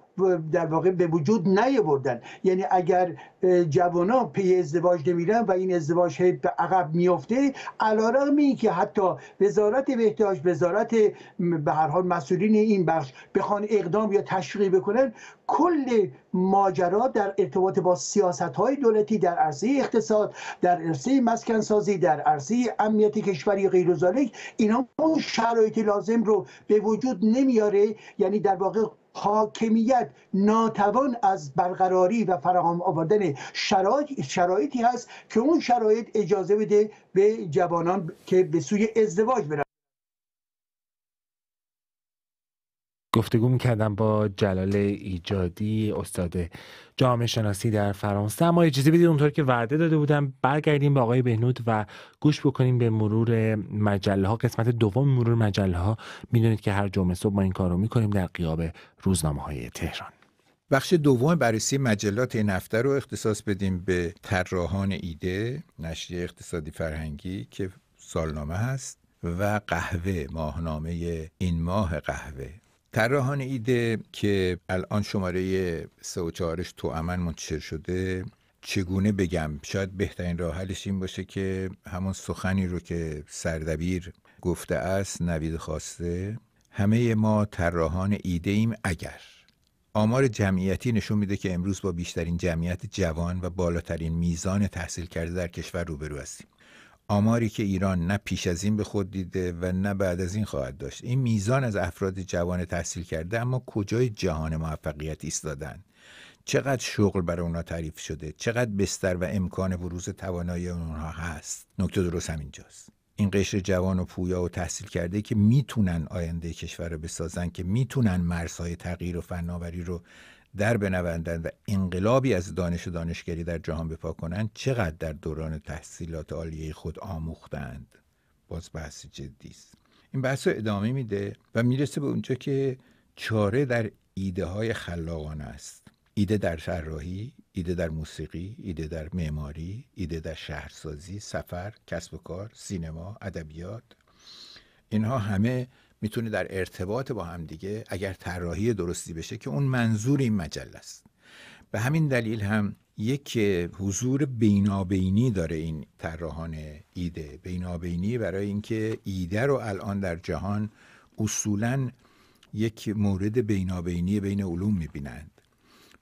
در واقع به وجود نیاوردن یعنی اگر جوانان پی ازدواج نمیرن و این ازدواج به عقب میفته علیرغم که حتی وزارت بهداشت وزارت به هر حال مسئولین این بخش بخوان اقدام یا تشویقی بکنن کل ماجرا در ارتباط با سیاست های دولتی در عرصه اقتصاد در عرصه مسکن سازی در عرصه امنیت کشوری غیر ذالک اینا اون شرایط لازم رو به وجود نمیاره یعنی در واقع حاکمیت ناتوان از برقراری و فراهم آوردن شرایطی هست که اون شرایط اجازه بده به جوانان که به سوی ازدواج برن گفتگو میکردم با جلال ایجادی استاد جامعه شناسی در فرانسه اما اجازه بدید اونطور که وعده داده بودم برگردیم به آقای بهنود و گوش بکنیم به مرور مجله ها قسمت دوم مرور مجله ها میدونید که هر جمعه صبح ما این کار رو میکنیم در قیاب روزنامه های تهران بخش دوم بررسی مجلات این هفته رو اختصاص بدیم به طراحان ایده نشریه اقتصادی فرهنگی که سالنامه هست و قهوه ماهنامه این ماه قهوه طراحان ایده که الان شماره 3 و 4ش تو امن منتشر شده چگونه بگم شاید بهترین راه حلش این باشه که همون سخنی رو که سردبیر گفته است نوید خواسته همه ما طراحان ایده ایم اگر آمار جمعیتی نشون میده که امروز با بیشترین جمعیت جوان و بالاترین میزان تحصیل کرده در کشور روبرو هستیم آماری که ایران نه پیش از این به خود دیده و نه بعد از این خواهد داشت این میزان از افراد جوان تحصیل کرده اما کجای جهان موفقیت ایستادن چقدر شغل برای اونا تعریف شده چقدر بستر و امکان بروز توانایی اونها هست نکته درست همینجاست این قشر جوان و پویا و تحصیل کرده که میتونن آینده کشور رو بسازن که میتونن مرزهای تغییر و فناوری رو در بنوندند و انقلابی از دانش و دانشگری در جهان بپا کنند چقدر در دوران تحصیلات عالیه خود آموختند باز بحث جدی است این بحث رو ادامه میده و میرسه به اونجا که چاره در ایده های خلاقانه است ایده در طراحی ایده در موسیقی ایده در معماری ایده در شهرسازی سفر کسب و کار سینما ادبیات اینها همه میتونه در ارتباط با هم دیگه اگر طراحی درستی بشه که اون منظور این مجله است به همین دلیل هم یک حضور بینابینی داره این طراحان ایده بینابینی برای اینکه ایده رو الان در جهان اصولا یک مورد بینابینی بین علوم میبینند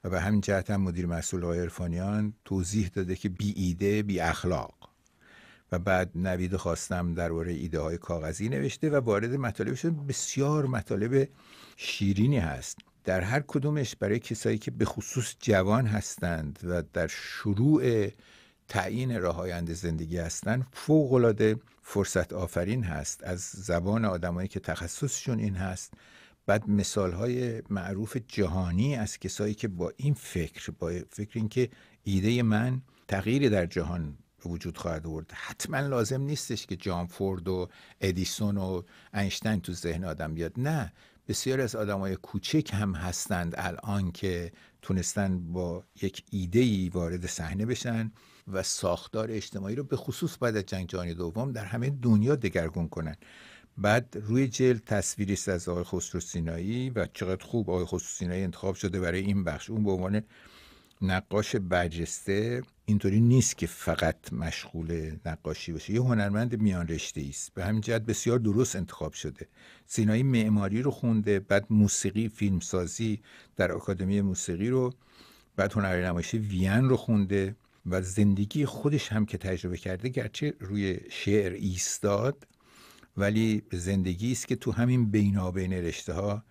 و به همین جهت هم مدیر مسئول آقای توضیح داده که بی ایده بی اخلاق و بعد نوید خواستم درباره ایده های کاغذی نوشته و وارد مطالبشون بسیار مطالب شیرینی هست در هر کدومش برای کسایی که به خصوص جوان هستند و در شروع تعیین راه زندگی هستند فوق العاده فرصت آفرین هست از زبان آدمایی که تخصصشون این هست بعد مثال های معروف جهانی از کسایی که با این فکر با فکر اینکه ایده من تغییری در جهان وجود خواهد آورد حتما لازم نیستش که جان فورد و ادیسون و اینشتین تو ذهن آدم بیاد نه بسیار از های کوچک هم هستند الان که تونستن با یک ایده ای وارد صحنه بشن و ساختار اجتماعی رو به خصوص بعد از جنگ جهانی دوم در همه دنیا دگرگون کنن بعد روی جلد تصویری از آقای خسرو سینایی و چقدر خوب آقای خسرو سینایی انتخاب شده برای این بخش اون به عنوان نقاش برجسته اینطوری نیست که فقط مشغول نقاشی باشه یه هنرمند میان رشته است به همین جهت بسیار درست انتخاب شده سینایی معماری رو خونده بعد موسیقی فیلمسازی در آکادمی موسیقی رو بعد هنر نمایشی وین رو خونده و زندگی خودش هم که تجربه کرده گرچه روی شعر ایستاد ولی زندگی است که تو همین بینابین رشته ها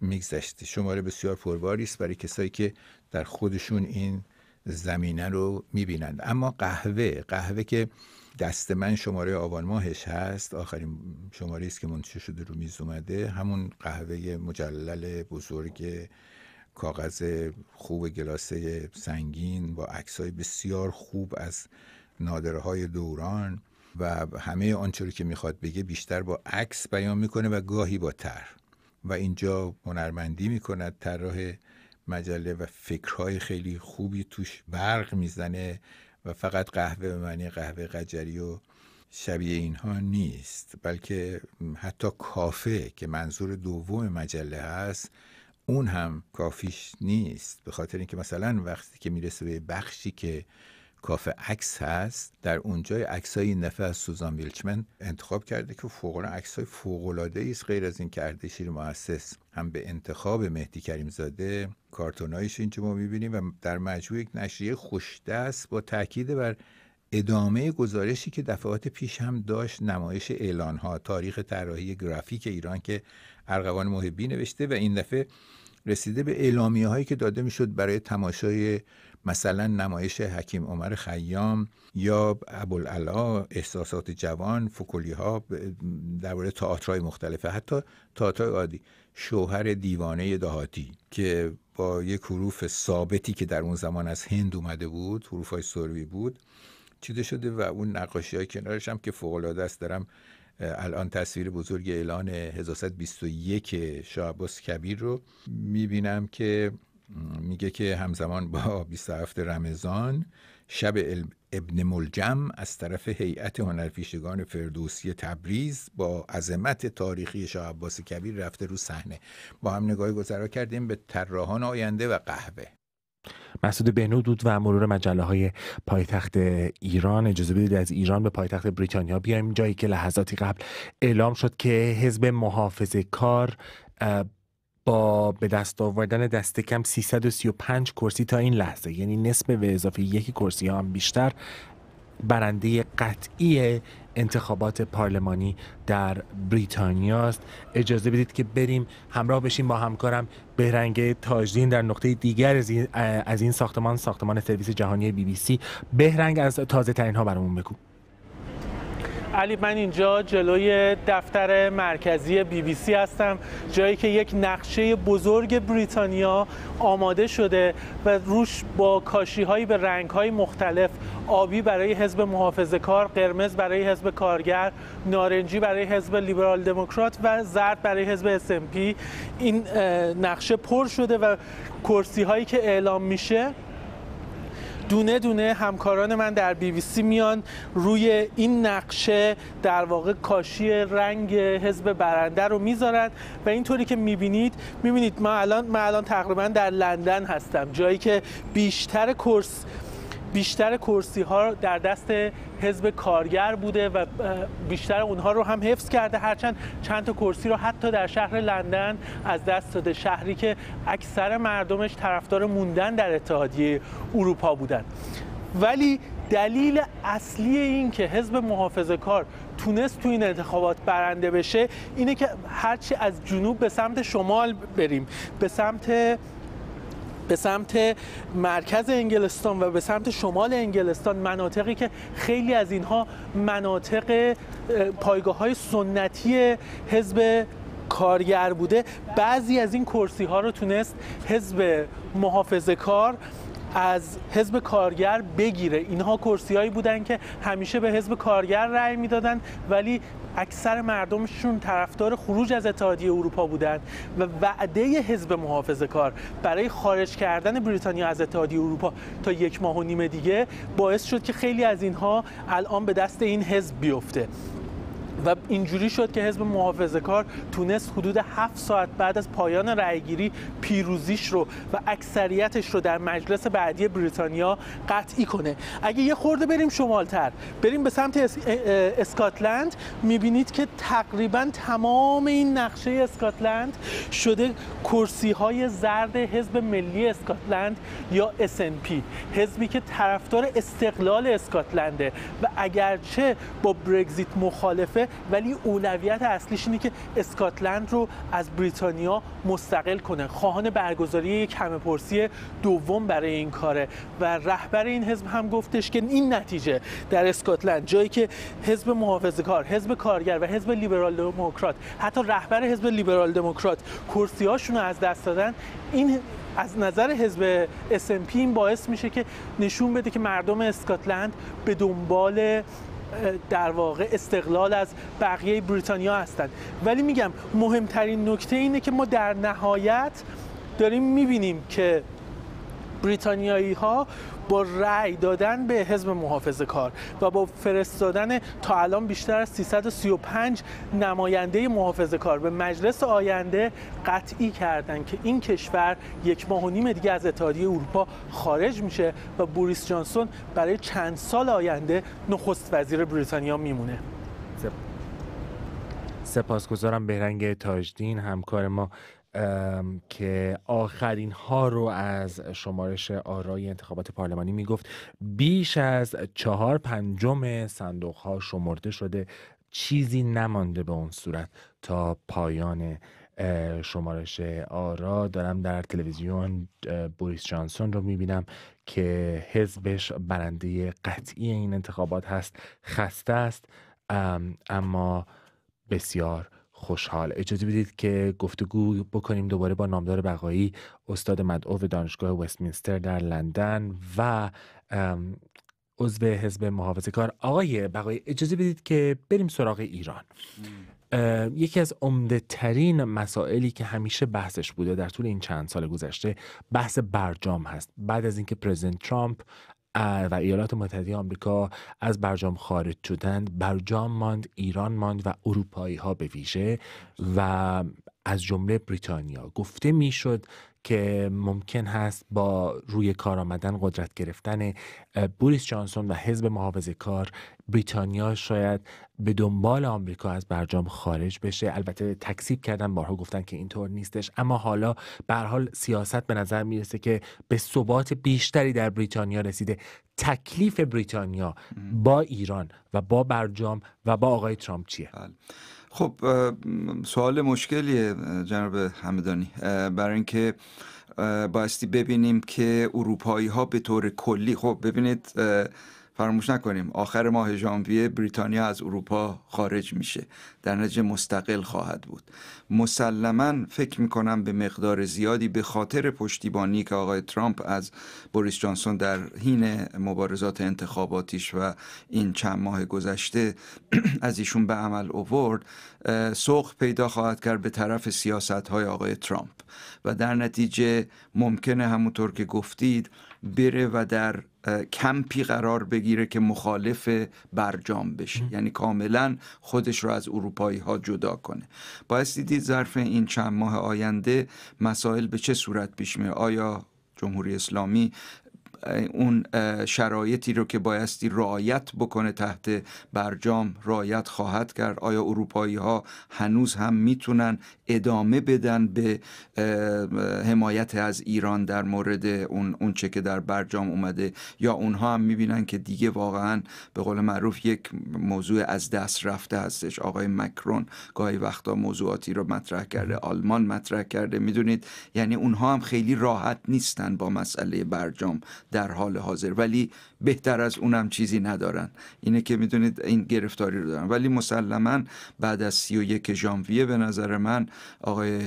میگذشته شماره بسیار پرباری است برای کسایی که در خودشون این زمینه رو میبینند اما قهوه قهوه که دست من شماره آبان ماهش هست آخرین شماره است که منتشر شده رو میز اومده همون قهوه مجلل بزرگ کاغذ خوب گلاسه سنگین با عکسای بسیار خوب از نادرهای دوران و همه آنچه رو که میخواد بگه بیشتر با عکس بیان میکنه و گاهی با طرح و اینجا هنرمندی میکند طراح مجله و فکرهای خیلی خوبی توش برق میزنه و فقط قهوه به معنی قهوه قجری و شبیه اینها نیست بلکه حتی کافه که منظور دوم مجله هست اون هم کافیش نیست به خاطر اینکه مثلا وقتی که میرسه به بخشی که کافه عکس هست در اونجا عکسای این دفعه از سوزان ویلچمن انتخاب کرده که فوق عکس های فوق العاده است غیر از این اردشیر مؤسس هم به انتخاب مهدی کریم زاده کارتونایش اینجا ما میبینیم و در مجموع یک نشریه خوشدست با تاکید بر ادامه گزارشی که دفعات پیش هم داشت نمایش ها تاریخ طراحی گرافیک ایران که ارغوان محبی نوشته و این دفعه رسیده به اعلامیه هایی که داده میشد برای تماشای مثلا نمایش حکیم عمر خیام یا ابوالعلا احساسات جوان فکولی ها درباره تئاترهای مختلفه حتی تئاتر عادی شوهر دیوانه دهاتی که با یک حروف ثابتی که در اون زمان از هند اومده بود حروف های سروی بود چیده شده و اون نقاشی های کنارش هم که فوق العاده است دارم الان تصویر بزرگ اعلان 1321 شاه عباس کبیر رو میبینم که میگه که همزمان با 27 رمضان شب ابن ملجم از طرف هیئت هنرپیشگان فردوسی تبریز با عظمت تاریخی شاه عباس کبیر رفته رو صحنه با هم نگاهی گذرا کردیم به طراحان آینده و قهوه مسعود بهنود بود و مرور مجله های پایتخت ایران اجازه بدید از ایران به پایتخت بریتانیا بیایم جایی که لحظاتی قبل اعلام شد که حزب محافظه کار با به دست آوردن دست کم 335 کرسی تا این لحظه یعنی نصف به اضافه یکی کرسی هم بیشتر برنده قطعی انتخابات پارلمانی در بریتانیا است اجازه بدید که بریم همراه بشیم با همکارم بهرنگ تاجدین در نقطه دیگر از این ساختمان ساختمان سرویس جهانی بی بی سی بهرنگ از تازه ترین ها برامون بگو علی من اینجا جلوی دفتر مرکزی بی بی سی هستم جایی که یک نقشه بزرگ بریتانیا آماده شده و روش با کاشی به رنگ های مختلف آبی برای حزب محافظه کار، قرمز برای حزب کارگر، نارنجی برای حزب لیبرال دموکرات و زرد برای حزب SNP این نقشه پر شده و کرسی هایی که اعلام میشه دونه دونه همکاران من در بی بی سی میان روی این نقشه در واقع کاشی رنگ حزب برنده رو میذارن و اینطوری که میبینید میبینید ما الان من الان تقریبا در لندن هستم جایی که بیشتر کورس بیشتر کرسی ها در دست حزب کارگر بوده و بیشتر اونها رو هم حفظ کرده هرچند چند تا کرسی رو حتی در شهر لندن از دست داده شهری که اکثر مردمش طرفدار موندن در اتحادیه اروپا بودن ولی دلیل اصلی این که حزب محافظه کار تونست تو این انتخابات برنده بشه اینه که هرچی از جنوب به سمت شمال بریم به سمت به سمت مرکز انگلستان و به سمت شمال انگلستان مناطقی که خیلی از اینها مناطق پایگاه های سنتی حزب کارگر بوده بعضی از این کرسی ها رو تونست حزب محافظه کار از حزب کارگر بگیره اینها کرسی هایی بودن که همیشه به حزب کارگر رأی میدادن ولی اکثر مردمشون طرفدار خروج از اتحادیه اروپا بودند و وعده حزب محافظه کار برای خارج کردن بریتانیا از اتحادیه اروپا تا یک ماه و نیم دیگه باعث شد که خیلی از اینها الان به دست این حزب بیفته و اینجوری شد که حزب محافظه کار تونست حدود 7 ساعت بعد از پایان رأیگیری پیروزیش رو و اکثریتش رو در مجلس بعدی بریتانیا قطعی کنه اگه یه خورده بریم شمالتر بریم به سمت اسکاتلند میبینید که تقریبا تمام این نقشه اسکاتلند شده کرسی های زرد حزب ملی اسکاتلند یا SNP حزبی که طرفدار استقلال اسکاتلنده و اگرچه با برگزیت مخالفه ولی اولویت اصلیش اینه که اسکاتلند رو از بریتانیا مستقل کنه خواهان برگزاری یک همه پرسی دوم برای این کاره و رهبر این حزب هم گفتش که این نتیجه در اسکاتلند جایی که حزب محافظه کار حزب کارگر و حزب لیبرال دموکرات حتی رهبر حزب لیبرال دموکرات کرسیهاشون رو از دست دادن این از نظر حزب پی این باعث میشه که نشون بده که مردم اسکاتلند به دنبال در واقع استقلال از بقیه بریتانیا هستند ولی میگم مهمترین نکته اینه که ما در نهایت داریم میبینیم که بریتانیایی ها با رأی دادن به حزب محافظه کار و با فرستادن تا الان بیشتر از 335 نماینده محافظه کار به مجلس آینده قطعی کردند که این کشور یک ماه و نیم دیگه از اتحادیه اروپا خارج میشه و بوریس جانسون برای چند سال آینده نخست وزیر بریتانیا میمونه سپاسگزارم بهرنگ تاجدین همکار ما که آخرین ها رو از شمارش آرای انتخابات پارلمانی میگفت بیش از چهار پنجم صندوق ها شمرده شده چیزی نمانده به اون صورت تا پایان شمارش آرا دارم در تلویزیون بوریس جانسون رو میبینم که حزبش برنده قطعی این انتخابات هست خسته است اما بسیار خوشحال اجازه بدید که گفتگو بکنیم دوباره با نامدار بقایی استاد مدعو دانشگاه وستمینستر در لندن و عضو حزب محافظه کار آقای بقایی اجازه بدید که بریم سراغ ایران یکی از عمده ترین مسائلی که همیشه بحثش بوده در طول این چند سال گذشته بحث برجام هست بعد از اینکه پرزیدنت ترامپ و ایالات متحده آمریکا از برجام خارج شدند برجام ماند ایران ماند و اروپایی ها به ویژه و از جمله بریتانیا گفته میشد که ممکن هست با روی کار آمدن قدرت گرفتن بوریس جانسون و حزب محافظه کار بریتانیا شاید به دنبال آمریکا از برجام خارج بشه البته تکسیب کردن بارها گفتن که اینطور نیستش اما حالا به حال سیاست به نظر میرسه که به ثبات بیشتری در بریتانیا رسیده تکلیف بریتانیا با ایران و با برجام و با آقای ترامپ چیه؟ بله. خب سوال مشکلیه جناب همدانی برای اینکه بایستی ببینیم که اروپایی ها به طور کلی خب ببینید فراموش نکنیم آخر ماه ژانویه بریتانیا از اروپا خارج میشه در نتیجه مستقل خواهد بود مسلما فکر میکنم به مقدار زیادی به خاطر پشتیبانی که آقای ترامپ از بوریس جانسون در حین مبارزات انتخاباتیش و این چند ماه گذشته از ایشون به عمل اوورد سوق پیدا خواهد کرد به طرف سیاست های آقای ترامپ و در نتیجه ممکنه همونطور که گفتید بره و در کمپی قرار بگیره که مخالف برجام بشه یعنی کاملا خودش رو از اروپایی ها جدا کنه باید دید ظرف این چند ماه آینده مسائل به چه صورت پیش میره آیا جمهوری اسلامی اون شرایطی رو که بایستی رعایت بکنه تحت برجام رعایت خواهد کرد آیا اروپایی ها هنوز هم میتونن ادامه بدن به حمایت از ایران در مورد اون اون چه که در برجام اومده یا اونها هم میبینن که دیگه واقعا به قول معروف یک موضوع از دست رفته هستش آقای مکرون گاهی وقتا موضوعاتی رو مطرح کرده آلمان مطرح کرده میدونید یعنی اونها هم خیلی راحت نیستن با مسئله برجام در حال حاضر ولی بهتر از اونم چیزی ندارن اینه که میدونید این گرفتاری رو دارن ولی مسلما بعد از 31 ژانویه به نظر من آقای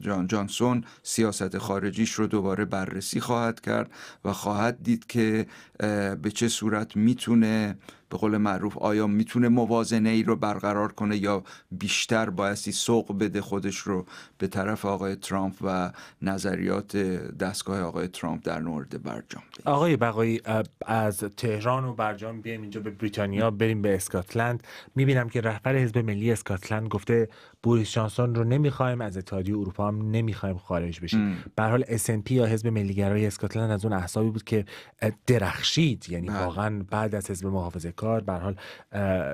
جان جانسون سیاست خارجیش رو دوباره بررسی خواهد کرد و خواهد دید که به چه صورت میتونه به قول معروف آیا میتونه موازنه ای رو برقرار کنه یا بیشتر بایستی سوق بده خودش رو به طرف آقای ترامپ و نظریات دستگاه آقای ترامپ در مورد برجام بید. آقای بقایی از تهران و برجام بیایم اینجا به بریتانیا بریم به اسکاتلند میبینم که رهبر حزب ملی اسکاتلند گفته بوریس جانسون رو نمیخوایم از اتحادیه اروپا هم نمیخوایم خارج بشیم به حال پی یا حزب گرای اسکاتلند از اون احسابی بود که درخشید یعنی بله. واقعا بعد از حزب محافظه کار به حال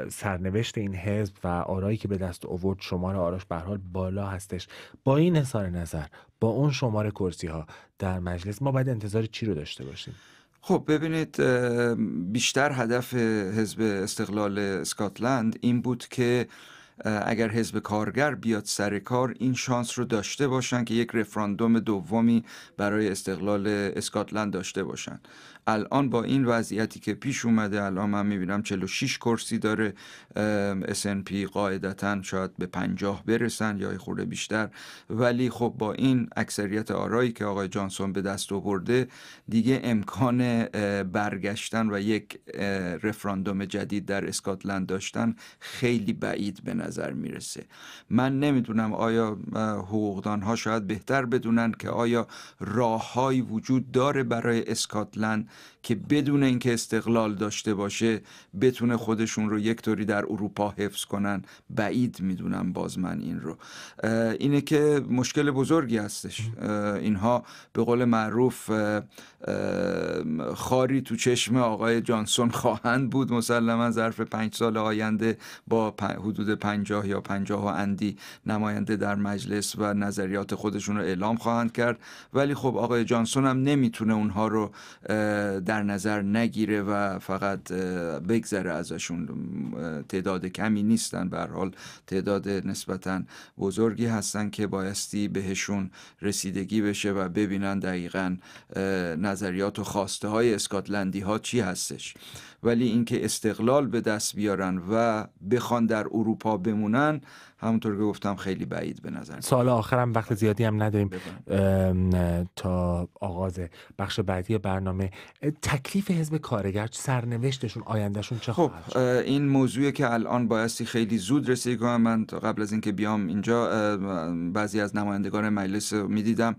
سرنوشت این حزب و آرایی که به دست اوورد شمار آراش به حال بالا هستش با این اظهار نظر با اون شمار کرسی ها در مجلس ما باید انتظار چی رو داشته باشیم خب ببینید بیشتر هدف حزب استقلال اسکاتلند این بود که اگر حزب کارگر بیاد سر کار این شانس رو داشته باشن که یک رفراندوم دومی برای استقلال اسکاتلند داشته باشن الان با این وضعیتی که پیش اومده الان من میبینم 46 کرسی داره پی قاعدتا شاید به 50 برسن یا خورده بیشتر ولی خب با این اکثریت آرایی که آقای جانسون به دست آورده دیگه امکان برگشتن و یک رفراندوم جدید در اسکاتلند داشتن خیلی بعید به نظر میرسه من نمیدونم آیا حقوقدان ها شاید بهتر بدونن که آیا راههایی وجود داره برای اسکاتلند که بدون اینکه استقلال داشته باشه بتونه خودشون رو یک طوری در اروپا حفظ کنن بعید میدونم باز من این رو اینه که مشکل بزرگی هستش اینها به قول معروف خاری تو چشم آقای جانسون خواهند بود مسلما ظرف پنج سال آینده با حدود پنجاه یا پنجاه و اندی نماینده در مجلس و نظریات خودشون رو اعلام خواهند کرد ولی خب آقای جانسون هم نمیتونه اونها رو در نظر نگیره و فقط بگذره ازشون تعداد کمی نیستن به حال تعداد نسبتا بزرگی هستن که بایستی بهشون رسیدگی بشه و ببینن دقیقا نظریات و خواسته های اسکاتلندی ها چی هستش ولی اینکه استقلال به دست بیارن و بخوان در اروپا بمونن همونطور که گفتم خیلی بعید به نظر سال آخرم وقت آره. زیادی هم نداریم تا آغاز بخش بعدی برنامه تکلیف حزب کارگر سرنوشتشون آیندهشون چه خب این موضوعی که الان بایستی خیلی زود رسید کنم من قبل از اینکه بیام اینجا بعضی از نمایندگان مجلس میدیدم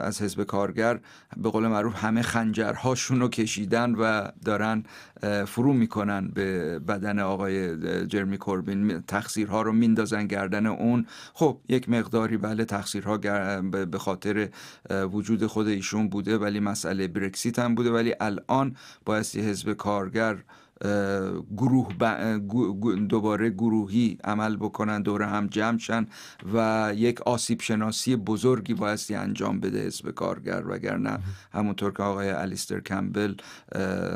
از حزب کارگر به قول معروف همه خنجرهاشون رو کشیدن و دارن فرو میکنن به بدن آقای جرمی کوربین تقصیرها رو میندازن گردن اون خب یک مقداری بله تقصیرها به خاطر وجود خود ایشون بوده ولی مسئله برکسیت هم بوده ولی الان بایستی حزب کارگر گروه دوباره گروهی عمل بکنن دوره هم جمع شن و یک آسیب شناسی بزرگی بایستی انجام بده حزب کارگر وگرنه همونطور که آقای الیستر کمبل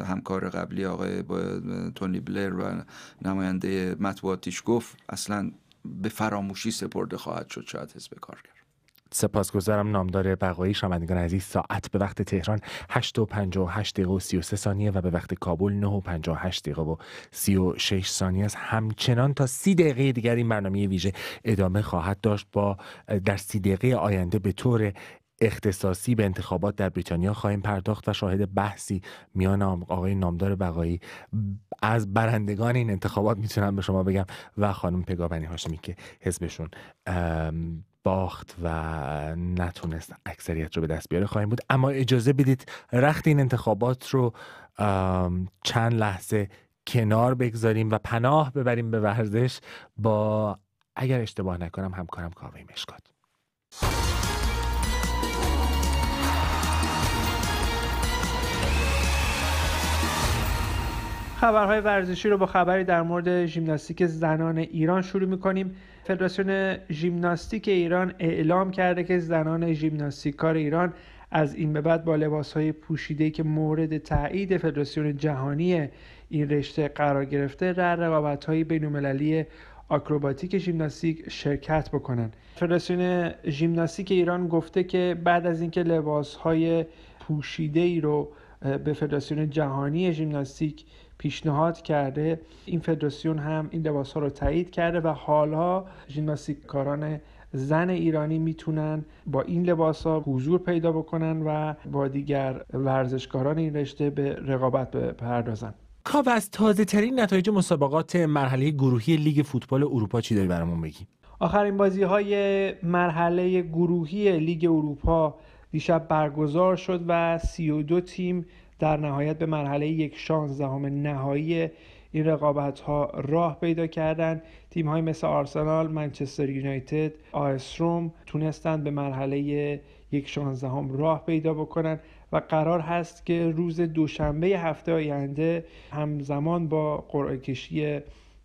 همکار قبلی آقای تونی بلر و نماینده مطبوعاتیش گفت اصلا به فراموشی سپرده خواهد شد شاید حزب کارگر سپاسگزارم نامدار بقایی شنوندگان عزیز ساعت به وقت تهران 8 و 58 دقیقه و 33 ثانیه و به وقت کابل 9 و 58 دقیقه و 36 ثانیه است همچنان تا 30 دقیقه دیگر این برنامه ویژه ادامه خواهد داشت با در 30 دقیقه آینده به طور اختصاصی به انتخابات در بریتانیا خواهیم پرداخت و شاهد بحثی میان آقای نامدار بقایی از برندگان این انتخابات میتونم به شما بگم و خانم پگاوری هاشمی که حزبشون باخت و نتونست اکثریت رو به دست بیاره خواهیم بود اما اجازه بدید رخت این انتخابات رو چند لحظه کنار بگذاریم و پناه ببریم به ورزش با اگر اشتباه نکنم همکارم کاوه مشکات خبرهای ورزشی رو با خبری در مورد ژیمناستیک زنان ایران شروع میکنیم فدراسیون ژیمناستیک ایران اعلام کرده که زنان کار ایران از این به بعد با لباسهای پوشیده که مورد تایید فدراسیون جهانی این رشته قرار گرفته در رقابت‌های بین‌المللی آکروباتیک ژیمناستیک شرکت بکنند. فدراسیون ژیمناستیک ایران گفته که بعد از اینکه لباسهای پوشیده ای رو به فدراسیون جهانی ژیمناستیک پیشنهاد کرده این فدراسیون هم این لباس ها رو تایید کرده و حالا کاران زن ایرانی میتونن با این لباس ها حضور پیدا بکنن و با دیگر ورزشکاران این رشته به رقابت بپردازن کاو خب، از تازه ترین نتایج مسابقات مرحله گروهی لیگ فوتبال اروپا چی داری برامون بگی؟ آخرین بازی های مرحله گروهی لیگ اروپا دیشب برگزار شد و 32 تیم در نهایت به مرحله یک شانزدهم نهایی این رقابت ها راه پیدا کردن تیم های مثل آرسنال، منچستر یونایتد، آیسروم تونستن تونستند به مرحله یک شانزدهم راه پیدا بکنن و قرار هست که روز دوشنبه هفته آینده همزمان با قرعه کشی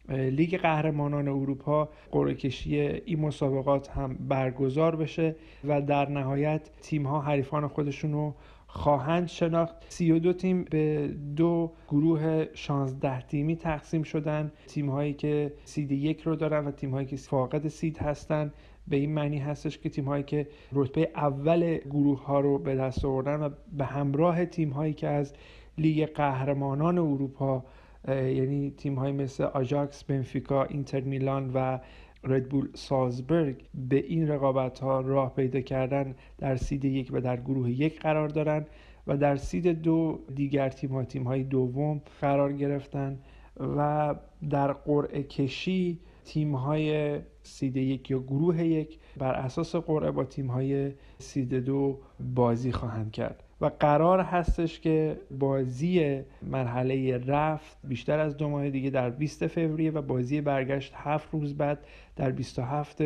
لیگ قهرمانان اروپا قرعه کشی این مسابقات هم برگزار بشه و در نهایت تیم ها حریفان خودشون رو خواهند شناخت 32 تیم به دو گروه 16 تیمی تقسیم شدن تیم هایی که سید یک رو دارن و تیم هایی که فاقد سید هستن به این معنی هستش که تیم هایی که رتبه اول گروه ها رو به دست آوردن و به همراه تیم هایی که از لیگ قهرمانان اروپا یعنی تیم های مثل آجاکس، بنفیکا، اینتر میلان و ردبول سالزبرگ به این رقابت ها راه پیدا کردن در سید یک و در گروه یک قرار دارند و در سید دو دیگر تیم ها تیم های دوم قرار گرفتن و در قرعه کشی تیم های سید یک یا گروه یک بر اساس قرعه با تیم های سید دو بازی خواهند کرد و قرار هستش که بازی مرحله رفت بیشتر از دو ماه دیگه در 20 فوریه و بازی برگشت 7 روز بعد در 27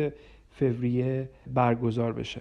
فوریه برگزار بشه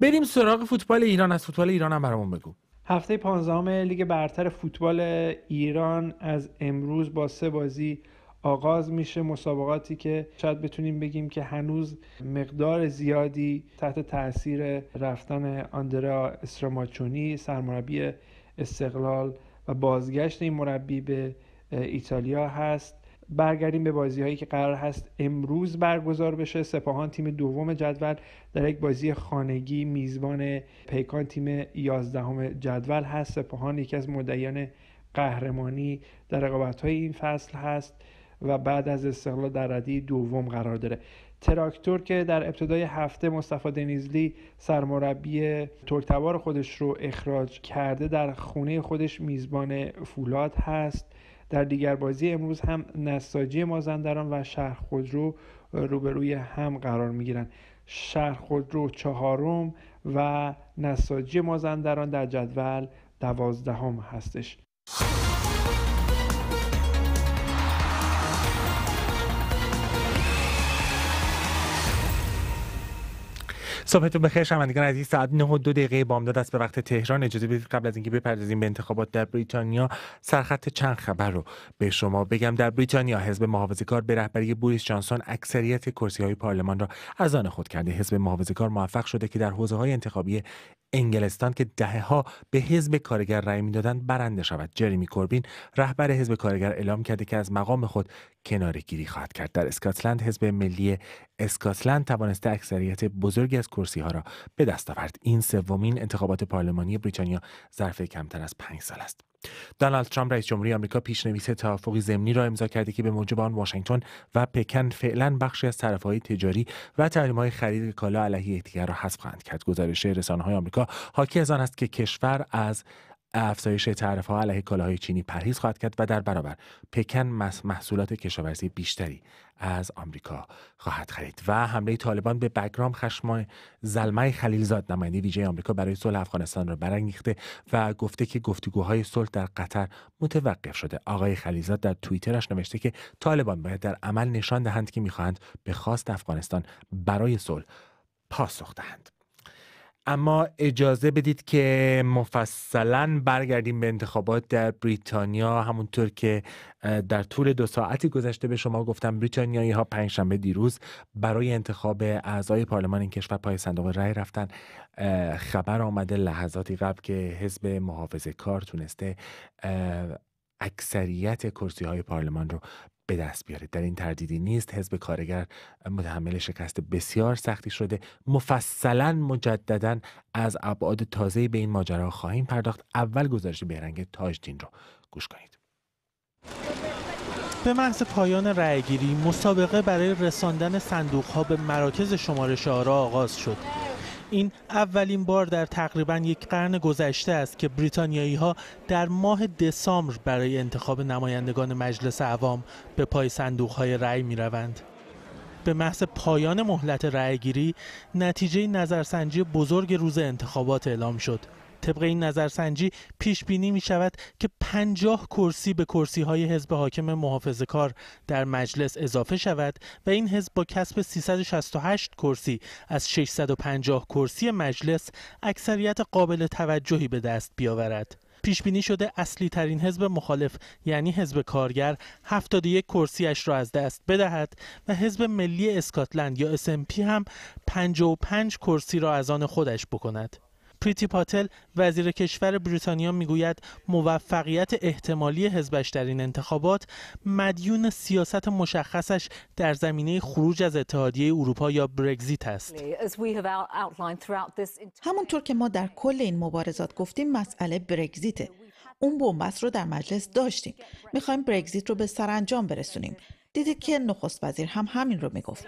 بریم سراغ فوتبال ایران از فوتبال ایران هم برامون بگو هفته 15 لیگ برتر فوتبال ایران از امروز با سه بازی آغاز میشه مسابقاتی که شاید بتونیم بگیم که هنوز مقدار زیادی تحت تاثیر رفتن آندرا استراماچونی سرمربی استقلال و بازگشت این مربی به ایتالیا هست برگردیم به بازی هایی که قرار هست امروز برگزار بشه سپاهان تیم دوم جدول در یک بازی خانگی میزبان پیکان تیم یازدهم جدول هست سپاهان یکی از مدعیان قهرمانی در رقابت های این فصل هست و بعد از استقلال در ردی دوم قرار داره تراکتور که در ابتدای هفته مصطفی دنیزلی سرمربی ترکتبار خودش رو اخراج کرده در خونه خودش میزبان فولاد هست در دیگر بازی امروز هم نساجی مازندران و شهر خودرو روبروی هم قرار می گیرن شهر چهارم و نساجی مازندران در جدول دوازدهم هستش صبحتون بخیر شنوندگان عزیز ساعت 9 و 2 دقیقه بامداد است به وقت تهران اجازه بدید قبل از اینکه بپردازیم به انتخابات در بریتانیا سرخط چند خبر رو به شما بگم در بریتانیا حزب محافظه‌کار به رهبری بوریس جانسون اکثریت کرسی‌های پارلمان را از آن خود کرده حزب محافظه‌کار موفق شده که در حوزه های انتخابی انگلستان که دهه ها به حزب کارگر رأی میدادند برنده شود جرمی کوربین رهبر حزب کارگر اعلام کرده که از مقام خود کنار گیری خواهد کرد در اسکاتلند حزب ملی اسکاتلند توانسته اکثریت بزرگی از کرسی ها را به دست آورد این سومین انتخابات پارلمانی بریتانیا ظرف کمتر از پنج سال است دونالد ترامپ رئیس جمهوری آمریکا پیشنویس توافقی ضمنی را امضا کرده که به موجب آن واشنگتن و پکن فعلا بخشی از های تجاری و تحریم‌های خرید کالا علیه یکدیگر را حذف خواهند کرد گزارش رسانه‌های آمریکا حاکی از آن است که کشور از افزایش تعرفه ها علیه کالاهای چینی پرهیز خواهد کرد و در برابر پکن محصولات کشاورزی بیشتری از آمریکا خواهد خرید و حمله طالبان به بگرام خشم زلمه خلیلزاد نماینده ویژه آمریکا برای صلح افغانستان را برانگیخته و گفته که گفتگوهای صلح در قطر متوقف شده آقای خلیلزاد در توییترش نوشته که طالبان باید در عمل نشان دهند که میخواهند به خواست افغانستان برای صلح پاسخ دهند اما اجازه بدید که مفصلا برگردیم به انتخابات در بریتانیا همونطور که در طول دو ساعتی گذشته به شما گفتم بریتانیایی ها پنجشنبه دیروز برای انتخاب اعضای پارلمان این کشور پای صندوق رأی رفتن خبر آمده لحظاتی قبل که حزب محافظه کار تونسته اکثریت کرسی های پارلمان رو به دست بیاره در این تردیدی نیست حزب کارگر متحمل شکست بسیار سختی شده مفصلا مجددا از ابعاد تازه به این ماجرا خواهیم پرداخت اول گزارش رنگ تاجدین رو گوش کنید به محض پایان رأیگیری مسابقه برای رساندن صندوق ها به مراکز شمارش آرا آغاز شد این اولین بار در تقریبا یک قرن گذشته است که بریتانیایی ها در ماه دسامبر برای انتخاب نمایندگان مجلس عوام به پای صندوق های رأی می روند. به محض پایان مهلت رأیگیری نتیجه نظرسنجی بزرگ روز انتخابات اعلام شد طبق این نظرسنجی پیش بینی می شود که 50 کرسی به کرسی های حزب حاکم محافظه کار در مجلس اضافه شود و این حزب با کسب 368 کرسی از 650 کرسی مجلس اکثریت قابل توجهی به دست بیاورد. پیش بینی شده اصلی ترین حزب مخالف یعنی حزب کارگر 71 اش را از دست بدهد و حزب ملی اسکاتلند یا SNP هم 55 کرسی را از آن خودش بکند. پریتی پاتل وزیر کشور بریتانیا میگوید موفقیت احتمالی حزبش در این انتخابات مدیون سیاست مشخصش در زمینه خروج از اتحادیه اروپا یا برگزیت است همونطور که ما در کل این مبارزات گفتیم مسئله برگزیته اون بومبست رو در مجلس داشتیم میخوایم برگزیت رو به سرانجام برسونیم دیدید که نخست وزیر هم همین رو میگفت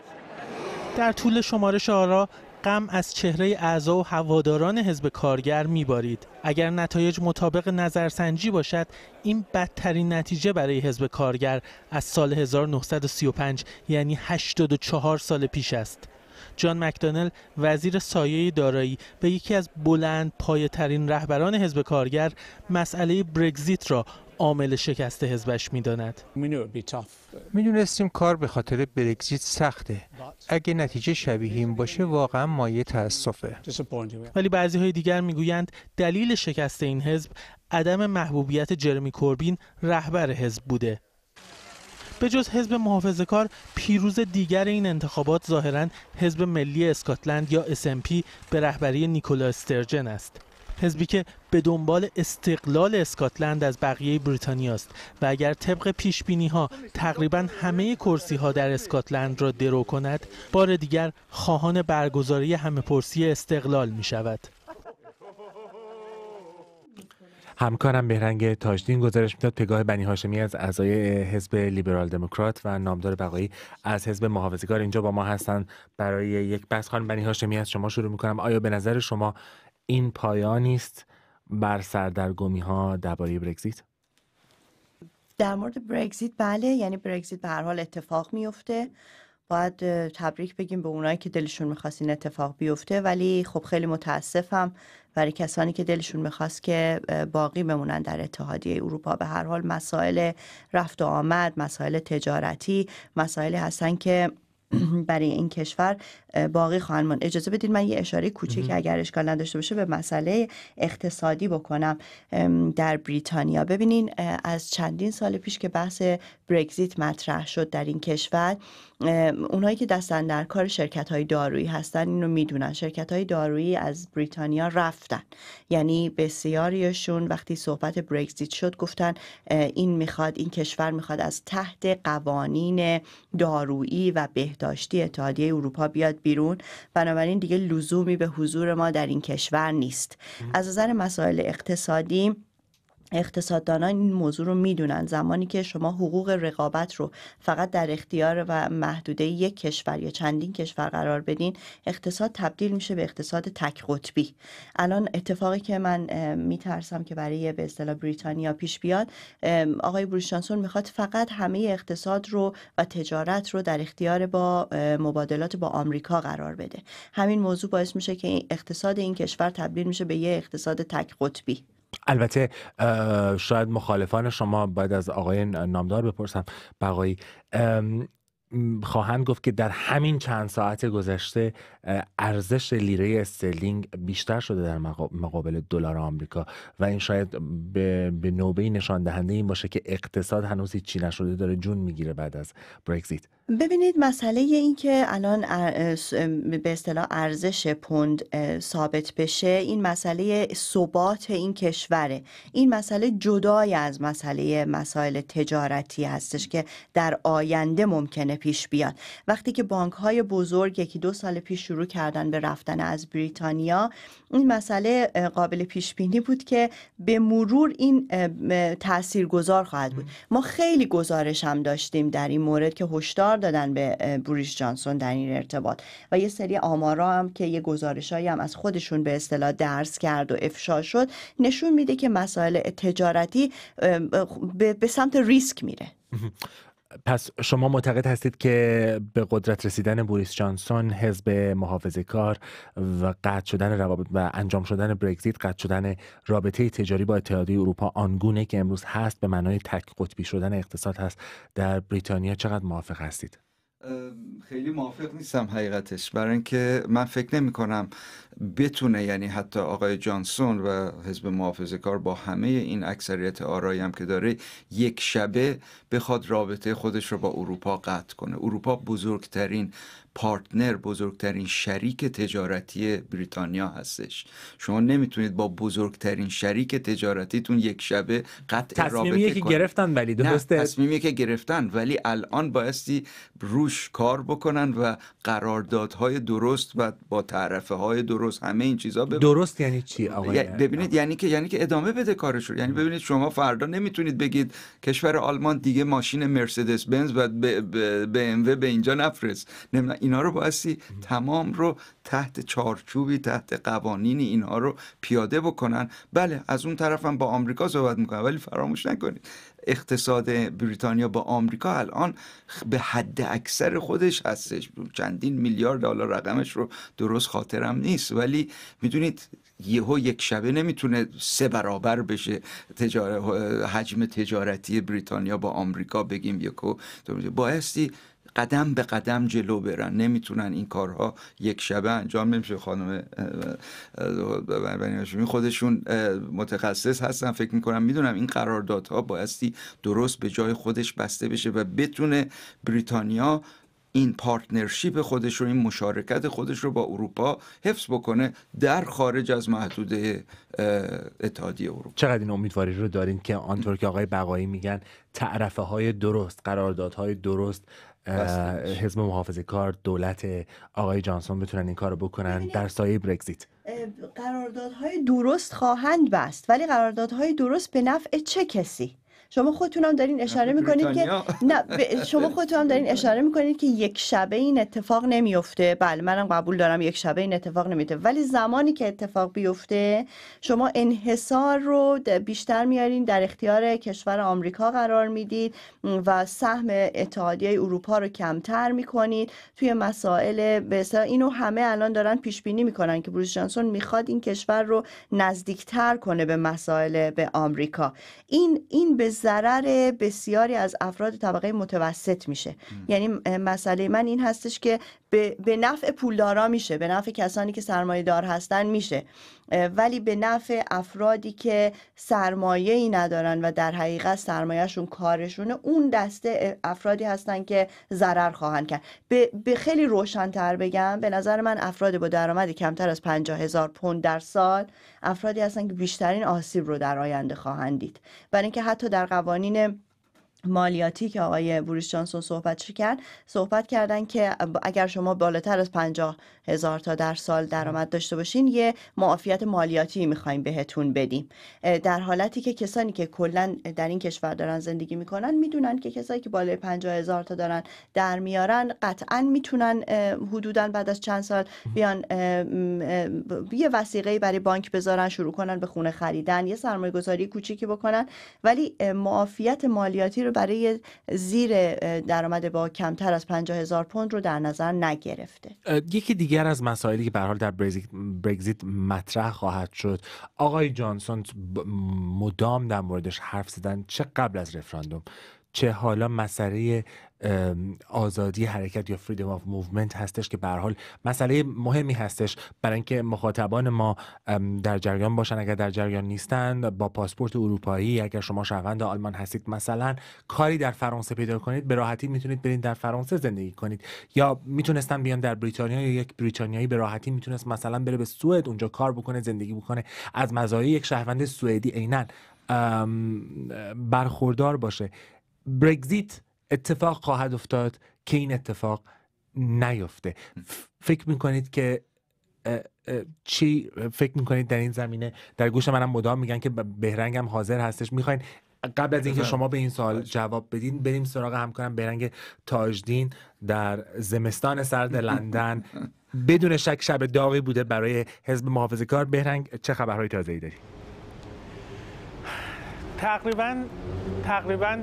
در طول شمارش آرا غم از چهره اعضا و هواداران حزب کارگر میبارید اگر نتایج مطابق نظرسنجی باشد این بدترین نتیجه برای حزب کارگر از سال 1935 یعنی 84 سال پیش است جان مکدانل وزیر سایه دارایی به یکی از بلند پایه ترین رهبران حزب کارگر مسئله برگزیت را عامل شکست حزبش میداند میدونستیم کار به خاطر برگزیت سخته اگه نتیجه شبیه این باشه واقعا مایه تاسفه ولی بعضی های دیگر میگویند دلیل شکست این حزب عدم محبوبیت جرمی کوربین رهبر حزب بوده به جز حزب محافظه کار پیروز دیگر این انتخابات ظاهرا حزب ملی اسکاتلند یا SNP به رهبری نیکولا استرجن است حزبی که به دنبال استقلال اسکاتلند از بقیه بریتانیا است و اگر طبق پیش بینی ها تقریبا همه کرسی ها در اسکاتلند را درو کند بار دیگر خواهان برگزاری همه پرسی استقلال می شود همکارم بهرنگ تاجدین گزارش میداد پگاه بنی هاشمی از اعضای حزب لیبرال دموکرات و نامدار بقایی از حزب محافظه‌کار اینجا با ما هستن برای یک بحث خانم بنی هاشمی از شما شروع میکنم آیا به نظر شما این پایانی است بر سردرگمی ها درباره برگزیت در مورد برگزیت بله یعنی برگزیت به هر حال اتفاق میفته باید تبریک بگیم به اونایی که دلشون میخواست این اتفاق بیفته ولی خب خیلی متاسفم برای کسانی که دلشون میخواست که باقی بمونن در اتحادیه اروپا به هر حال مسائل رفت و آمد مسائل تجارتی مسائل هستن که برای این کشور باقی خواهند ماند اجازه بدید من یه اشاره کوچیک اگر اشکال نداشته باشه به مسئله اقتصادی بکنم در بریتانیا ببینین از چندین سال پیش که بحث برگزیت مطرح شد در این کشور اونایی که دستن در کار شرکت های دارویی هستن اینو میدونن شرکت های دارویی از بریتانیا رفتن یعنی بسیاریشون وقتی صحبت برگزیت شد گفتن این میخواد این کشور میخواد از تحت قوانین دارویی و بهداشتی اتحادیه اروپا بیاد بیرون بنابراین دیگه لزومی به حضور ما در این کشور نیست از نظر مسائل اقتصادی اقتصاددانان این موضوع رو میدونن زمانی که شما حقوق رقابت رو فقط در اختیار و محدوده یک کشور یا چندین کشور قرار بدین اقتصاد تبدیل میشه به اقتصاد تک قطبی الان اتفاقی که من میترسم که برای به اصطلاح بریتانیا پیش بیاد آقای بوریس میخواد فقط همه اقتصاد رو و تجارت رو در اختیار با مبادلات با آمریکا قرار بده همین موضوع باعث میشه که اقتصاد این کشور تبدیل میشه به یک اقتصاد تک قطبی البته شاید مخالفان شما باید از آقای نامدار بپرسم بقایی خواهند گفت که در همین چند ساعت گذشته ارزش لیره استرلینگ بیشتر شده در مقابل دلار آمریکا و این شاید به, به نوبه نشان دهنده این باشه که اقتصاد هنوز چی نشده داره جون میگیره بعد از برگزیت ببینید مسئله این که الان به اصطلاح ارزش پوند ثابت بشه این مسئله ثبات این کشوره این مسئله جدای از مسئله مسائل تجارتی هستش که در آینده ممکنه پیش بیاد وقتی که بانک های بزرگ یکی دو سال پیش شروع کردن به رفتن از بریتانیا این مسئله قابل پیش بینی بود که به مرور این تأثیر گذار خواهد بود ما خیلی گزارش هم داشتیم در این مورد که هشدار دادن به بوریش جانسون در این ارتباط و یه سری آمارا هم که یه گزارشهایی هم از خودشون به اصطلاح درس کرد و افشا شد نشون میده که مسائل تجارتی به سمت ریسک میره پس شما معتقد هستید که به قدرت رسیدن بوریس جانسون حزب محافظه کار و قطع شدن روابط و انجام شدن برگزیت قطع شدن رابطه تجاری با اتحادیه اروپا آنگونه که امروز هست به معنای تک قطبی شدن اقتصاد هست در بریتانیا چقدر موافق هستید خیلی موافق نیستم حقیقتش برای اینکه من فکر نمی کنم بتونه یعنی حتی آقای جانسون و حزب محافظه کار با همه این اکثریت آرایی هم که داره یک شبه بخواد رابطه خودش رو با اروپا قطع کنه اروپا بزرگترین پارتنر بزرگترین شریک تجارتی بریتانیا هستش شما نمیتونید با بزرگترین شریک تجارتیتون یک شبه قطع رابطه که گرفتن ولی درسته تصمیمی که گرفتن ولی الان بایستی روش کار بکنن و قراردادهای درست و با تعرفه های درست درست همه این چیزا درست یعنی چی آقای ببینید یعنی که یعنی که ادامه بده کارش رو یعنی ببینید شما فردا نمیتونید بگید کشور آلمان دیگه ماشین مرسدس بنز و به ام به اینجا نفرست اینا رو بایستی تمام رو تحت چارچوبی تحت قوانین اینها رو پیاده بکنن بله از اون طرفم با آمریکا صحبت میکنن ولی فراموش نکنید اقتصاد بریتانیا با آمریکا الان به حد اکثر خودش هستش چندین میلیارد دلار رقمش رو درست خاطرم نیست ولی میدونید یهو یک شبه نمیتونه سه برابر بشه حجم تجارتی بریتانیا با آمریکا بگیم یکو بایستی قدم به قدم جلو برن نمیتونن این کارها یک شبه انجام نمیشه خانم خودشون متخصص هستن فکر میکنم میدونم این قراردادها بایستی درست به جای خودش بسته بشه و بتونه بریتانیا این پارتنرشیپ خودش رو این مشارکت خودش رو با اروپا حفظ بکنه در خارج از محدوده اتحادیه اروپا چقدر این امیدواری رو دارین که آنطور که آقای بقایی میگن تعرفه های درست قراردادهای درست حزب محافظه کار دولت آقای جانسون بتونن این کار رو بکنن در سایه برگزیت قراردادهای درست خواهند بست ولی قراردادهای درست به نفع چه کسی شما خودتون هم دارین اشاره میکنید که نه شما خودتون هم دارین اشاره میکنید که یک شبه این اتفاق نمیفته بله منم قبول دارم یک شبه این اتفاق نمیفته ولی زمانی که اتفاق بیفته شما انحصار رو بیشتر میارین در اختیار کشور آمریکا قرار میدید و سهم اتحادیه اروپا رو کمتر میکنید توی مسائل اینو همه الان دارن پیش بینی میکنن که بوریس جانسون میخواد این کشور رو نزدیکتر کنه به مسائل به آمریکا این این به ضرر بسیاری از افراد طبقه متوسط میشه یعنی مسئله من این هستش که به, به نفع پولدارا میشه به نفع کسانی که سرمایه دار هستن میشه ولی به نفع افرادی که سرمایه ای ندارن و در حقیقت سرمایهشون کارشونه اون دسته افرادی هستن که ضرر خواهند کرد به خیلی روشنتر بگم به نظر من افراد با درآمد کمتر از 50 هزار پوند در سال افرادی هستن که بیشترین آسیب رو در آینده خواهند دید برای اینکه حتی در قوانین مالیاتی که آقای بوریس جانسون صحبت کرد صحبت کردن که اگر شما بالاتر از 50 هزار تا در سال درآمد داشته باشین یه معافیت مالیاتی میخوایم بهتون بدیم در حالتی که کسانی که کلا در این کشور دارن زندگی میکنن میدونن که کسایی که بالای 50 هزار تا دارن در میارن قطعا میتونن حدودا بعد از چند سال بیان یه وسیقه برای بانک بذارن شروع کنن به خونه خریدن یه سرمایه گذاری کوچیکی بکنن ولی معافیت مالیاتی رو برای زیر درآمد با کمتر از 50 هزار پوند رو در نظر نگرفته یکی دیگه دیگر از مسائلی که به حال در برگزیت مطرح خواهد شد آقای جانسون مدام در موردش حرف زدن چه قبل از رفراندوم چه حالا مسئله آزادی حرکت یا فریدم آف موومنت هستش که به حال مسئله مهمی هستش برای اینکه مخاطبان ما در جریان باشن اگر در جریان نیستن با پاسپورت اروپایی اگر شما شهروند آلمان هستید مثلا کاری در فرانسه پیدا کنید به راحتی میتونید برید در فرانسه زندگی کنید یا میتونستن بیان در بریتانیا یا یک بریتانیایی به راحتی میتونست مثلا بره به سوئد اونجا کار بکنه زندگی بکنه از مزایای یک شهروند سوئدی عینا برخوردار باشه برگزیت اتفاق خواهد افتاد که این اتفاق نیفته فکر میکنید که چی فکر میکنید در این زمینه در گوش منم مدام میگن که بهرنگم حاضر هستش میخواین قبل از اینکه شما به این سوال بله. جواب بدین بریم سراغ همکارم بهرنگ تاجدین در زمستان سرد لندن بدون شک شب داغی بوده برای حزب محافظه کار بهرنگ چه خبرهای تازه‌ای داری تقریبا تقریبا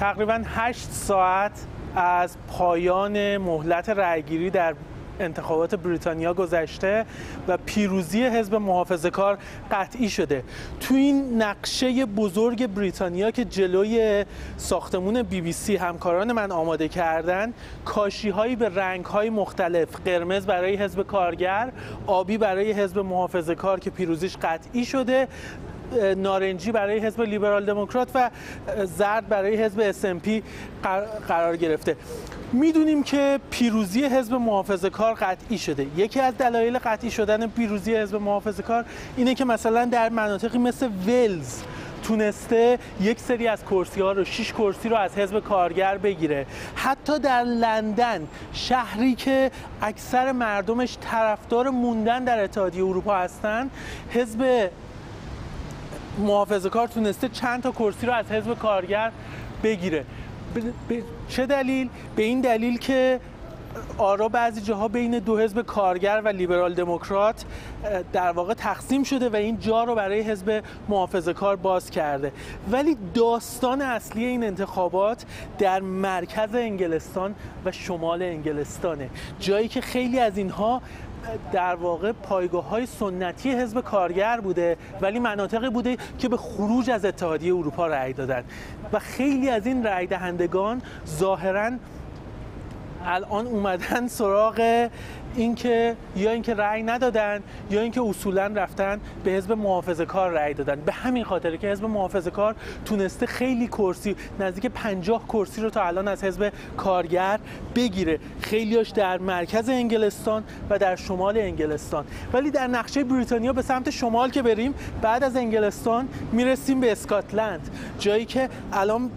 تقریبا 8 ساعت از پایان مهلت رأیگیری در انتخابات بریتانیا گذشته و پیروزی حزب محافظه کار قطعی شده تو این نقشه بزرگ بریتانیا که جلوی ساختمون بی بی سی همکاران من آماده کردن کاشی به رنگ های مختلف قرمز برای حزب کارگر آبی برای حزب محافظه کار که پیروزیش قطعی شده نارنجی برای حزب لیبرال دموکرات و زرد برای حزب پی قرار گرفته میدونیم که پیروزی حزب محافظه کار قطعی شده یکی از دلایل قطعی شدن پیروزی حزب محافظه کار اینه که مثلا در مناطقی مثل ولز تونسته یک سری از کرسی ها رو شش کرسی رو از حزب کارگر بگیره حتی در لندن شهری که اکثر مردمش طرفدار موندن در اتحادیه اروپا هستند حزب محافظه کار تونسته چند تا کرسی رو از حزب کارگر بگیره به چه دلیل؟ به این دلیل که آرا بعضی جاها بین دو حزب کارگر و لیبرال دموکرات در واقع تقسیم شده و این جا رو برای حزب محافظه کار باز کرده ولی داستان اصلی این انتخابات در مرکز انگلستان و شمال انگلستانه جایی که خیلی از اینها در واقع پایگاه های سنتی حزب کارگر بوده ولی مناطقی بوده که به خروج از اتحادیه اروپا رأی دادند. و خیلی از این رأی دهندگان ظاهرا الان اومدن سراغ اینکه یا اینکه رأی ندادن یا اینکه اصولا رفتن به حزب محافظه کار رأی دادن به همین خاطر که حزب محافظه کار تونسته خیلی کرسی نزدیک 50 کرسی رو تا الان از حزب کارگر بگیره خیلیاش در مرکز انگلستان و در شمال انگلستان ولی در نقشه بریتانیا به سمت شمال که بریم بعد از انگلستان میرسیم به اسکاتلند جایی که الان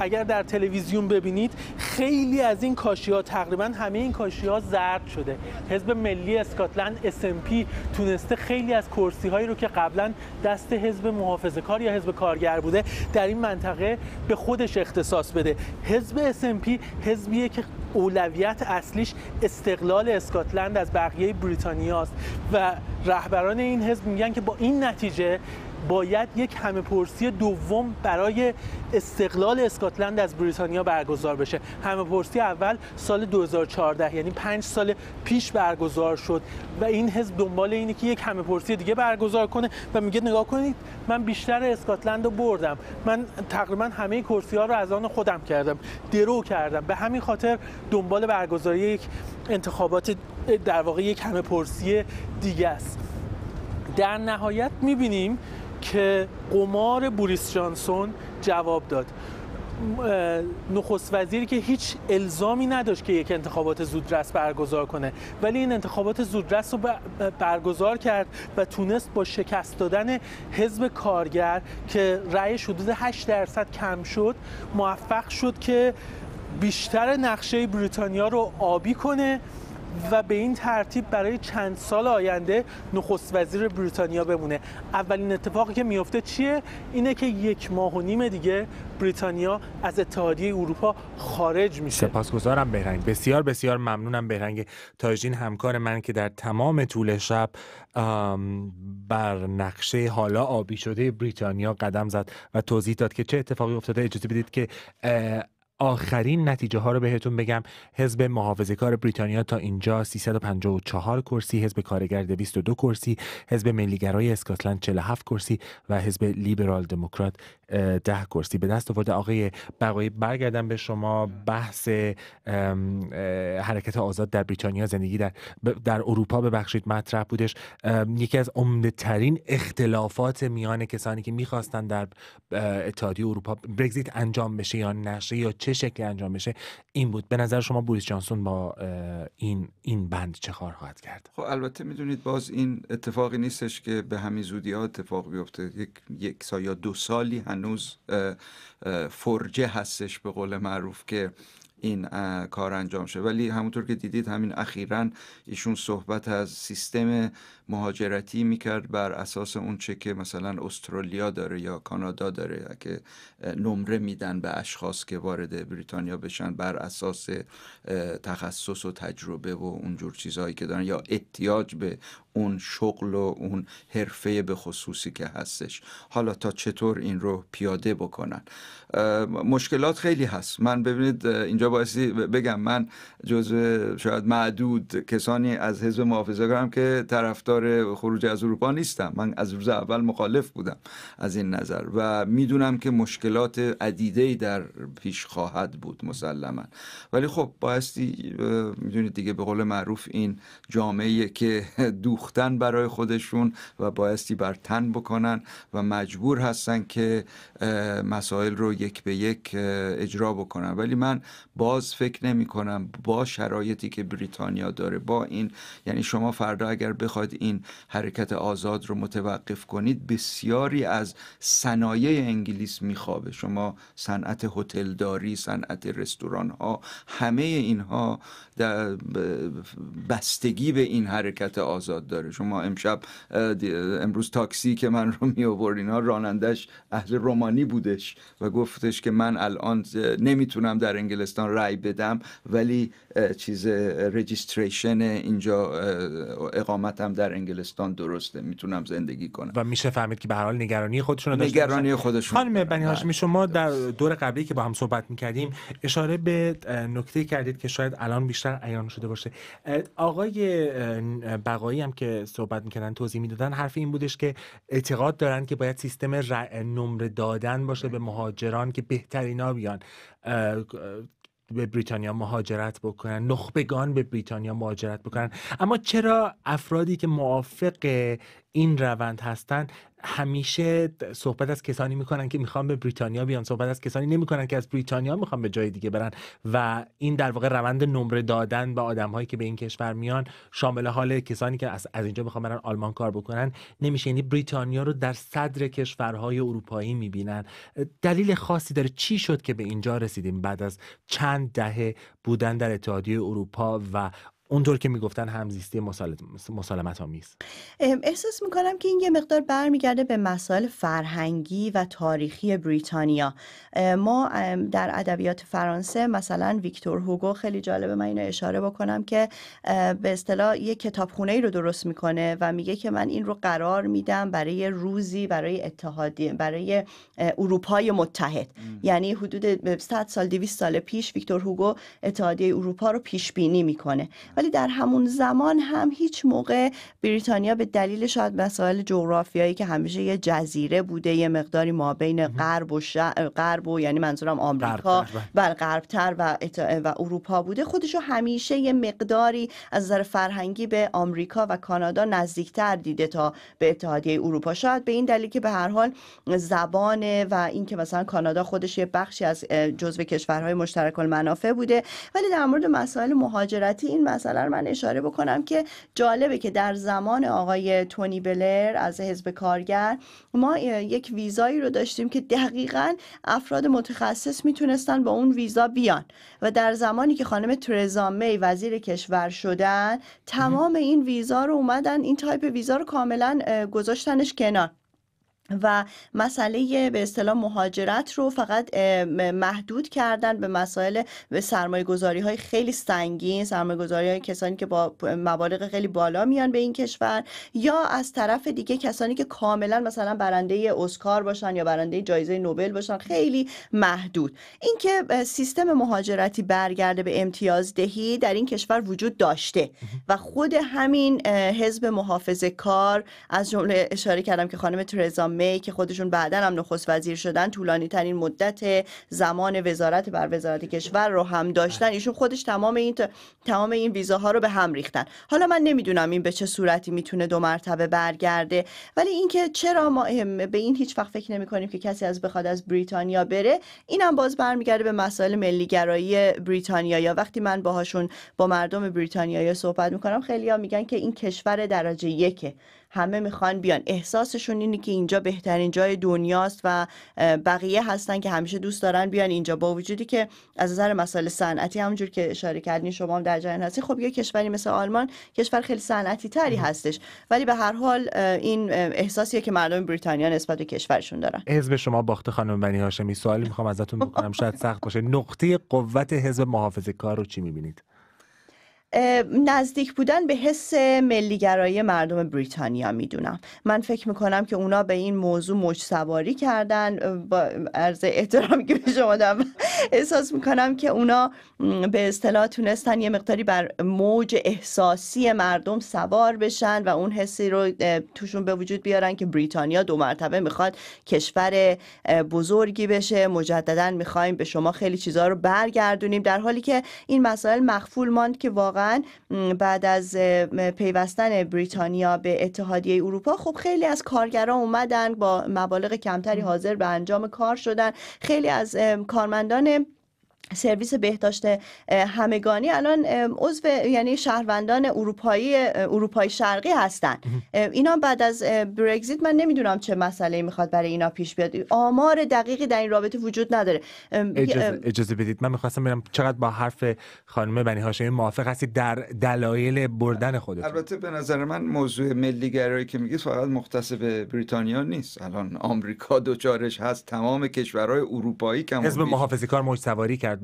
اگر در تلویزیون ببینید خیلی از این کاشی ها تقریبا همه این کاشی ها زرد شده حزب ملی اسکاتلند پی تونسته خیلی از کرسی هایی رو که قبلا دست حزب محافظه کار یا حزب کارگر بوده در این منطقه به خودش اختصاص بده حزب SNP حزبیه که اولویت اصلیش استقلال اسکاتلند از بقیه بریتانیا و رهبران این حزب میگن که با این نتیجه باید یک همه پرسی دوم برای استقلال اسکاتلند از بریتانیا برگزار بشه همه پرسی اول سال 2014 یعنی پنج سال پیش برگزار شد و این حزب دنبال اینه که یک همه پرسی دیگه برگزار کنه و میگه نگاه کنید من بیشتر اسکاتلند رو بردم من تقریبا همه کرسی ها رو از آن خودم کردم درو کردم به همین خاطر دنبال برگزاری یک انتخابات در واقع یک همه پرسی دیگه است در نهایت میبینیم که قمار بوریس جانسون جواب داد نخست وزیری که هیچ الزامی نداشت که یک انتخابات زودرس برگزار کنه ولی این انتخابات زودرس رو برگزار کرد و تونست با شکست دادن حزب کارگر که رأی حدود 8 درصد کم شد موفق شد که بیشتر نقشه بریتانیا رو آبی کنه و به این ترتیب برای چند سال آینده نخست وزیر بریتانیا بمونه اولین اتفاقی که میفته چیه اینه که یک ماه و نیم دیگه بریتانیا از اتحادیه اروپا خارج میشه سپاسگزارم بهرنگ بسیار بسیار ممنونم بهرنگ تاجین همکار من که در تمام طول شب بر نقشه حالا آبی شده بریتانیا قدم زد و توضیح داد که چه اتفاقی افتاده اجازه بدید که آخرین نتیجه ها رو بهتون بگم حزب محافظه کار بریتانیا تا اینجا 354 کرسی حزب کارگر 22 کرسی حزب ملیگرای اسکاتلند 47 کرسی و حزب لیبرال دموکرات 10 کرسی به دست آورده آقای بقایی برگردم به شما بحث حرکت آزاد در بریتانیا زندگی در در اروپا ببخشید مطرح بودش یکی از عمده ترین اختلافات میان کسانی که میخواستن در اتحادیه اروپا برگزیت انجام بشه یا نشه یا چه چه شکلی انجام بشه این بود به نظر شما بوریس جانسون با این این بند چه کار خواهد کرد خب البته میدونید باز این اتفاقی نیستش که به همین زودی ها اتفاق بیفته یک یک سال یا دو سالی هنوز فرجه هستش به قول معروف که این کار انجام شه ولی همونطور که دیدید همین اخیرا ایشون صحبت از سیستم مهاجرتی میکرد بر اساس اون چه که مثلا استرالیا داره یا کانادا داره که نمره میدن به اشخاص که وارد بریتانیا بشن بر اساس تخصص و تجربه و اونجور چیزهایی که دارن یا احتیاج به اون شغل و اون حرفه به خصوصی که هستش حالا تا چطور این رو پیاده بکنن مشکلات خیلی هست من ببینید اینجا باعثی بگم من جزو شاید معدود کسانی از حزب کنم که طرفدار خروج از اروپا نیستم من از روز اول مخالف بودم از این نظر و میدونم که مشکلات عدیده در پیش خواهد بود مسلما ولی خب بایستی میدونید دیگه به قول معروف این جامعه که دو برای خودشون و بایستی بر تن بکنن و مجبور هستن که مسائل رو یک به یک اجرا بکنن ولی من باز فکر نمی کنم با شرایطی که بریتانیا داره با این یعنی شما فردا اگر بخواید این حرکت آزاد رو متوقف کنید بسیاری از صنایع انگلیس میخوابه شما صنعت هتلداری صنعت رستوران ها همه اینها بستگی به این حرکت آزاد داره شما امشب امروز تاکسی که من رو می آورد اینا رانندش اهل رومانی بودش و گفتش که من الان نمیتونم در انگلستان رای بدم ولی چیز رجیستریشن اینجا اقامتم در انگلستان درسته میتونم زندگی کنم و میشه فهمید که به هر حال نگرانی خودشون داشت نگرانی خودشون خانم بنی هاشمی بله. شما در دور قبلی که با هم صحبت میکردیم اشاره به نکته کردید که شاید الان بیشتر عیان شده باشه آقای بقایی هم که که صحبت میکردن توضیح میدادن حرف این بودش که اعتقاد دارن که باید سیستم نمره دادن باشه به مهاجران که بهترینا بیان به بریتانیا مهاجرت بکنن نخبگان به بریتانیا مهاجرت بکنن اما چرا افرادی که موافق این روند هستند همیشه صحبت از کسانی میکنن که میخوان به بریتانیا بیان صحبت از کسانی نمیکنن که از بریتانیا میخوان به جای دیگه برن و این در واقع روند نمره دادن به آدمهایی که به این کشور میان شامل حال کسانی که از, از اینجا میخوان برن آلمان کار بکنن نمیشه یعنی بریتانیا رو در صدر کشورهای اروپایی میبینن دلیل خاصی داره چی شد که به اینجا رسیدیم بعد از چند دهه بودن در اتحادیه اروپا و اونطور که میگفتن همزیستی مسالمت میست؟ احساس میکنم که این یه مقدار برمیگرده به مسائل فرهنگی و تاریخی بریتانیا ما در ادبیات فرانسه مثلا ویکتور هوگو خیلی جالبه من اینو اشاره بکنم که به اصطلاح یه کتابخونه ای رو درست میکنه و میگه که من این رو قرار میدم برای روزی برای اتحادیه برای اروپای متحد یعنی حدود 100 سال 200 سال پیش ویکتور هوگو اتحادیه اروپا رو پیش بینی میکنه ولی در همون زمان هم هیچ موقع بریتانیا به دلیل شاید مسائل جغرافیایی که همیشه یه جزیره بوده یه مقداری ما بین غرب و غرب و یعنی منظورم آمریکا بر غربتر بله. و و اروپا بوده خودشو همیشه یه مقداری از نظر فرهنگی به آمریکا و کانادا نزدیکتر دیده تا به اتحادیه اروپا شاید به این دلیل که به هر حال زبانه و اینکه مثلا کانادا خودش یه بخشی از جزو کشورهای مشترک المنافع بوده ولی در مورد مسائل مهاجرتی این مسئله من اشاره بکنم که جالبه که در زمان آقای تونی بلر از حزب کارگر ما یک ویزایی رو داشتیم که دقیقا افراد متخصص میتونستن با اون ویزا بیان و در زمانی که خانم ترزا می وزیر کشور شدن تمام این ویزا رو اومدن این تایپ ویزا رو کاملا گذاشتنش کنار و مسئله به اصطلاح مهاجرت رو فقط محدود کردن به مسائل به سرمایه گذاری های خیلی سنگین سرمایه گذاری های کسانی که با مبالغ خیلی بالا میان به این کشور یا از طرف دیگه کسانی که کاملا مثلا برنده اسکار باشن یا برنده جایزه نوبل باشن خیلی محدود اینکه سیستم مهاجرتی برگرده به امتیاز دهی در این کشور وجود داشته و خود همین حزب محافظه کار از جمله اشاره کردم که خانم ترزام که خودشون بعدا هم نخست وزیر شدن طولانی ترین مدت زمان وزارت بر وزارت کشور رو هم داشتن ایشون خودش تمام این تمام این ویزاها رو به هم ریختن حالا من نمیدونم این به چه صورتی میتونه دو مرتبه برگرده ولی اینکه چرا ما به این هیچ وقت فکر نمی کنیم که کسی از بخواد از بریتانیا بره اینم باز برمیگرده به مسائل ملی گرایی بریتانیا یا وقتی من باهاشون با مردم بریتانیا صحبت میکنم خیلی ها میگن که این کشور درجه یکه همه میخوان بیان احساسشون اینه که اینجا بهترین جای دنیاست و بقیه هستن که همیشه دوست دارن بیان اینجا با وجودی که از نظر مسائل صنعتی همونجور که اشاره کردین شما هم در جریان هستی خب یه کشوری مثل آلمان کشور خیلی صنعتی تری هستش ولی به هر حال این احساسیه که مردم بریتانیا نسبت به کشورشون دارن حزب شما باخت خانم بنی هاشمی سوالی میخوام ازتون بکنم شاید سخت باشه نقطه قوت حزب محافظه رو چی میبینید نزدیک بودن به حس ملیگرایی مردم بریتانیا میدونم من فکر میکنم که اونا به این موضوع موج سواری کردن با عرض احترام که به شما دارم احساس میکنم که اونا به اصطلاح تونستن یه مقداری بر موج احساسی مردم سوار بشن و اون حسی رو توشون به وجود بیارن که بریتانیا دو مرتبه میخواد کشور بزرگی بشه مجددا میخوایم به شما خیلی چیزها رو برگردونیم در حالی که این مسائل مخفول ماند که واقعا بعد از پیوستن بریتانیا به اتحادیه اروپا خب خیلی از کارگران اومدن با مبالغ کمتری حاضر به انجام کار شدن خیلی از کارمندان سرویس بهداشت همگانی الان عضو یعنی شهروندان اروپایی اروپای شرقی هستن اینا بعد از برگزیت من نمیدونم چه مسئله میخواد برای اینا پیش بیاد آمار دقیقی در این رابطه وجود نداره اجازه, بدید من میخواستم ببینم چقدر با حرف خانم بنی هاشمی موافق هستی در دلایل بردن خودتون البته به نظر من موضوع ملی گرایی که میگید فقط مختص به بریتانیا نیست الان آمریکا دوچارش هست تمام کشورهای اروپایی که حزب محافظه‌کار موج سواری کرد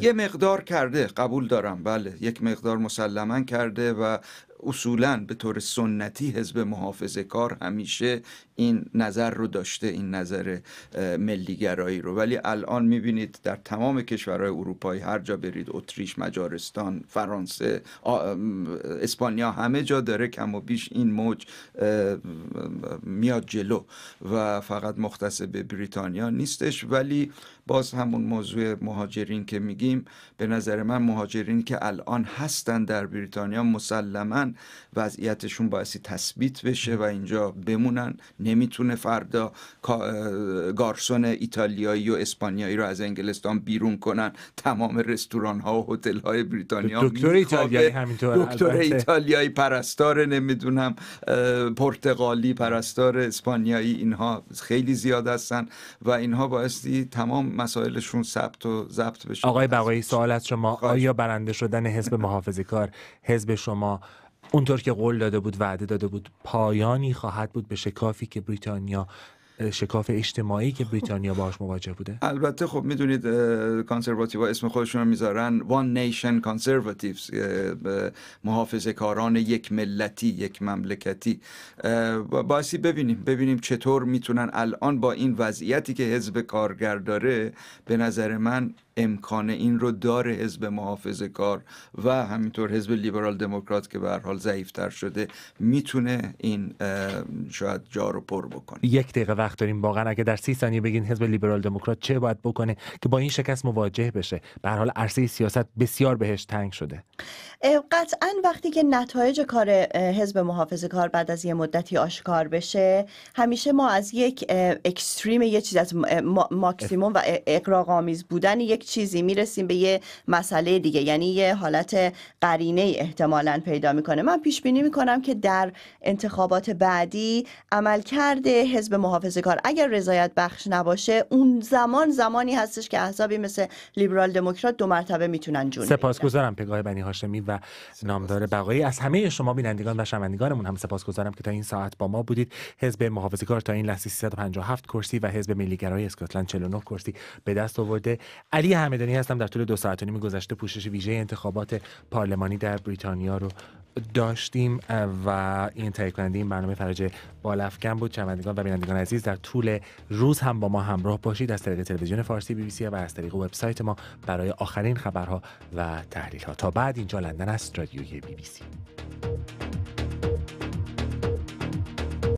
یه مقدار کرده قبول دارم بله یک مقدار مسلما کرده و اصولا به طور سنتی حزب محافظه کار همیشه این نظر رو داشته این نظر ملیگرایی رو ولی الان میبینید در تمام کشورهای اروپایی هر جا برید اتریش مجارستان فرانسه اسپانیا همه جا داره کم و بیش این موج میاد جلو و فقط مختص به بریتانیا نیستش ولی باز همون موضوع مهاجرین که میگیم به نظر من مهاجرین که الان هستن در بریتانیا مسلما وضعیتشون باعثی تثبیت بشه و اینجا بمونن نمیتونه فردا گارسون ایتالیایی و اسپانیایی رو از انگلستان بیرون کنن تمام رستوران ها و هتل های بریتانیا دکتر ایتالیایی همینطور دکتر ایتالیایی پرستار نمیدونم پرتغالی پرستار اسپانیایی اینها خیلی زیاد هستن و اینها بایستی تمام مسائلشون ثبت و ضبط بشه آقای بقایی سوال از شما آیا برنده شدن حزب محافظه کار حزب شما اونطور که قول داده بود وعده داده بود پایانی خواهد بود به شکافی که بریتانیا شکاف اجتماعی که بریتانیا باهاش مواجه بوده البته خب میدونید کانسرواتیو اسم خودشون رو میذارن وان نیشن کانسرواتیوز محافظه کاران یک ملتی یک مملکتی باسی ببینیم ببینیم چطور میتونن الان با این وضعیتی که حزب کارگر داره به نظر من امکان این رو داره حزب محافظه کار و همینطور حزب لیبرال دموکرات که به حال ضعیفتر شده میتونه این شاید جا رو پر بکنه یک دقیقه وقت داریم واقعا اگه در سی ثانیه بگین حزب لیبرال دموکرات چه باید بکنه که با این شکست مواجه بشه به حال عرصه سیاست بسیار بهش تنگ شده قطعا وقتی که نتایج کار حزب محافظه کار بعد از یه مدتی آشکار بشه همیشه ما از یک اکستریم یه چیز از ماکسیموم و آمیز بودن یک چیزی میرسیم به یه مسئله دیگه یعنی یه حالت قرینه احتمالا پیدا میکنه من پیش بینی میکنم که در انتخابات بعدی عملکرد حزب محافظه کار اگر رضایت بخش نباشه اون زمان زمانی هستش که احزابی مثل لیبرال دموکرات دو مرتبه میتونن جون سپاسگزارم پگاه بنی هاشمی و نامدار بقایی از همه شما بینندگان و شنوندگانمون هم سپاسگزارم که تا این ساعت با ما بودید حزب محافظه کار تا این لحظه 357 کرسی و حزب ملیگرای اسکاتلند 49 کرسی به دست آورده علی همدانی هستم در طول دو ساعت و نیم گذشته پوشش ویژه انتخابات پارلمانی در بریتانیا رو داشتیم و این تهیه کننده این برنامه فرج بالافکن بود چمندگان و بینندگان عزیز در طول روز هم با ما همراه باشید از طریق تلویزیون فارسی بی بی سی و از طریق وبسایت ما برای آخرین خبرها و تحلیلها تا بعد اینجا لندن است رادیوی بی بی سی